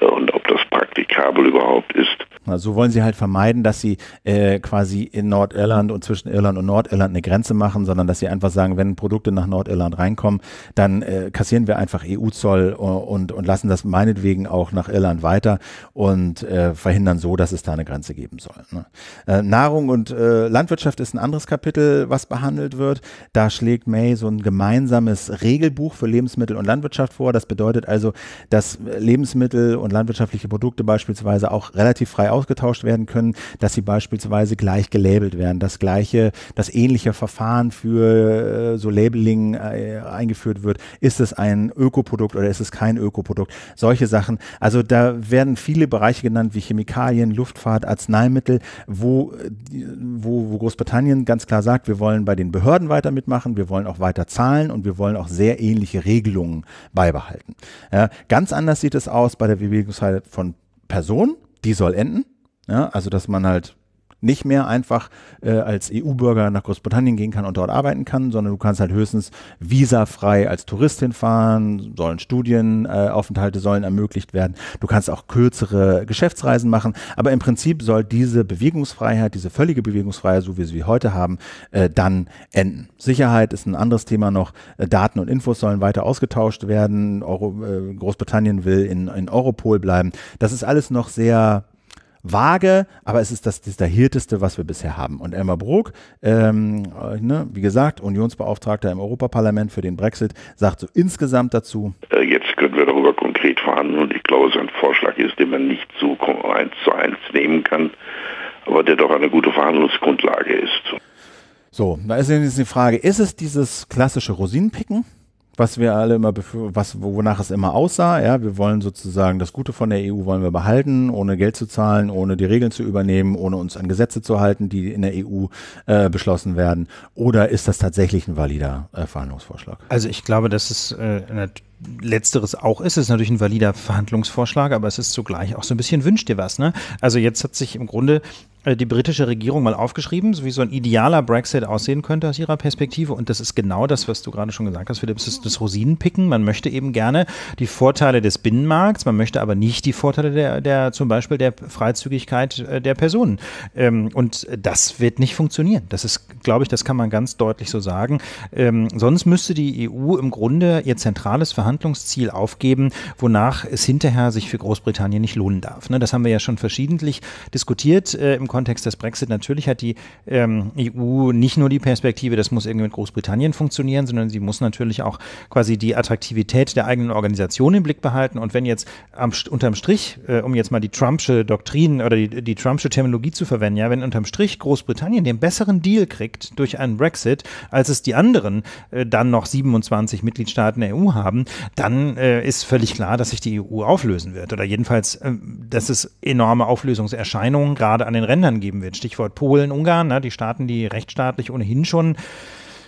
äh, und ob das praktikabel überhaupt ist. Also wollen Sie halt vermeiden, dass Sie äh, quasi in Nordirland und zwischen Irland und Nordirland eine Grenze machen, sondern dass Sie einfach sagen, wenn Produkte nach Nordirland reinkommen, dann äh, kassieren wir einfach EU-Zoll äh, und, und lassen das meinetwegen auch nach Irland weiter und äh, verhindern so, dass es da eine Grenze geben soll. Ne? Äh, Nahrung und Landwirtschaft ist ein anderes Kapitel, was behandelt wird. Da schlägt May so ein gemeinsames Regelbuch Buch für Lebensmittel und Landwirtschaft vor. Das bedeutet also, dass Lebensmittel und landwirtschaftliche Produkte beispielsweise auch relativ frei ausgetauscht werden können, dass sie beispielsweise gleich gelabelt werden, das gleiche, das ähnliche Verfahren für äh, so Labeling äh, eingeführt wird. Ist es ein Ökoprodukt oder ist es kein Ökoprodukt? Solche Sachen. Also da werden viele Bereiche genannt wie Chemikalien, Luftfahrt, Arzneimittel, wo, wo, wo Großbritannien ganz klar sagt, wir wollen bei den Behörden weiter mitmachen, wir wollen auch weiter zahlen und wir wollen auch sehr ähnlich ähnliche Regelungen beibehalten. Ja, ganz anders sieht es aus bei der Bewegungsfreiheit von Personen, die soll enden. Ja, also dass man halt nicht mehr einfach äh, als EU-Bürger nach Großbritannien gehen kann und dort arbeiten kann, sondern du kannst halt höchstens visafrei als Touristin fahren, sollen Studienaufenthalte äh, sollen ermöglicht werden. Du kannst auch kürzere Geschäftsreisen machen, aber im Prinzip soll diese Bewegungsfreiheit, diese völlige Bewegungsfreiheit, so wie sie heute haben, äh, dann enden. Sicherheit ist ein anderes Thema noch. Äh, Daten und Infos sollen weiter ausgetauscht werden. Euro, äh, Großbritannien will in, in Europol bleiben. Das ist alles noch sehr vage, aber es ist das Distahierteste, was wir bisher haben. Und Elmar Brok, ähm, äh, ne, wie gesagt, Unionsbeauftragter im Europaparlament für den Brexit, sagt so insgesamt dazu. Äh, jetzt können wir darüber konkret verhandeln und ich glaube, sein Vorschlag ist, den man nicht so eins zu eins nehmen kann, aber der doch eine gute Verhandlungsgrundlage ist. So, da ist jetzt die Frage, ist es dieses klassische Rosinenpicken? was wir alle immer, was, wonach es immer aussah. Ja, wir wollen sozusagen das Gute von der EU wollen wir behalten, ohne Geld zu zahlen, ohne die Regeln zu übernehmen, ohne uns an Gesetze zu halten, die in der EU äh, beschlossen werden. Oder ist das tatsächlich ein valider äh, Verhandlungsvorschlag? Also ich glaube, dass es äh, Letzteres auch ist. Es ist natürlich ein valider Verhandlungsvorschlag, aber es ist zugleich auch so ein bisschen wünscht dir was. Ne? Also jetzt hat sich im Grunde äh, die britische Regierung mal aufgeschrieben, so wie so ein idealer Brexit aussehen könnte aus ihrer Perspektive. Und das ist genau das, was du gerade schon gesagt hast, Philipp, das ist das Rosinenpicken. Man möchte eben gerne die Vorteile des Binnenmarkts, man möchte aber nicht die Vorteile der, der zum Beispiel der Freizügigkeit äh, der Personen. Ähm, und das wird nicht funktionieren. Das ist, glaube ich, das kann man ganz deutlich so sagen. Ähm, sonst müsste die EU im Grunde ihr zentrales Verhandlungsziel aufgeben, wonach es hinterher sich für Großbritannien nicht lohnen darf. Ne, das haben wir ja schon verschiedentlich diskutiert. Äh, Im Kontext des Brexit, natürlich hat die ähm, EU nicht nur die Perspektive, das muss irgendwie mit Großbritannien funktionieren, sondern sie muss natürlich auch quasi die Attraktivität der eigenen Organisation im Blick behalten. Und wenn jetzt am, unterm Strich, äh, um jetzt mal die Trumpsche Doktrin oder die, die Trumpsche Terminologie zu verwenden, ja, wenn unterm Strich Großbritannien den besseren Deal kriegt durch einen Brexit, als es die anderen äh, dann noch 27 Mitgliedstaaten der EU haben, dann äh, ist völlig klar, dass sich die EU auflösen wird. Oder jedenfalls, ähm, dass es enorme Auflösungserscheinungen gerade an den Renten Ländern geben wird. Stichwort Polen, Ungarn, ne, die Staaten, die rechtsstaatlich ohnehin schon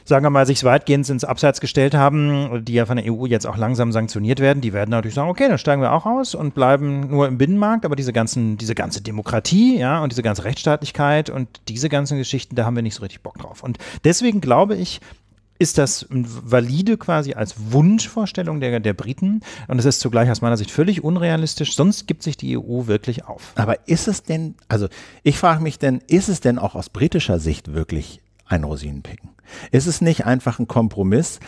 sagen wir mal, sich weitgehend ins Abseits gestellt haben, die ja von der EU jetzt auch langsam sanktioniert werden, die werden natürlich sagen, okay, dann steigen wir auch aus und bleiben nur im Binnenmarkt, aber diese ganzen, diese ganze Demokratie, ja, und diese ganze Rechtsstaatlichkeit und diese ganzen Geschichten, da haben wir nicht so richtig Bock drauf. Und deswegen glaube ich, ist das valide quasi als Wunschvorstellung der, der Briten und es ist zugleich aus meiner Sicht völlig unrealistisch, sonst gibt sich die EU wirklich auf. Aber ist es denn, also ich frage mich denn, ist es denn auch aus britischer Sicht wirklich ein Rosinenpicken? Ist es nicht einfach ein Kompromiss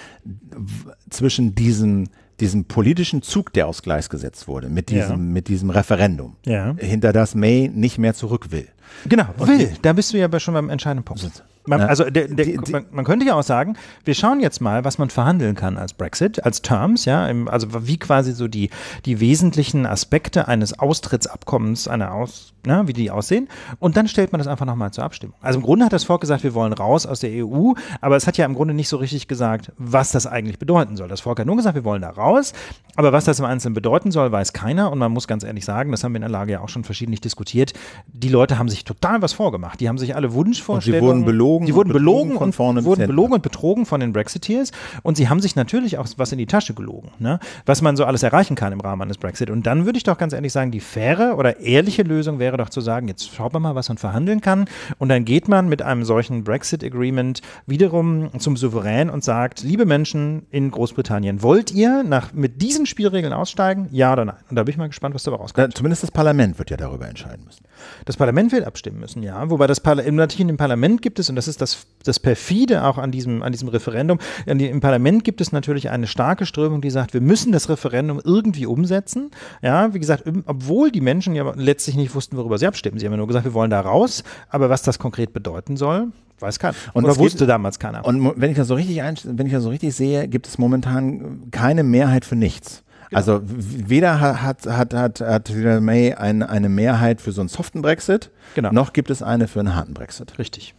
zwischen diesem diesem politischen Zug, der aus Gleis gesetzt wurde, mit diesem, ja. mit diesem Referendum, ja. hinter das May nicht mehr zurück will. Genau, will. Da bist du ja schon beim entscheidenden Punkt. Man, also der, der, die, die, man, man, könnte ja auch sagen, wir schauen jetzt mal, was man verhandeln kann als Brexit, als Terms, ja, im, also wie quasi so die, die wesentlichen Aspekte eines Austrittsabkommens, einer Aus, na, ne, wie die aussehen. Und dann stellt man das einfach nochmal zur Abstimmung. Also im Grunde hat das Volk gesagt, wir wollen raus aus der EU, aber es hat ja im Grunde nicht so richtig gesagt, was das eigentlich bedeuten soll. Das Volk hat nur gesagt, wir wollen da raus, aber was das im Einzelnen bedeuten soll, weiß keiner. Und man muss ganz ehrlich sagen, das haben wir in der Lage ja auch schon verschiedentlich diskutiert, die Leute haben sich total was vorgemacht. Die haben sich alle Wunsch Wunschvorstellungen. Und sie wurden belohnt belogen. Sie wurden belogen und vorne wurden belogen und betrogen von den Brexiteers und sie haben sich natürlich auch was in die Tasche gelogen, ne? was man so alles erreichen kann im Rahmen eines Brexit. Und dann würde ich doch ganz ehrlich sagen, die faire oder ehrliche Lösung wäre doch zu sagen, jetzt schaut man mal, was man verhandeln kann und dann geht man mit einem solchen Brexit-Agreement wiederum zum Souverän und sagt, liebe Menschen in Großbritannien, wollt ihr nach, mit diesen Spielregeln aussteigen? Ja oder nein? Und da bin ich mal gespannt, was dabei rauskommt. Na, zumindest das Parlament wird ja darüber entscheiden müssen. Das Parlament wird abstimmen müssen, ja. Wobei das Parlament, natürlich in dem Parlament gibt es, und das das ist das, das Perfide auch an diesem, an diesem Referendum. Im Parlament gibt es natürlich eine starke Strömung, die sagt, wir müssen das Referendum irgendwie umsetzen. Ja, wie gesagt, obwohl die Menschen ja letztlich nicht wussten, worüber sie abstimmen. Sie haben ja nur gesagt, wir wollen da raus. Aber was das konkret bedeuten soll, weiß keiner. Und Oder wusste geht, damals keiner. Und wenn ich das so richtig, wenn ich das so richtig sehe, gibt es momentan keine Mehrheit für nichts. Genau. Also weder hat, hat, hat, hat Theresa May ein, eine Mehrheit für so einen soften Brexit, genau. noch gibt es eine für einen harten Brexit. Richtig.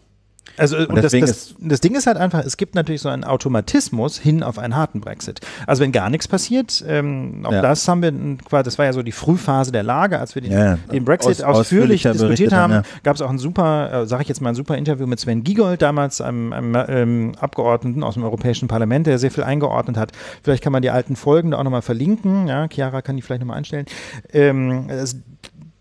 Also und und das, das, das, Ding ist halt einfach, es gibt natürlich so einen Automatismus hin auf einen harten Brexit. Also wenn gar nichts passiert, ähm, auch ja. das haben wir, quasi, das war ja so die Frühphase der Lage, als wir den, ja. den Brexit Aus, ausführlich diskutiert haben, ja. gab es auch ein super, äh, sage ich jetzt mal ein super Interview mit Sven Giegold damals, einem, einem ähm, Abgeordneten aus dem Europäischen Parlament, der sehr viel eingeordnet hat. Vielleicht kann man die alten Folgen da auch nochmal verlinken. Ja, Chiara kann die vielleicht nochmal einstellen. Ähm, es,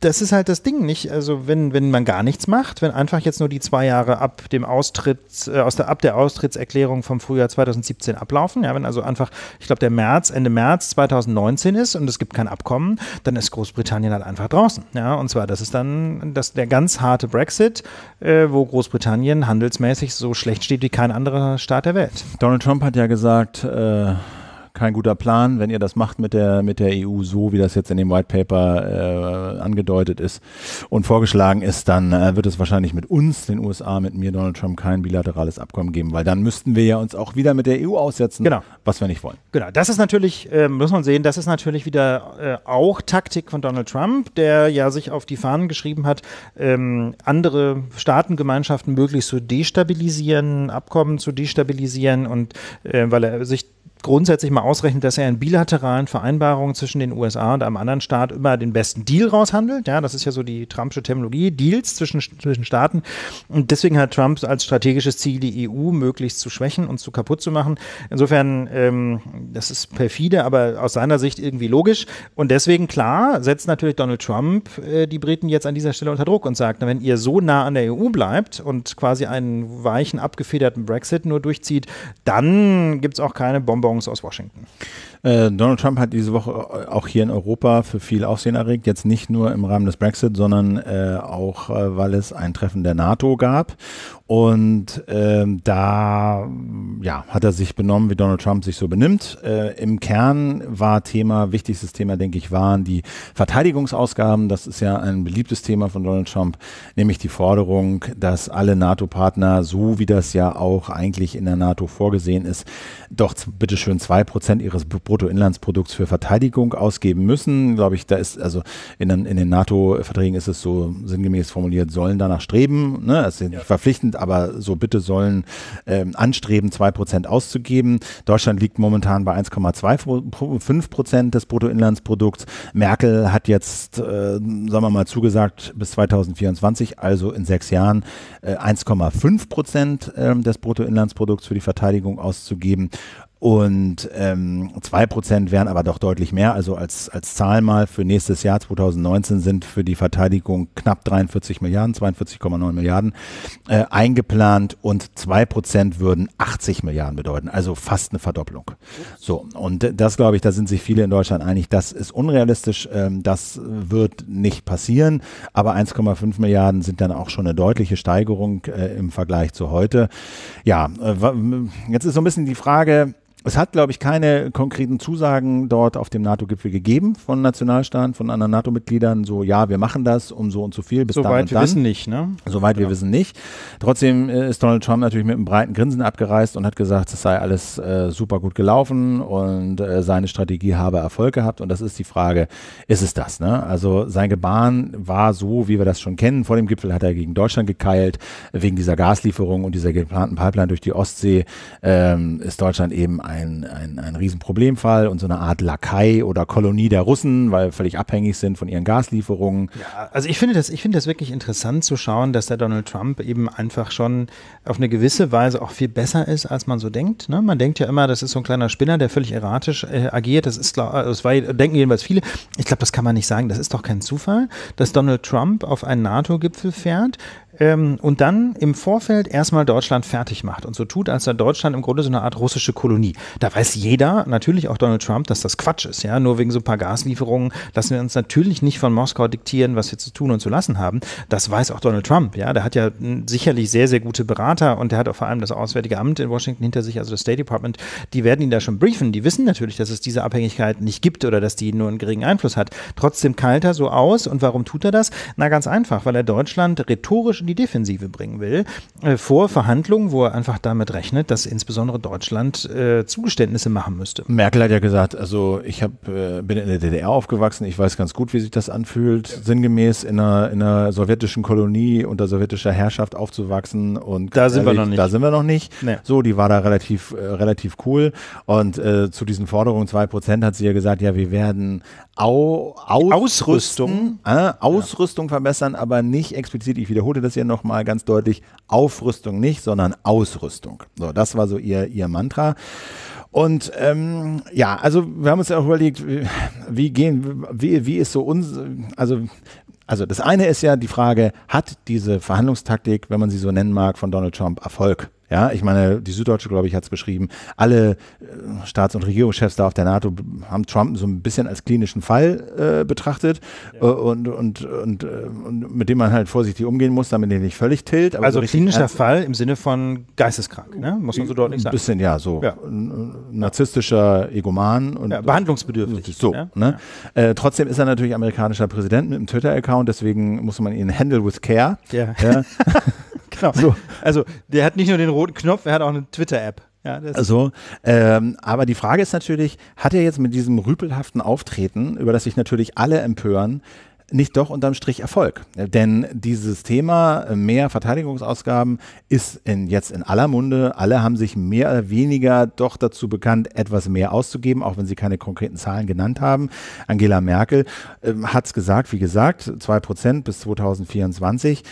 das ist halt das Ding, nicht? Also, wenn, wenn man gar nichts macht, wenn einfach jetzt nur die zwei Jahre ab dem Austritt, äh, aus der, ab der Austrittserklärung vom Frühjahr 2017 ablaufen, ja, wenn also einfach, ich glaube, der März, Ende März 2019 ist und es gibt kein Abkommen, dann ist Großbritannien halt einfach draußen, ja. Und zwar, das ist dann das, der ganz harte Brexit, äh, wo Großbritannien handelsmäßig so schlecht steht wie kein anderer Staat der Welt. Donald Trump hat ja gesagt, äh kein guter Plan, wenn ihr das macht mit der, mit der EU, so wie das jetzt in dem White Paper äh, angedeutet ist und vorgeschlagen ist, dann äh, wird es wahrscheinlich mit uns, den USA, mit mir, Donald Trump, kein bilaterales Abkommen geben, weil dann müssten wir ja uns auch wieder mit der EU aussetzen, genau. was wir nicht wollen. Genau, das ist natürlich, äh, muss man sehen, das ist natürlich wieder äh, auch Taktik von Donald Trump, der ja sich auf die Fahnen geschrieben hat, ähm, andere Staatengemeinschaften möglichst zu destabilisieren, Abkommen zu destabilisieren und äh, weil er sich grundsätzlich mal ausrechnet, dass er in bilateralen Vereinbarungen zwischen den USA und einem anderen Staat immer den besten Deal raushandelt. Ja, das ist ja so die Trumpsche Terminologie, Deals zwischen, zwischen Staaten. Und deswegen hat Trump als strategisches Ziel, die EU möglichst zu schwächen und zu kaputt zu machen. Insofern, ähm, das ist perfide, aber aus seiner Sicht irgendwie logisch. Und deswegen, klar, setzt natürlich Donald Trump äh, die Briten jetzt an dieser Stelle unter Druck und sagt, wenn ihr so nah an der EU bleibt und quasi einen weichen, abgefederten Brexit nur durchzieht, dann gibt es auch keine Bonbon morgens aus Washington. Äh, Donald Trump hat diese Woche auch hier in Europa für viel Aufsehen erregt. Jetzt nicht nur im Rahmen des Brexit, sondern äh, auch, äh, weil es ein Treffen der NATO gab. Und ähm, da ja, hat er sich benommen, wie Donald Trump sich so benimmt. Äh, Im Kern war Thema, wichtigstes Thema, denke ich, waren die Verteidigungsausgaben. Das ist ja ein beliebtes Thema von Donald Trump, nämlich die Forderung, dass alle NATO-Partner, so wie das ja auch eigentlich in der NATO vorgesehen ist, doch bitteschön zwei Prozent ihres Bruttoinlandsproduktes Bruttoinlandsprodukts für Verteidigung ausgeben müssen. Glaube ich, da ist also in, in den NATO-Verträgen ist es so sinngemäß formuliert, sollen danach streben. Ne? Es ist nicht verpflichtend, aber so bitte sollen ähm, anstreben, 2% auszugeben. Deutschland liegt momentan bei 1,25 des Bruttoinlandsprodukts. Merkel hat jetzt, äh, sagen wir mal, zugesagt, bis 2024, also in sechs Jahren, äh, 1,5 äh, des Bruttoinlandsprodukts für die Verteidigung auszugeben. Und ähm, 2% wären aber doch deutlich mehr. Also als, als Zahl mal für nächstes Jahr 2019 sind für die Verteidigung knapp 43 Milliarden, 42,9 Milliarden äh, eingeplant und 2% würden 80 Milliarden bedeuten. Also fast eine Verdopplung. So, und das glaube ich, da sind sich viele in Deutschland einig, das ist unrealistisch, ähm, das wird nicht passieren. Aber 1,5 Milliarden sind dann auch schon eine deutliche Steigerung äh, im Vergleich zu heute. Ja, äh, jetzt ist so ein bisschen die Frage, es hat, glaube ich, keine konkreten Zusagen dort auf dem NATO-Gipfel gegeben von Nationalstaaten, von anderen NATO-Mitgliedern, so ja, wir machen das um so und so viel bis Soweit wir dann. wissen nicht, ne? Soweit genau. wir wissen nicht. Trotzdem äh, ist Donald Trump natürlich mit einem breiten Grinsen abgereist und hat gesagt, es sei alles äh, super gut gelaufen und äh, seine Strategie habe Erfolg gehabt. Und das ist die Frage, ist es das? Ne? Also sein Gebaren war so, wie wir das schon kennen. Vor dem Gipfel hat er gegen Deutschland gekeilt, wegen dieser Gaslieferung und dieser geplanten Pipeline durch die Ostsee ähm, ist Deutschland eben ein ein, ein, ein Riesenproblemfall und so eine Art Lakai oder Kolonie der Russen, weil völlig abhängig sind von ihren Gaslieferungen. Ja, also ich finde das, ich finde das wirklich interessant zu schauen, dass der Donald Trump eben einfach schon auf eine gewisse Weise auch viel besser ist, als man so denkt. Ne? Man denkt ja immer, das ist so ein kleiner Spinner, der völlig erratisch äh, agiert. Das ist, also das war, denken jedenfalls viele. Ich glaube, das kann man nicht sagen. Das ist doch kein Zufall, dass Donald Trump auf einen NATO-Gipfel fährt, ähm, und dann im Vorfeld erstmal Deutschland fertig macht und so tut, als sei Deutschland im Grunde so eine Art russische Kolonie. Da weiß jeder, natürlich auch Donald Trump, dass das Quatsch ist. Ja? Nur wegen so ein paar Gaslieferungen lassen wir uns natürlich nicht von Moskau diktieren, was wir zu tun und zu lassen haben. Das weiß auch Donald Trump. Ja? Der hat ja hm, sicherlich sehr, sehr gute Berater und der hat auch vor allem das Auswärtige Amt in Washington hinter sich, also das State Department. Die werden ihn da schon briefen. Die wissen natürlich, dass es diese Abhängigkeit nicht gibt oder dass die nur einen geringen Einfluss hat. Trotzdem kalt er so aus. Und warum tut er das? Na ganz einfach, weil er Deutschland rhetorisch in die Defensive bringen will, äh, vor Verhandlungen, wo er einfach damit rechnet, dass insbesondere Deutschland äh, Zugeständnisse machen müsste. Merkel hat ja gesagt, also ich hab, äh, bin in der DDR aufgewachsen, ich weiß ganz gut, wie sich das anfühlt, ja. sinngemäß in einer, in einer sowjetischen Kolonie unter sowjetischer Herrschaft aufzuwachsen und da sind ehrlich, wir noch nicht. Da sind wir noch nicht. Nee. So, die war da relativ, äh, relativ cool und äh, zu diesen Forderungen 2% hat sie ja gesagt, ja, wir werden au, ausrüsten, Ausrüstung, äh, Ausrüstung verbessern, aber nicht explizit, ich wiederhole das, das hier nochmal ganz deutlich, Aufrüstung nicht, sondern Ausrüstung. So, das war so ihr, ihr Mantra. Und ähm, ja, also wir haben uns ja auch überlegt, wie gehen, wie, wie ist so uns, also also das eine ist ja die Frage, hat diese Verhandlungstaktik, wenn man sie so nennen mag, von Donald Trump Erfolg? Ja, ich meine, die Süddeutsche, glaube ich, hat es beschrieben. Alle äh, Staats- und Regierungschefs da auf der NATO haben Trump so ein bisschen als klinischen Fall äh, betrachtet ja. Äh, und, und, und, äh, und, mit dem man halt vorsichtig umgehen muss, damit er nicht völlig tilt. also so klinischer Fall im Sinne von geisteskrank, ne? muss man so deutlich sagen. Ein bisschen, ja, so. Ja. Narzisstischer Egoman. Und ja, behandlungsbedürftig. So, ja. ne? Äh, trotzdem ist er natürlich amerikanischer Präsident mit einem Twitter-Account, deswegen muss man ihn handle with care. Ja. (laughs) genau. So. Also der hat nicht nur den roten Knopf, er hat auch eine Twitter-App. Ja, also, ähm, aber die Frage ist natürlich, hat er jetzt mit diesem rüpelhaften Auftreten, über das sich natürlich alle empören, nicht doch unterm Strich Erfolg. Denn dieses Thema äh, mehr Verteidigungsausgaben ist in, jetzt in aller Munde. Alle haben sich mehr oder weniger doch dazu bekannt, etwas mehr auszugeben, auch wenn sie keine konkreten Zahlen genannt haben. Angela Merkel äh, hat es gesagt, wie gesagt, 2% bis 2024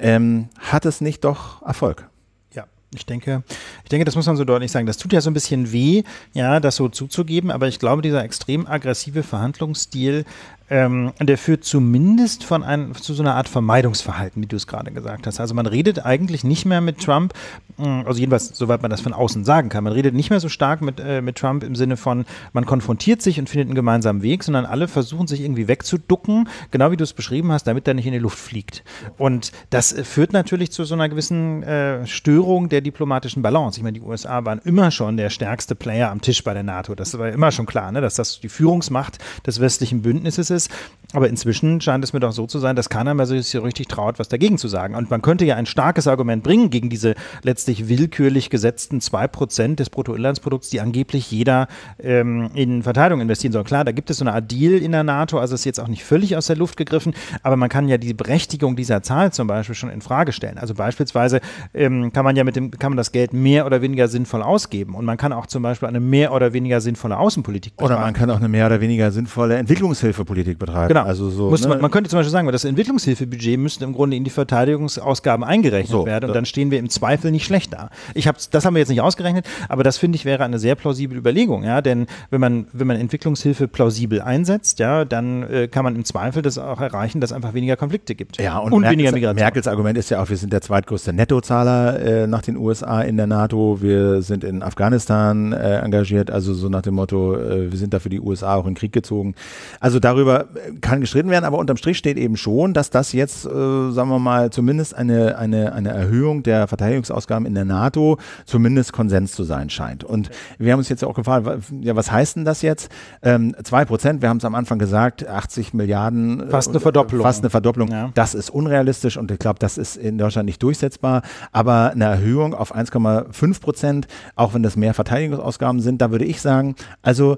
ähm, hat es nicht doch Erfolg? Ja, Ich denke, ich denke, das muss man so deutlich sagen. Das tut ja so ein bisschen weh, ja, das so zuzugeben, aber ich glaube, dieser extrem aggressive Verhandlungsstil ähm, der führt zumindest von ein, zu so einer Art Vermeidungsverhalten, wie du es gerade gesagt hast. Also man redet eigentlich nicht mehr mit Trump, mm, also jedenfalls soweit man das von außen sagen kann, man redet nicht mehr so stark mit, äh, mit Trump im Sinne von, man konfrontiert sich und findet einen gemeinsamen Weg, sondern alle versuchen sich irgendwie wegzuducken, genau wie du es beschrieben hast, damit er nicht in die Luft fliegt. Und das äh, führt natürlich zu so einer gewissen äh, Störung der diplomatischen Balance. Ich meine, die USA waren immer schon der stärkste Player am Tisch bei der NATO. Das war immer schon klar, ne? dass das die Führungsmacht des westlichen Bündnisses ist. is Aber inzwischen scheint es mir doch so zu sein, dass keiner mehr sich so richtig traut, was dagegen zu sagen. Und man könnte ja ein starkes Argument bringen gegen diese letztlich willkürlich gesetzten 2% des Bruttoinlandsprodukts, die angeblich jeder ähm, in Verteidigung investieren soll. Klar, da gibt es so eine Art Deal in der NATO, also ist jetzt auch nicht völlig aus der Luft gegriffen, aber man kann ja die Berechtigung dieser Zahl zum Beispiel schon in Frage stellen. Also beispielsweise ähm, kann man ja mit dem, kann man das Geld mehr oder weniger sinnvoll ausgeben. Und man kann auch zum Beispiel eine mehr oder weniger sinnvolle Außenpolitik betreiben. Oder man kann auch eine mehr oder weniger sinnvolle Entwicklungshilfepolitik betreiben. Genau. Genau. Also so, Muss man, ne? man könnte zum Beispiel sagen, das Entwicklungshilfebudget müsste im Grunde in die Verteidigungsausgaben eingerechnet so, werden und dann stehen wir im Zweifel nicht schlecht da. Ich hab's, das haben wir jetzt nicht ausgerechnet, aber das finde ich wäre eine sehr plausible Überlegung, ja, denn wenn man, wenn man Entwicklungshilfe plausibel einsetzt, ja, dann äh, kann man im Zweifel das auch erreichen, dass es einfach weniger Konflikte gibt. Ja, und, und Merkels, weniger Migration. Merkels Argument ist ja auch, wir sind der zweitgrößte Nettozahler äh, nach den USA in der NATO, wir sind in Afghanistan äh, engagiert, also so nach dem Motto, äh, wir sind da für die USA auch in Krieg gezogen. Also darüber äh, kann kann gestritten werden, aber unterm Strich steht eben schon, dass das jetzt, äh, sagen wir mal, zumindest eine, eine, eine Erhöhung der Verteidigungsausgaben in der NATO zumindest Konsens zu sein scheint. Und wir haben uns jetzt auch gefragt, ja, was heißt denn das jetzt? Ähm, 2 Prozent, wir haben es am Anfang gesagt, 80 Milliarden. Äh, fast eine Verdopplung. Fast eine Verdopplung. Ja. Das ist unrealistisch und ich glaube, das ist in Deutschland nicht durchsetzbar. Aber eine Erhöhung auf 1,5 Prozent, auch wenn das mehr Verteidigungsausgaben sind, da würde ich sagen, also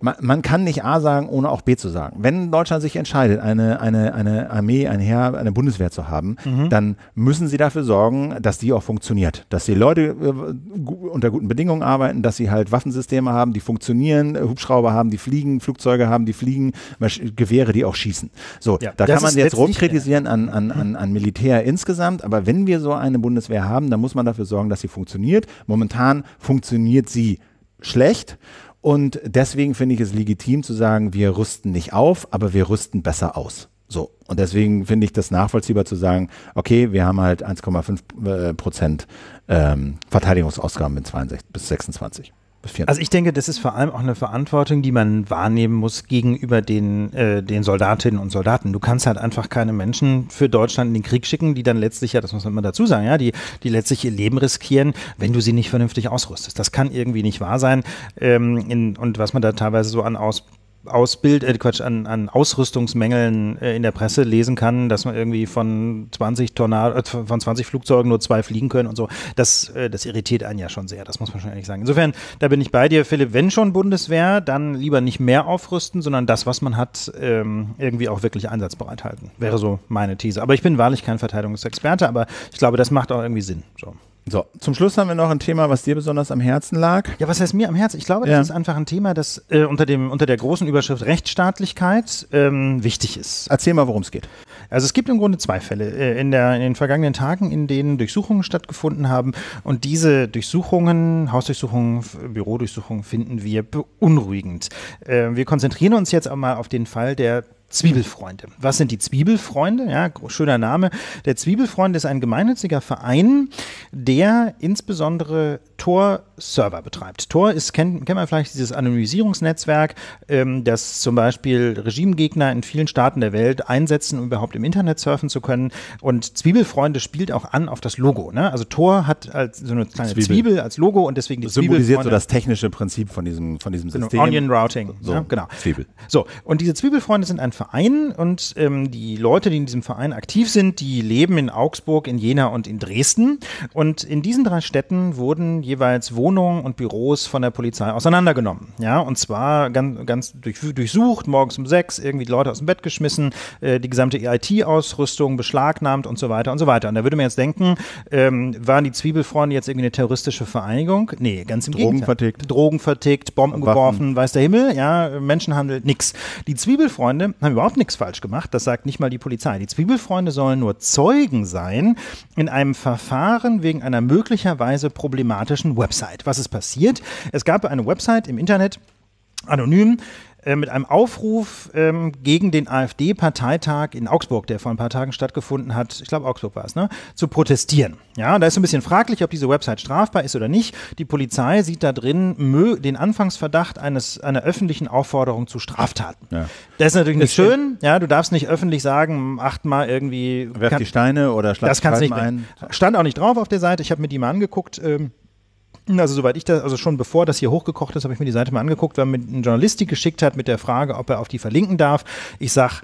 man, man, kann nicht A sagen, ohne auch B zu sagen. Wenn Deutschland sich entscheidet, eine, eine, eine Armee, ein Heer, eine Bundeswehr zu haben, mhm. dann müssen sie dafür sorgen, dass die auch funktioniert. Dass die Leute äh, unter guten Bedingungen arbeiten, dass sie halt Waffensysteme haben, die funktionieren, äh, Hubschrauber haben, die fliegen, Flugzeuge haben, die fliegen, Gewehre, die auch schießen. So, ja, da kann man jetzt äh, rumkritisieren an, an, mhm. an, an Militär insgesamt, aber wenn wir so eine Bundeswehr haben, dann muss man dafür sorgen, dass sie funktioniert. Momentan funktioniert sie schlecht und deswegen finde ich es legitim zu sagen, wir rüsten nicht auf, aber wir rüsten besser aus. So. Und deswegen finde ich das nachvollziehbar zu sagen, okay, wir haben halt 1,5 äh, Prozent ähm, Verteidigungsausgaben mit 62 bis 26. Also ich denke, das ist vor allem auch eine Verantwortung, die man wahrnehmen muss gegenüber den, äh, den Soldatinnen und Soldaten. Du kannst halt einfach keine Menschen für Deutschland in den Krieg schicken, die dann letztlich, ja, das muss man immer dazu sagen, ja, die, die letztlich ihr Leben riskieren, wenn du sie nicht vernünftig ausrüstest. Das kann irgendwie nicht wahr sein. Ähm, in, und was man da teilweise so an Aus Ausbild, äh, Quatsch, an, an Ausrüstungsmängeln äh, in der Presse lesen kann, dass man irgendwie von 20 Tornado, äh, von 20 Flugzeugen nur zwei fliegen können und so. Das, äh, das irritiert einen ja schon sehr, das muss man schon ehrlich sagen. Insofern, da bin ich bei dir, Philipp. Wenn schon Bundeswehr, dann lieber nicht mehr aufrüsten, sondern das, was man hat, ähm, irgendwie auch wirklich einsatzbereit halten. Wäre so meine These. Aber ich bin wahrlich kein Verteidigungsexperte, aber ich glaube, das macht auch irgendwie Sinn. So. So, zum Schluss haben wir noch ein Thema, was dir besonders am Herzen lag. Ja, was heißt mir am Herzen? Ich glaube, ja. das ist einfach ein Thema, das äh, unter, dem, unter der großen Überschrift Rechtsstaatlichkeit ähm, wichtig ist. Erzähl mal, worum es geht. Also es gibt im Grunde zwei Fälle äh, in, der, in den vergangenen Tagen, in denen Durchsuchungen stattgefunden haben. Und diese Durchsuchungen, Hausdurchsuchungen, Bürodurchsuchungen finden wir beunruhigend. Äh, wir konzentrieren uns jetzt auch mal auf den Fall der Zwiebelfreunde. Was sind die Zwiebelfreunde? Ja, schöner Name. Der Zwiebelfreund ist ein gemeinnütziger Verein, der insbesondere Tor-Server betreibt. Tor ist, kennt, kennt man vielleicht dieses Anonymisierungsnetzwerk, ähm, das zum Beispiel Regimegegner in vielen Staaten der Welt einsetzen, um überhaupt im Internet surfen zu können. Und Zwiebelfreunde spielt auch an auf das Logo. Ne? Also Tor hat als, so eine kleine Zwiebel. Zwiebel. als Logo und deswegen die Symbolisiert so das technische Prinzip von diesem, von diesem genau, System. Onion Routing. Ne? So, ja, genau. Zwiebel. So, und diese Zwiebelfreunde sind ein Verein, Verein und ähm, die Leute, die in diesem Verein aktiv sind, die leben in Augsburg, in Jena und in Dresden. Und in diesen drei Städten wurden jeweils Wohnungen und Büros von der Polizei auseinandergenommen. Ja, und zwar ganz, ganz durch, durchsucht, morgens um sechs, irgendwie die Leute aus dem Bett geschmissen, äh, die gesamte e IT-Ausrüstung beschlagnahmt und so weiter und so weiter. Und da würde man jetzt denken, ähm, waren die Zwiebelfreunde jetzt irgendwie eine terroristische Vereinigung? Nee, ganz im Drogen Gegenteil. Vertickt. Drogen vertickt, Bomben Waffen. geworfen, weiß der Himmel, ja, Menschenhandel, nix. Die Zwiebelfreunde haben überhaupt nichts falsch gemacht. Das sagt nicht mal die Polizei. Die Zwiebelfreunde sollen nur Zeugen sein in einem Verfahren wegen einer möglicherweise problematischen Website. Was ist passiert? Es gab eine Website im Internet, anonym, äh, mit einem Aufruf ähm, gegen den AfD-Parteitag in Augsburg, der vor ein paar Tagen stattgefunden hat, ich glaube Augsburg war es, ne, zu protestieren. Ja, da ist ein bisschen fraglich, ob diese Website strafbar ist oder nicht. Die Polizei sieht da drin den Anfangsverdacht eines, einer öffentlichen Aufforderung zu Straftaten. Ja. Das ist natürlich nicht ist schön. Ja, du darfst nicht öffentlich sagen, acht mal irgendwie. Werf kann, die Steine oder schlag das kannst nicht ein. Stand auch nicht drauf auf der Seite. Ich habe mir die mal angeguckt. Ähm, also soweit ich das, also schon bevor das hier hochgekocht ist, habe ich mir die Seite mal angeguckt, weil mir ein Journalist die geschickt hat mit der Frage, ob er auf die verlinken darf. Ich sag,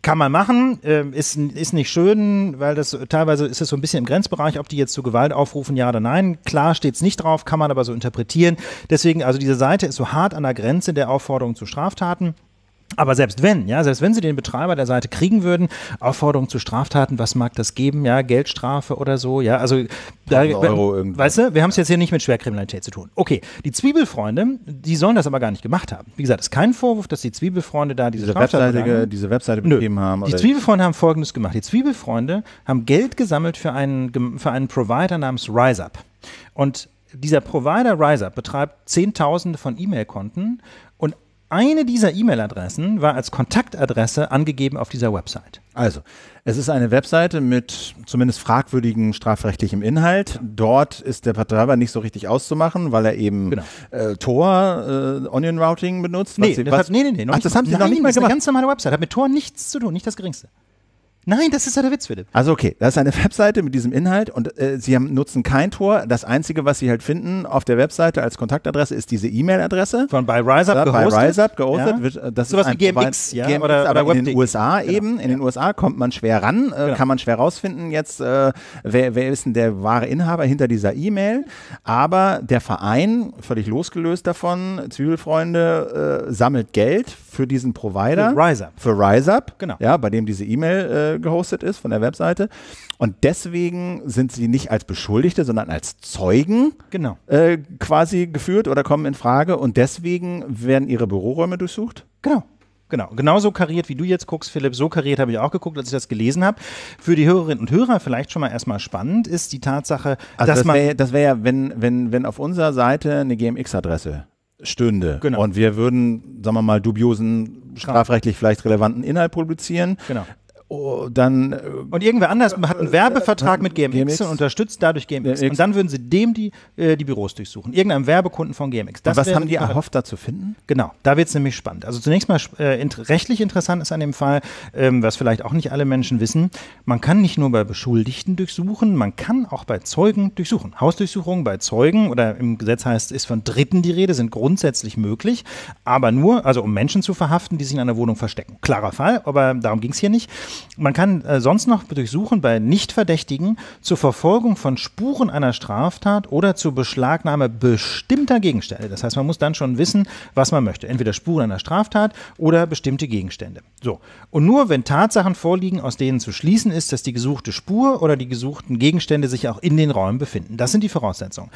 kann man machen, ähm, ist, ist nicht schön, weil das teilweise ist es so ein bisschen im Grenzbereich, ob die jetzt zu Gewalt aufrufen, ja oder nein. Klar steht es nicht drauf, kann man aber so interpretieren. Deswegen, also diese Seite ist so hart an der Grenze der Aufforderung zu Straftaten. Aber selbst wenn, ja, selbst wenn sie den Betreiber der Seite kriegen würden, Aufforderung zu Straftaten, was mag das geben, ja, Geldstrafe oder so, ja, also da, wenn, weißt du, wir haben es jetzt hier nicht mit Schwerkriminalität zu tun. Okay, die Zwiebelfreunde, die sollen das aber gar nicht gemacht haben. Wie gesagt, es ist kein Vorwurf, dass die Zwiebelfreunde da diese, diese Webseite, diese Webseite betrieben haben. Die Zwiebelfreunde haben Folgendes gemacht. Die Zwiebelfreunde haben Geld gesammelt für einen, für einen Provider namens RiseUp. Und dieser Provider RiseUp betreibt Zehntausende von E-Mail-Konten eine dieser E-Mail-Adressen war als Kontaktadresse angegeben auf dieser Website. Also, es ist eine Webseite mit zumindest fragwürdigem strafrechtlichem Inhalt. Dort ist der Betreiber nicht so richtig auszumachen, weil er eben genau. äh, Tor, äh, Onion Routing benutzt. Nee, sie, das hat, nee, nee, nee. Ach, das haben sie nein, noch nicht mal gemacht. Das ist eine ganz normale Website, hat mit Tor nichts zu tun, nicht das geringste. Nein, das ist ja der Witz, Philipp. Also okay, das ist eine (laughs) Webseite mit diesem Inhalt und äh, sie haben, nutzen kein Tor. Das Einzige, was sie halt finden auf der Webseite als Kontaktadresse, ist diese E-Mail-Adresse. Von bei RiseUp ja, gehostet. Bei RiseUp gehostet. Ja. Wird, äh, wie GMX, ja? GMX oder, aber oder in den USA genau. eben. In ja. den USA kommt man schwer ran, äh, genau. kann man schwer rausfinden jetzt, äh, wer, wer ist denn der wahre Inhaber hinter dieser E-Mail. Aber der Verein, völlig losgelöst davon, Zwiebelfreunde, äh, sammelt Geld für diesen Provider. Für RiseUp. Für RiseUp. Genau. Ja, bei dem diese E-Mail äh, äh, gehostet ist, von der Webseite. Und deswegen sind sie nicht als Beschuldigte, sondern als Zeugen genau. äh, quasi geführt oder kommen in Frage. Und deswegen werden ihre Büroräume durchsucht. Genau. Genau, genauso kariert, wie du jetzt guckst, Philipp, so kariert habe ich auch geguckt, als ich das gelesen habe. Für die Hörerinnen und Hörer vielleicht schon mal erstmal spannend ist die Tatsache, also dass das man. Wär, das wäre ja, wenn, wenn, wenn auf unserer Seite eine GMX-Adresse stünde. Genau. Und wir würden, sagen wir mal, dubiosen, genau. strafrechtlich vielleicht relevanten Inhalt publizieren. Genau dann. Äh, und irgendwer anders hat einen äh, Werbevertrag äh, mit GMX, GMX, und unterstützt dadurch GMX. GMX. Und dann würden sie dem die, die Büros durchsuchen. Irgendeinem Werbekunden von GMX. Das und was haben die erhofft, da zu finden? Genau, da wird es nämlich spannend. Also zunächst mal äh, int rechtlich interessant ist an dem Fall, ähm, was vielleicht auch nicht alle Menschen wissen, man kann nicht nur bei Beschuldigten durchsuchen, man kann auch bei Zeugen durchsuchen. Hausdurchsuchungen bei Zeugen oder im Gesetz heißt, ist von Dritten die Rede, sind grundsätzlich möglich, aber nur, also um Menschen zu verhaften, die sich in einer Wohnung verstecken. Klarer Fall, aber darum ging es hier nicht. Man kann äh, sonst noch durchsuchen bei Nichtverdächtigen zur Verfolgung von Spuren einer Straftat oder zur Beschlagnahme bestimmter Gegenstände. Das heißt, man muss dann schon wissen, was man möchte. Entweder Spuren einer Straftat oder bestimmte Gegenstände. So. Und nur wenn Tatsachen vorliegen, aus denen zu schließen ist, dass die gesuchte Spur oder die gesuchten Gegenstände sich auch in den Räumen befinden. Das sind die Voraussetzungen.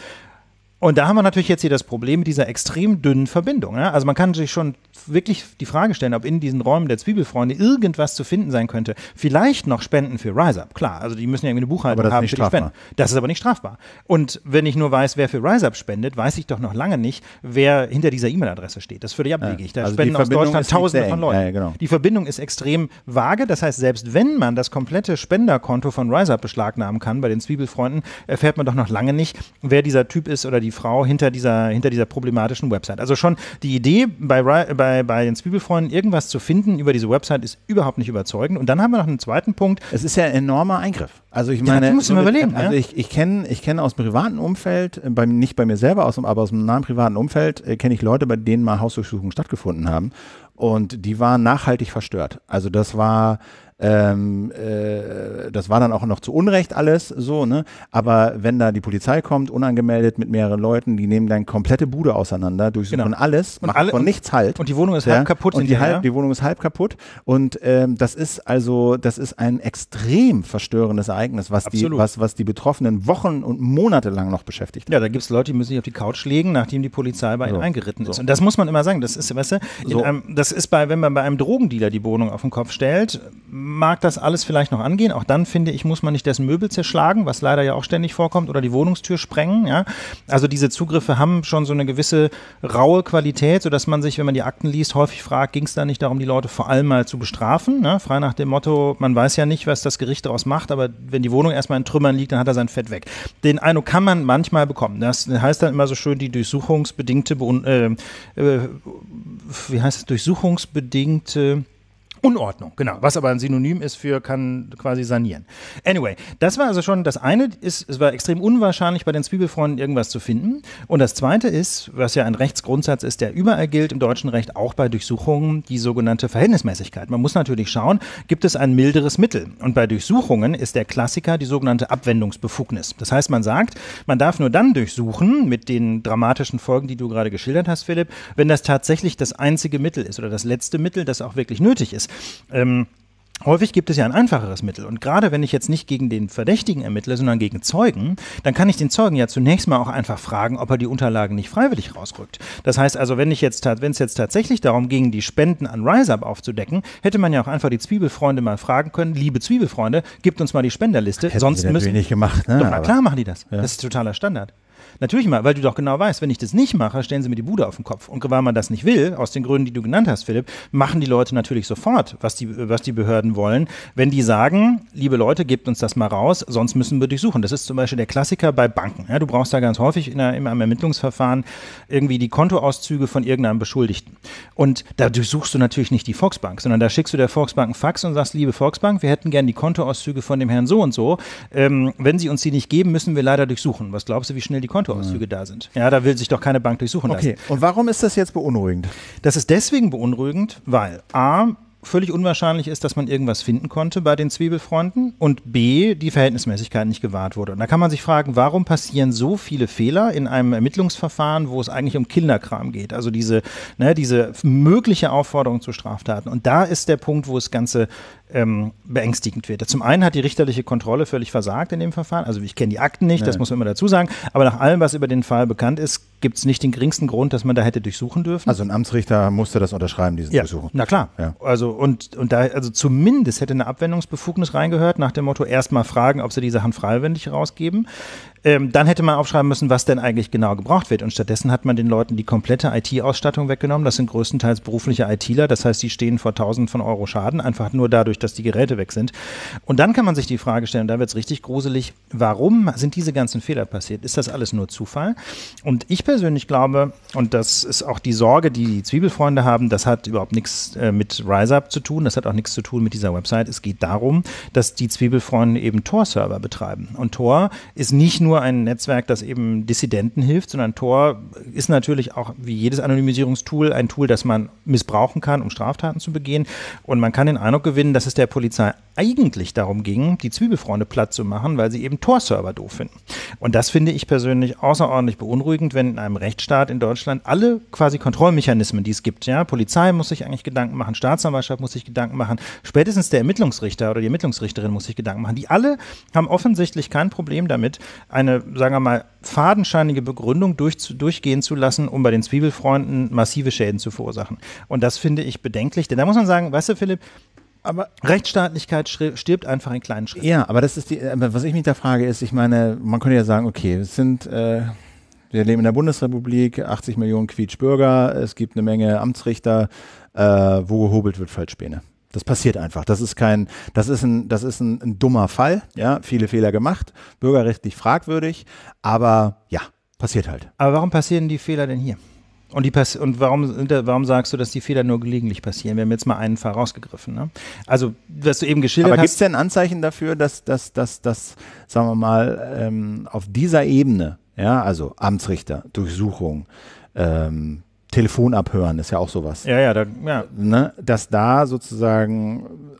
Und da haben wir natürlich jetzt hier das Problem mit dieser extrem dünnen Verbindung. Ne? Also man kann sich schon wirklich die Frage stellen, ob in diesen Räumen der Zwiebelfreunde irgendwas zu finden sein könnte. Vielleicht noch Spenden für Rise Up, klar. Also die müssen ja irgendwie eine Buchhaltung haben für die Spenden. Das ist aber nicht strafbar. Und wenn ich nur weiß, wer für Rise Up spendet, weiß ich doch noch lange nicht, wer hinter dieser E-Mail-Adresse steht. Das würde ich abwegig. Da also spenden aus Deutschland Tausende von Leuten. ja, genau. Die Verbindung ist extrem vage. Das heißt, selbst wenn man das komplette Spenderkonto von Rise Up beschlagnahmen kann bei den Zwiebelfreunden, erfährt man doch noch lange nicht, wer dieser Typ ist oder die Frau hinter dieser, hinter dieser problematischen Website. Also schon die Idee bei, bei, bei den Zwiebelfreunden, irgendwas zu finden über diese Website, ist überhaupt nicht überzeugend. Und dann haben wir noch einen zweiten Punkt. Es ist ja ein enormer Eingriff. Also ich meine, ja, du musst äh, Also ja? ich, ich kenne ich kenn aus dem privaten Umfeld, äh, bei, nicht bei mir selber, aus, aber aus dem nahen privaten Umfeld, äh, kenne ich Leute, bei denen mal Hausdurchsuchungen stattgefunden haben. Und die waren nachhaltig verstört. Also das war ähm, äh, das war dann auch noch zu Unrecht alles so, ne? Aber wenn da die Polizei kommt, unangemeldet mit mehreren Leuten, die nehmen dann komplette Bude auseinander, durchsuchen genau. alles, und machen alle, von nichts halt. Und die Wohnung ist ja? halb kaputt. Und die, halb, die Wohnung ist halb kaputt. Und ähm, das ist also, das ist ein extrem verstörendes Ereignis, was Absolut. die, was, was die Betroffenen Wochen und Monate lang noch beschäftigt. Ja, da gibt es Leute, die müssen sich auf die Couch legen, nachdem die Polizei bei so. ihnen eingeritten ist. So. Und das muss man immer sagen, das ist, weißt du, so. einem, das ist bei, wenn man bei einem Drogendealer die Wohnung auf den Kopf stellt, mag das alles vielleicht noch angehen. Auch dann finde ich, muss man nicht dessen Möbel zerschlagen, was leider ja auch ständig vorkommt, oder die Wohnungstür sprengen. Ja? Also diese Zugriffe haben schon so eine gewisse raue Qualität, sodass man sich, wenn man die Akten liest, häufig fragt, ging es da nicht darum, die Leute vor allem mal zu bestrafen? Ne? Frei nach dem Motto, man weiß ja nicht, was das Gericht daraus macht, aber wenn die Wohnung erstmal in Trümmern liegt, dann hat er sein Fett weg. Den Eindruck kann man manchmal bekommen. Das heißt dann immer so schön, die durchsuchungsbedingte, äh, äh, wie heißt es, durchsuchungsbedingte Unordnung, genau. Was aber ein Synonym ist für kann quasi sanieren. Anyway, das war also schon das eine ist, es war extrem unwahrscheinlich, bei den Zwiebelfreunden irgendwas zu finden. Und das zweite ist, was ja ein Rechtsgrundsatz ist, der überall gilt im deutschen Recht, auch bei Durchsuchungen, die sogenannte Verhältnismäßigkeit. Man muss natürlich schauen, gibt es ein milderes Mittel? Und bei Durchsuchungen ist der Klassiker die sogenannte Abwendungsbefugnis. Das heißt, man sagt, man darf nur dann durchsuchen, mit den dramatischen Folgen, die du gerade geschildert hast, Philipp, wenn das tatsächlich das einzige Mittel ist oder das letzte Mittel, das auch wirklich nötig ist. Ähm, Häufig gibt es ja ein einfacheres Mittel. Und gerade wenn ich jetzt nicht gegen den Verdächtigen ermittle, sondern gegen Zeugen, dann kann ich den Zeugen ja zunächst mal auch einfach fragen, ob er die Unterlagen nicht freiwillig rausrückt. Das heißt also, wenn ich jetzt, wenn es jetzt tatsächlich darum ging, die Spenden an RiseUp aufzudecken, hätte man ja auch einfach die Zwiebelfreunde mal fragen können, liebe Zwiebelfreunde, gibt uns mal die Spenderliste. Hätten sonst sie müssen. nicht gemacht, ne? Doch, na klar machen die das. Ja. Das ist totaler Standard. Natürlich mal, weil du doch genau weißt, wenn ich das nicht mache, stellen sie mir die Bude auf den Kopf. Und weil man das nicht will, aus den Gründen, die du genannt hast, Philipp, machen die Leute natürlich sofort, was die, was die Behörden wollen, wenn die sagen, liebe Leute, gebt uns das mal raus, sonst müssen wir durchsuchen. Das ist zum Beispiel der Klassiker bei Banken. Ja, du brauchst da ganz häufig in einem Ermittlungsverfahren irgendwie die Kontoauszüge von irgendeinem Beschuldigten. Und da durchsuchst du natürlich nicht die Volksbank, sondern da schickst du der Volksbank einen Fax und sagst, liebe Volksbank, wir hätten gern die Kontoauszüge von dem Herrn so und so. Ähm, wenn sie uns die nicht geben, müssen wir leider durchsuchen. Was glaubst du, wie schnell die Konto Kontoauszüge da sind. Ja, da will sich doch keine Bank durchsuchen lassen. Okay, und warum ist das jetzt beunruhigend? Das ist deswegen beunruhigend, weil A, völlig unwahrscheinlich ist, dass man irgendwas finden konnte bei den Zwiebelfreunden und b, die Verhältnismäßigkeit nicht gewahrt wurde. Und da kann man sich fragen, warum passieren so viele Fehler in einem Ermittlungsverfahren, wo es eigentlich um Kinderkram geht, also diese, ne, diese mögliche Aufforderung zu Straftaten. Und da ist der Punkt, wo das Ganze ähm, beängstigend wird. Zum einen hat die richterliche Kontrolle völlig versagt in dem Verfahren. Also ich kenne die Akten nicht, Nein. das muss man immer dazu sagen. Aber nach allem, was über den Fall bekannt ist, gibt es nicht den geringsten Grund, dass man da hätte durchsuchen dürfen. Also ein Amtsrichter musste das unterschreiben, diesen ja, Durchsuchung. Na klar. Ja. Also und, und da, also zumindest hätte eine Abwendungsbefugnis reingehört, nach dem Motto, erstmal fragen, ob sie die Sachen freiwillig rausgeben ähm, dann hätte man aufschreiben müssen, was denn eigentlich genau gebraucht wird. Und stattdessen hat man den Leuten die komplette IT-Ausstattung weggenommen. Das sind größtenteils berufliche ITler. Das heißt, die stehen vor Tausenden von Euro Schaden, einfach nur dadurch, dass die Geräte weg sind. Und dann kann man sich die Frage stellen, und da wird es richtig gruselig, warum sind diese ganzen Fehler passiert? Ist das alles nur Zufall? Und ich persönlich glaube, und das ist auch die Sorge, die die Zwiebelfreunde haben, das hat überhaupt nichts äh, mit RiseUp zu tun. Das hat auch nichts zu tun mit dieser Website. Es geht darum, dass die Zwiebelfreunde eben Tor-Server betreiben. Und Tor ist nicht nur nur ein Netzwerk, das eben Dissidenten hilft, sondern Tor ist natürlich auch wie jedes Anonymisierungstool ein Tool, das man missbrauchen kann, um Straftaten zu begehen. Und man kann den Eindruck gewinnen, dass es der Polizei eigentlich darum ging, die Zwiebelfreunde platt zu machen, weil sie eben Tor-Server doof finden. Und das finde ich persönlich außerordentlich beunruhigend, wenn in einem Rechtsstaat in Deutschland alle quasi Kontrollmechanismen, die es gibt, ja, Polizei muss sich eigentlich Gedanken machen, Staatsanwaltschaft muss sich Gedanken machen, spätestens der Ermittlungsrichter oder die Ermittlungsrichterin muss sich Gedanken machen. Die alle haben offensichtlich kein Problem damit, ein eine, sagen wir mal, fadenscheinige Begründung durch, durchgehen zu lassen, um bei den Zwiebelfreunden massive Schäden zu verursachen. Und das finde ich bedenklich, denn da muss man sagen, weißt du, Philipp, aber Rechtsstaatlichkeit stirbt einfach in kleinen Schritten. Ja, aber das ist die, was ich mich da frage, ist, ich meine, man könnte ja sagen, okay, es sind, äh, wir leben in der Bundesrepublik, 80 Millionen Quietschbürger, es gibt eine Menge Amtsrichter, äh, wo gehobelt wird, Falschspäne. Das passiert einfach. Das ist kein, das ist ein, das ist ein, ein dummer Fall. Ja, viele Fehler gemacht, bürgerrechtlich fragwürdig, aber ja, passiert halt. Aber warum passieren die Fehler denn hier? Und, die und warum, warum sagst du, dass die Fehler nur gelegentlich passieren? Wir haben jetzt mal einen Fall rausgegriffen. Ne? Also, was du eben geschildert Aber hast. Aber gibt es denn Anzeichen dafür, dass, dass, dass, dass sagen wir mal, ähm, auf dieser Ebene, ja, also Amtsrichter, Durchsuchung, ähm, Telefon abhören ist ja auch sowas. Ja, ja, da, ja. Ne? Dass da sozusagen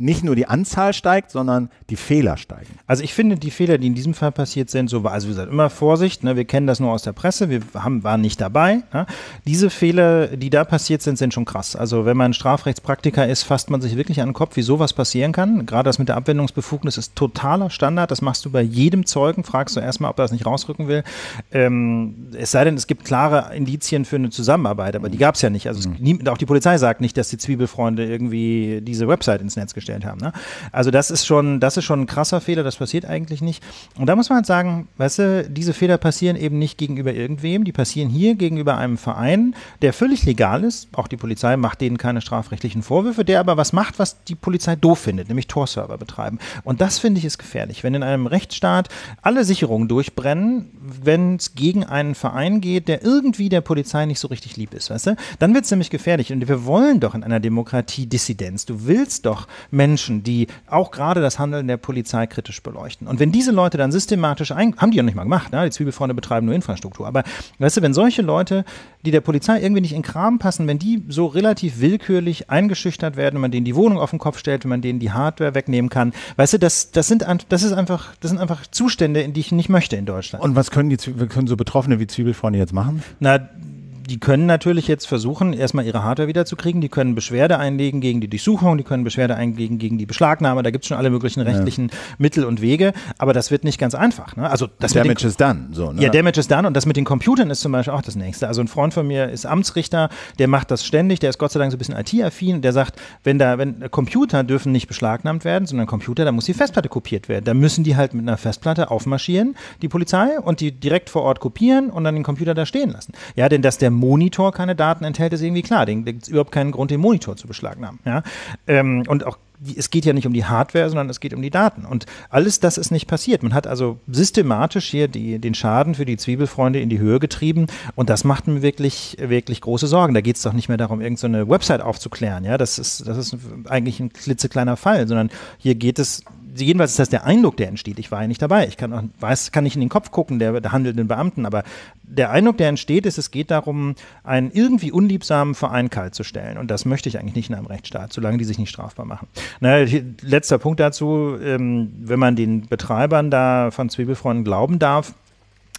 nicht nur die Anzahl steigt, sondern die Fehler steigen. Also ich finde, die Fehler, die in diesem Fall passiert sind, so war, also wie gesagt, immer Vorsicht, ne? wir kennen das nur aus der Presse, wir haben, waren nicht dabei. Ne? Diese Fehler, die da passiert sind, sind schon krass. Also wenn man Strafrechtspraktiker ist, fasst man sich wirklich an den Kopf, wie sowas passieren kann. Gerade das mit der Abwendungsbefugnis ist totaler Standard, das machst du bei jedem Zeugen, fragst du erstmal, ob er das nicht rausrücken will. Ähm, es sei denn, es gibt klare Indizien für eine Zusammenarbeit, aber die gab es ja nicht. Also es, mhm. auch die Polizei sagt nicht, dass die Zwiebelfreunde irgendwie diese Website ins Netz gestellt haben eingestellt haben. Ne? Also das ist schon, das ist schon ein krasser Fehler, das passiert eigentlich nicht. Und da muss man halt sagen, weißt du, diese Fehler passieren eben nicht gegenüber irgendwem, die passieren hier gegenüber einem Verein, der völlig legal ist. Auch die Polizei macht denen keine strafrechtlichen Vorwürfe, der aber was macht, was die Polizei doof findet, nämlich Torserver betreiben. Und das finde ich ist gefährlich. Wenn in einem Rechtsstaat alle Sicherungen durchbrennen, wenn es gegen einen Verein geht, der irgendwie der Polizei nicht so richtig lieb ist, weißt du, dann wird es nämlich gefährlich. Und wir wollen doch in einer Demokratie Dissidenz. Du willst doch Menschen, die auch gerade das Handeln der Polizei kritisch beleuchten. Und wenn diese Leute dann systematisch, ein, haben die ja nicht mal gemacht, ne? die Zwiebelfreunde betreiben nur Infrastruktur, aber weißt du, wenn solche Leute, die der Polizei irgendwie nicht in Kram passen, wenn die so relativ willkürlich eingeschüchtert werden, wenn man denen die Wohnung auf den Kopf stellt, wenn man denen die Hardware wegnehmen kann, weißt du, das, das, sind, das, ist einfach, das sind einfach Zustände, in die ich nicht möchte in Deutschland. Und was können, die, können so Betroffene wie Zwiebelfreunde jetzt machen? Na, die können natürlich jetzt versuchen, erstmal ihre Hardware wiederzukriegen. Die können Beschwerde einlegen gegen die Durchsuchung, die können Beschwerde einlegen gegen die Beschlagnahme. Da gibt es schon alle möglichen rechtlichen ja. Mittel und Wege. Aber das wird nicht ganz einfach. Ne? Also das Damage ist dann. So, ne? Ja, Damage ist dann. Und das mit den Computern ist zum Beispiel auch das Nächste. Also ein Freund von mir ist Amtsrichter, der macht das ständig. Der ist Gott sei Dank so ein bisschen IT-affin. Der sagt, wenn da, wenn Computer dürfen nicht beschlagnahmt werden, sondern Computer, da muss die Festplatte kopiert werden. Da müssen die halt mit einer Festplatte aufmarschieren, die Polizei, und die direkt vor Ort kopieren und dann den Computer da stehen lassen. Ja, denn dass der Monitor keine Daten enthält, ist irgendwie klar. Den gibt es überhaupt keinen Grund, den Monitor zu beschlagnahmen. Ja? Ähm, und auch es geht ja nicht um die Hardware, sondern es geht um die Daten. Und alles das ist nicht passiert. Man hat also systematisch hier die, den Schaden für die Zwiebelfreunde in die Höhe getrieben. Und das macht mir wirklich, wirklich große Sorgen. Da geht es doch nicht mehr darum, irgendeine so Website aufzuklären. Ja, das ist, das ist eigentlich ein klitzekleiner Fall, sondern hier geht es jedenfalls ist das der Eindruck, der entsteht. Ich war ja nicht dabei. Ich kann, weiß, kann nicht in den Kopf gucken der, der handelnden Beamten, aber der Eindruck, der entsteht, ist, es geht darum, einen irgendwie unliebsamen Verein kaltzustellen. Und das möchte ich eigentlich nicht in einem Rechtsstaat, solange die sich nicht strafbar machen. Na, letzter Punkt dazu, ähm, wenn man den Betreibern da von Zwiebelfreunden glauben darf,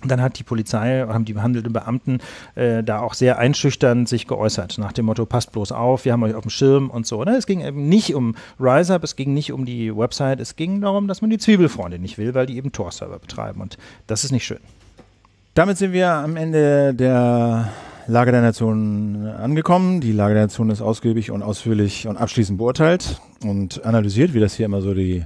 dann hat die Polizei, haben die behandelten Beamten äh, da auch sehr einschüchternd sich geäußert, nach dem Motto, passt bloß auf, wir haben euch auf dem Schirm und so. Ne? Es ging eben nicht um Rise Up, es ging nicht um die Website, es ging darum, dass man die Zwiebelfreunde nicht will, weil die eben Tor-Server betreiben und das ist nicht schön. Damit sind wir am Ende der Lage der Nation angekommen. Die Lage der Nation ist ausgiebig und ausführlich und abschließend beurteilt und analysiert, wie das hier immer so die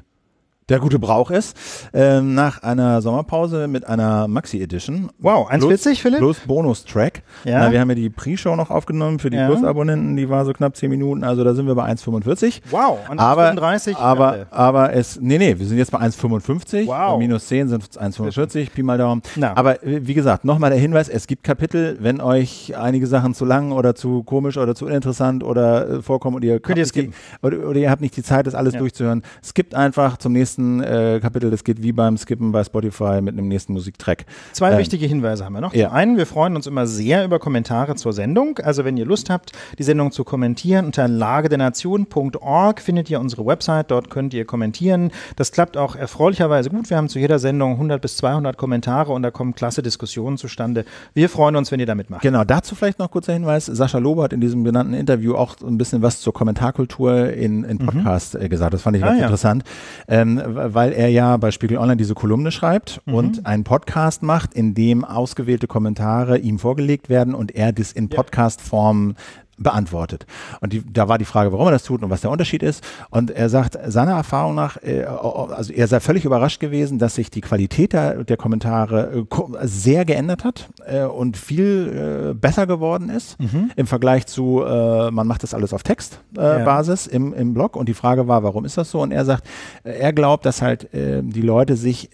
der gute Brauch ist, ähm, nach einer Sommerpause mit einer Maxi-Edition. Wow, 1,40 Philipp? Plus Bonustrack. Ja. wir haben ja die Pre-Show noch aufgenommen für die ja. Plus-Abonnenten, die war so knapp 10 Minuten, also da sind wir bei 1,45. Wow, und aber, 35? Aber, aber es, nee, nee, wir sind jetzt bei 1,55. Wow. Minus 10 sind 1,45, Pi mal Daumen. Na. Aber wie gesagt, nochmal der Hinweis, es gibt Kapitel, wenn euch einige Sachen zu lang oder zu komisch oder zu uninteressant oder äh, vorkommen und ihr, Könnt ihr, die, oder, oder, ihr habt nicht die Zeit, das alles ja. durchzuhören, skippt einfach zum nächsten nächsten äh, Kapitel. Das geht wie beim Skippen bei Spotify mit einem nächsten Musiktrack. Zwei ähm, wichtige Hinweise haben wir noch. Ja. Zum einen, wir freuen uns immer sehr über Kommentare zur Sendung. Also wenn ihr Lust habt, die Sendung zu kommentieren, unter lagedernation.org findet ihr unsere Website. Dort könnt ihr kommentieren. Das klappt auch erfreulicherweise gut. Wir haben zu jeder Sendung 100 bis 200 Kommentare und da kommen klasse Diskussionen zustande. Wir freuen uns, wenn ihr da mitmacht. Genau, dazu vielleicht noch kurzer Hinweis. Sascha Lober hat in diesem genannten Interview auch ein bisschen was zur Kommentarkultur in, in mhm. Podcasts mhm. gesagt. Das fand ich ah, ja. interessant. Ähm, weil er ja bei Spiegel Online diese Kolumne schreibt mhm. und einen Podcast macht, in dem ausgewählte Kommentare ihm vorgelegt werden und er das in Podcast-Form beantwortet. Und die, da war die Frage, warum er das tut und was der Unterschied ist. Und er sagt, seiner Erfahrung nach, äh, also er sei völlig überrascht gewesen, dass sich die Qualität der, der Kommentare äh, sehr geändert hat äh, und viel besser geworden ist mhm. im Vergleich zu, man macht das alles auf Textbasis ja. im, im Blog. Und die Frage war, warum ist das so? Und er sagt, er glaubt, dass halt die Leute sich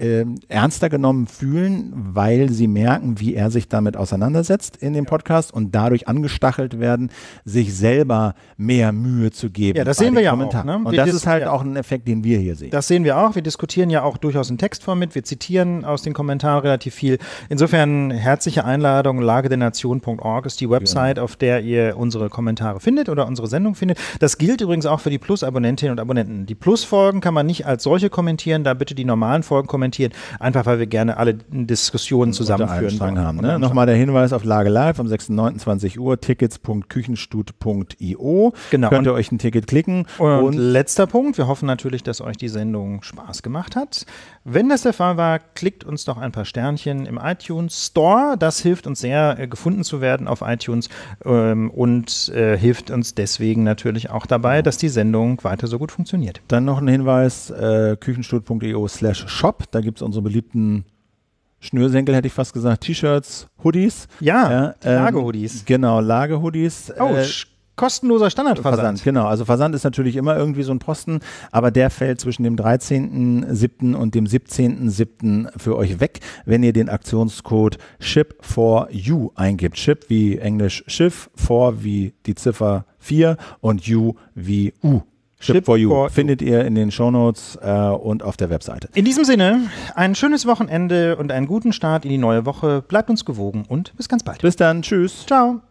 ernster genommen fühlen, weil sie merken, wie er sich damit auseinandersetzt in dem Podcast und dadurch angestachelt werden, sich selber mehr Mühe zu geben. Ja, das sehen wir ja auch. Ne? Und das ist halt ja. auch ein Effekt, den wir hier sehen. Das sehen wir auch. Wir diskutieren ja auch durchaus in Textform mit. Wir zitieren aus den Kommentaren relativ viel. Insofern herzliche Einladung. lagedernation.org ist die genau. Website, genau. auf der ihr unsere Kommentare findet oder unsere Sendung findet. Das gilt übrigens auch für die Plus-Abonnentinnen und Abonnenten. Die Plus-Folgen kann man nicht als solche kommentieren, da bitte die normalen Folgen kommentieren, einfach weil wir gerne alle Diskussionen zusammenführen. Haben, ne? Nochmal der Hinweis auf Lage Live am 6.9.20 Uhr, tickets.küchen filmstud.io. Genau. Könnt ihr euch ein Ticket klicken. Und, und letzter Punkt, wir hoffen natürlich, dass euch die Sendung Spaß gemacht hat. Wenn das der Fall war, klickt uns doch ein paar Sternchen im iTunes Store. Das hilft uns sehr, äh, gefunden zu werden auf iTunes ähm, und äh, hilft uns deswegen natürlich auch dabei, dass die Sendung weiter so gut funktioniert. Dann noch ein Hinweis, äh, küchenstud.io slash shop, da gibt es unsere beliebten Schnürsenkel hätte ich fast gesagt, T-Shirts, Hoodies. Ja, ja ähm, Lagehoodies. Genau, Lagehoodies. Oh, äh, kostenloser Standardversand. Versand, genau, also Versand ist natürlich immer irgendwie so ein Posten, aber der fällt zwischen dem 13.07. und dem 17.07. für euch weg, wenn ihr den Aktionscode SHIP4U eingibt. SHIP wie Englisch Schiff, 4 wie die Ziffer 4 und U wie U. Ship, Ship for You findet ihr in den Shownotes äh, und auf der Webseite. In diesem Sinne, ein schönes Wochenende und einen guten Start in die neue Woche. Bleibt uns gewogen und bis ganz bald. Bis dann, tschüss. Ciao.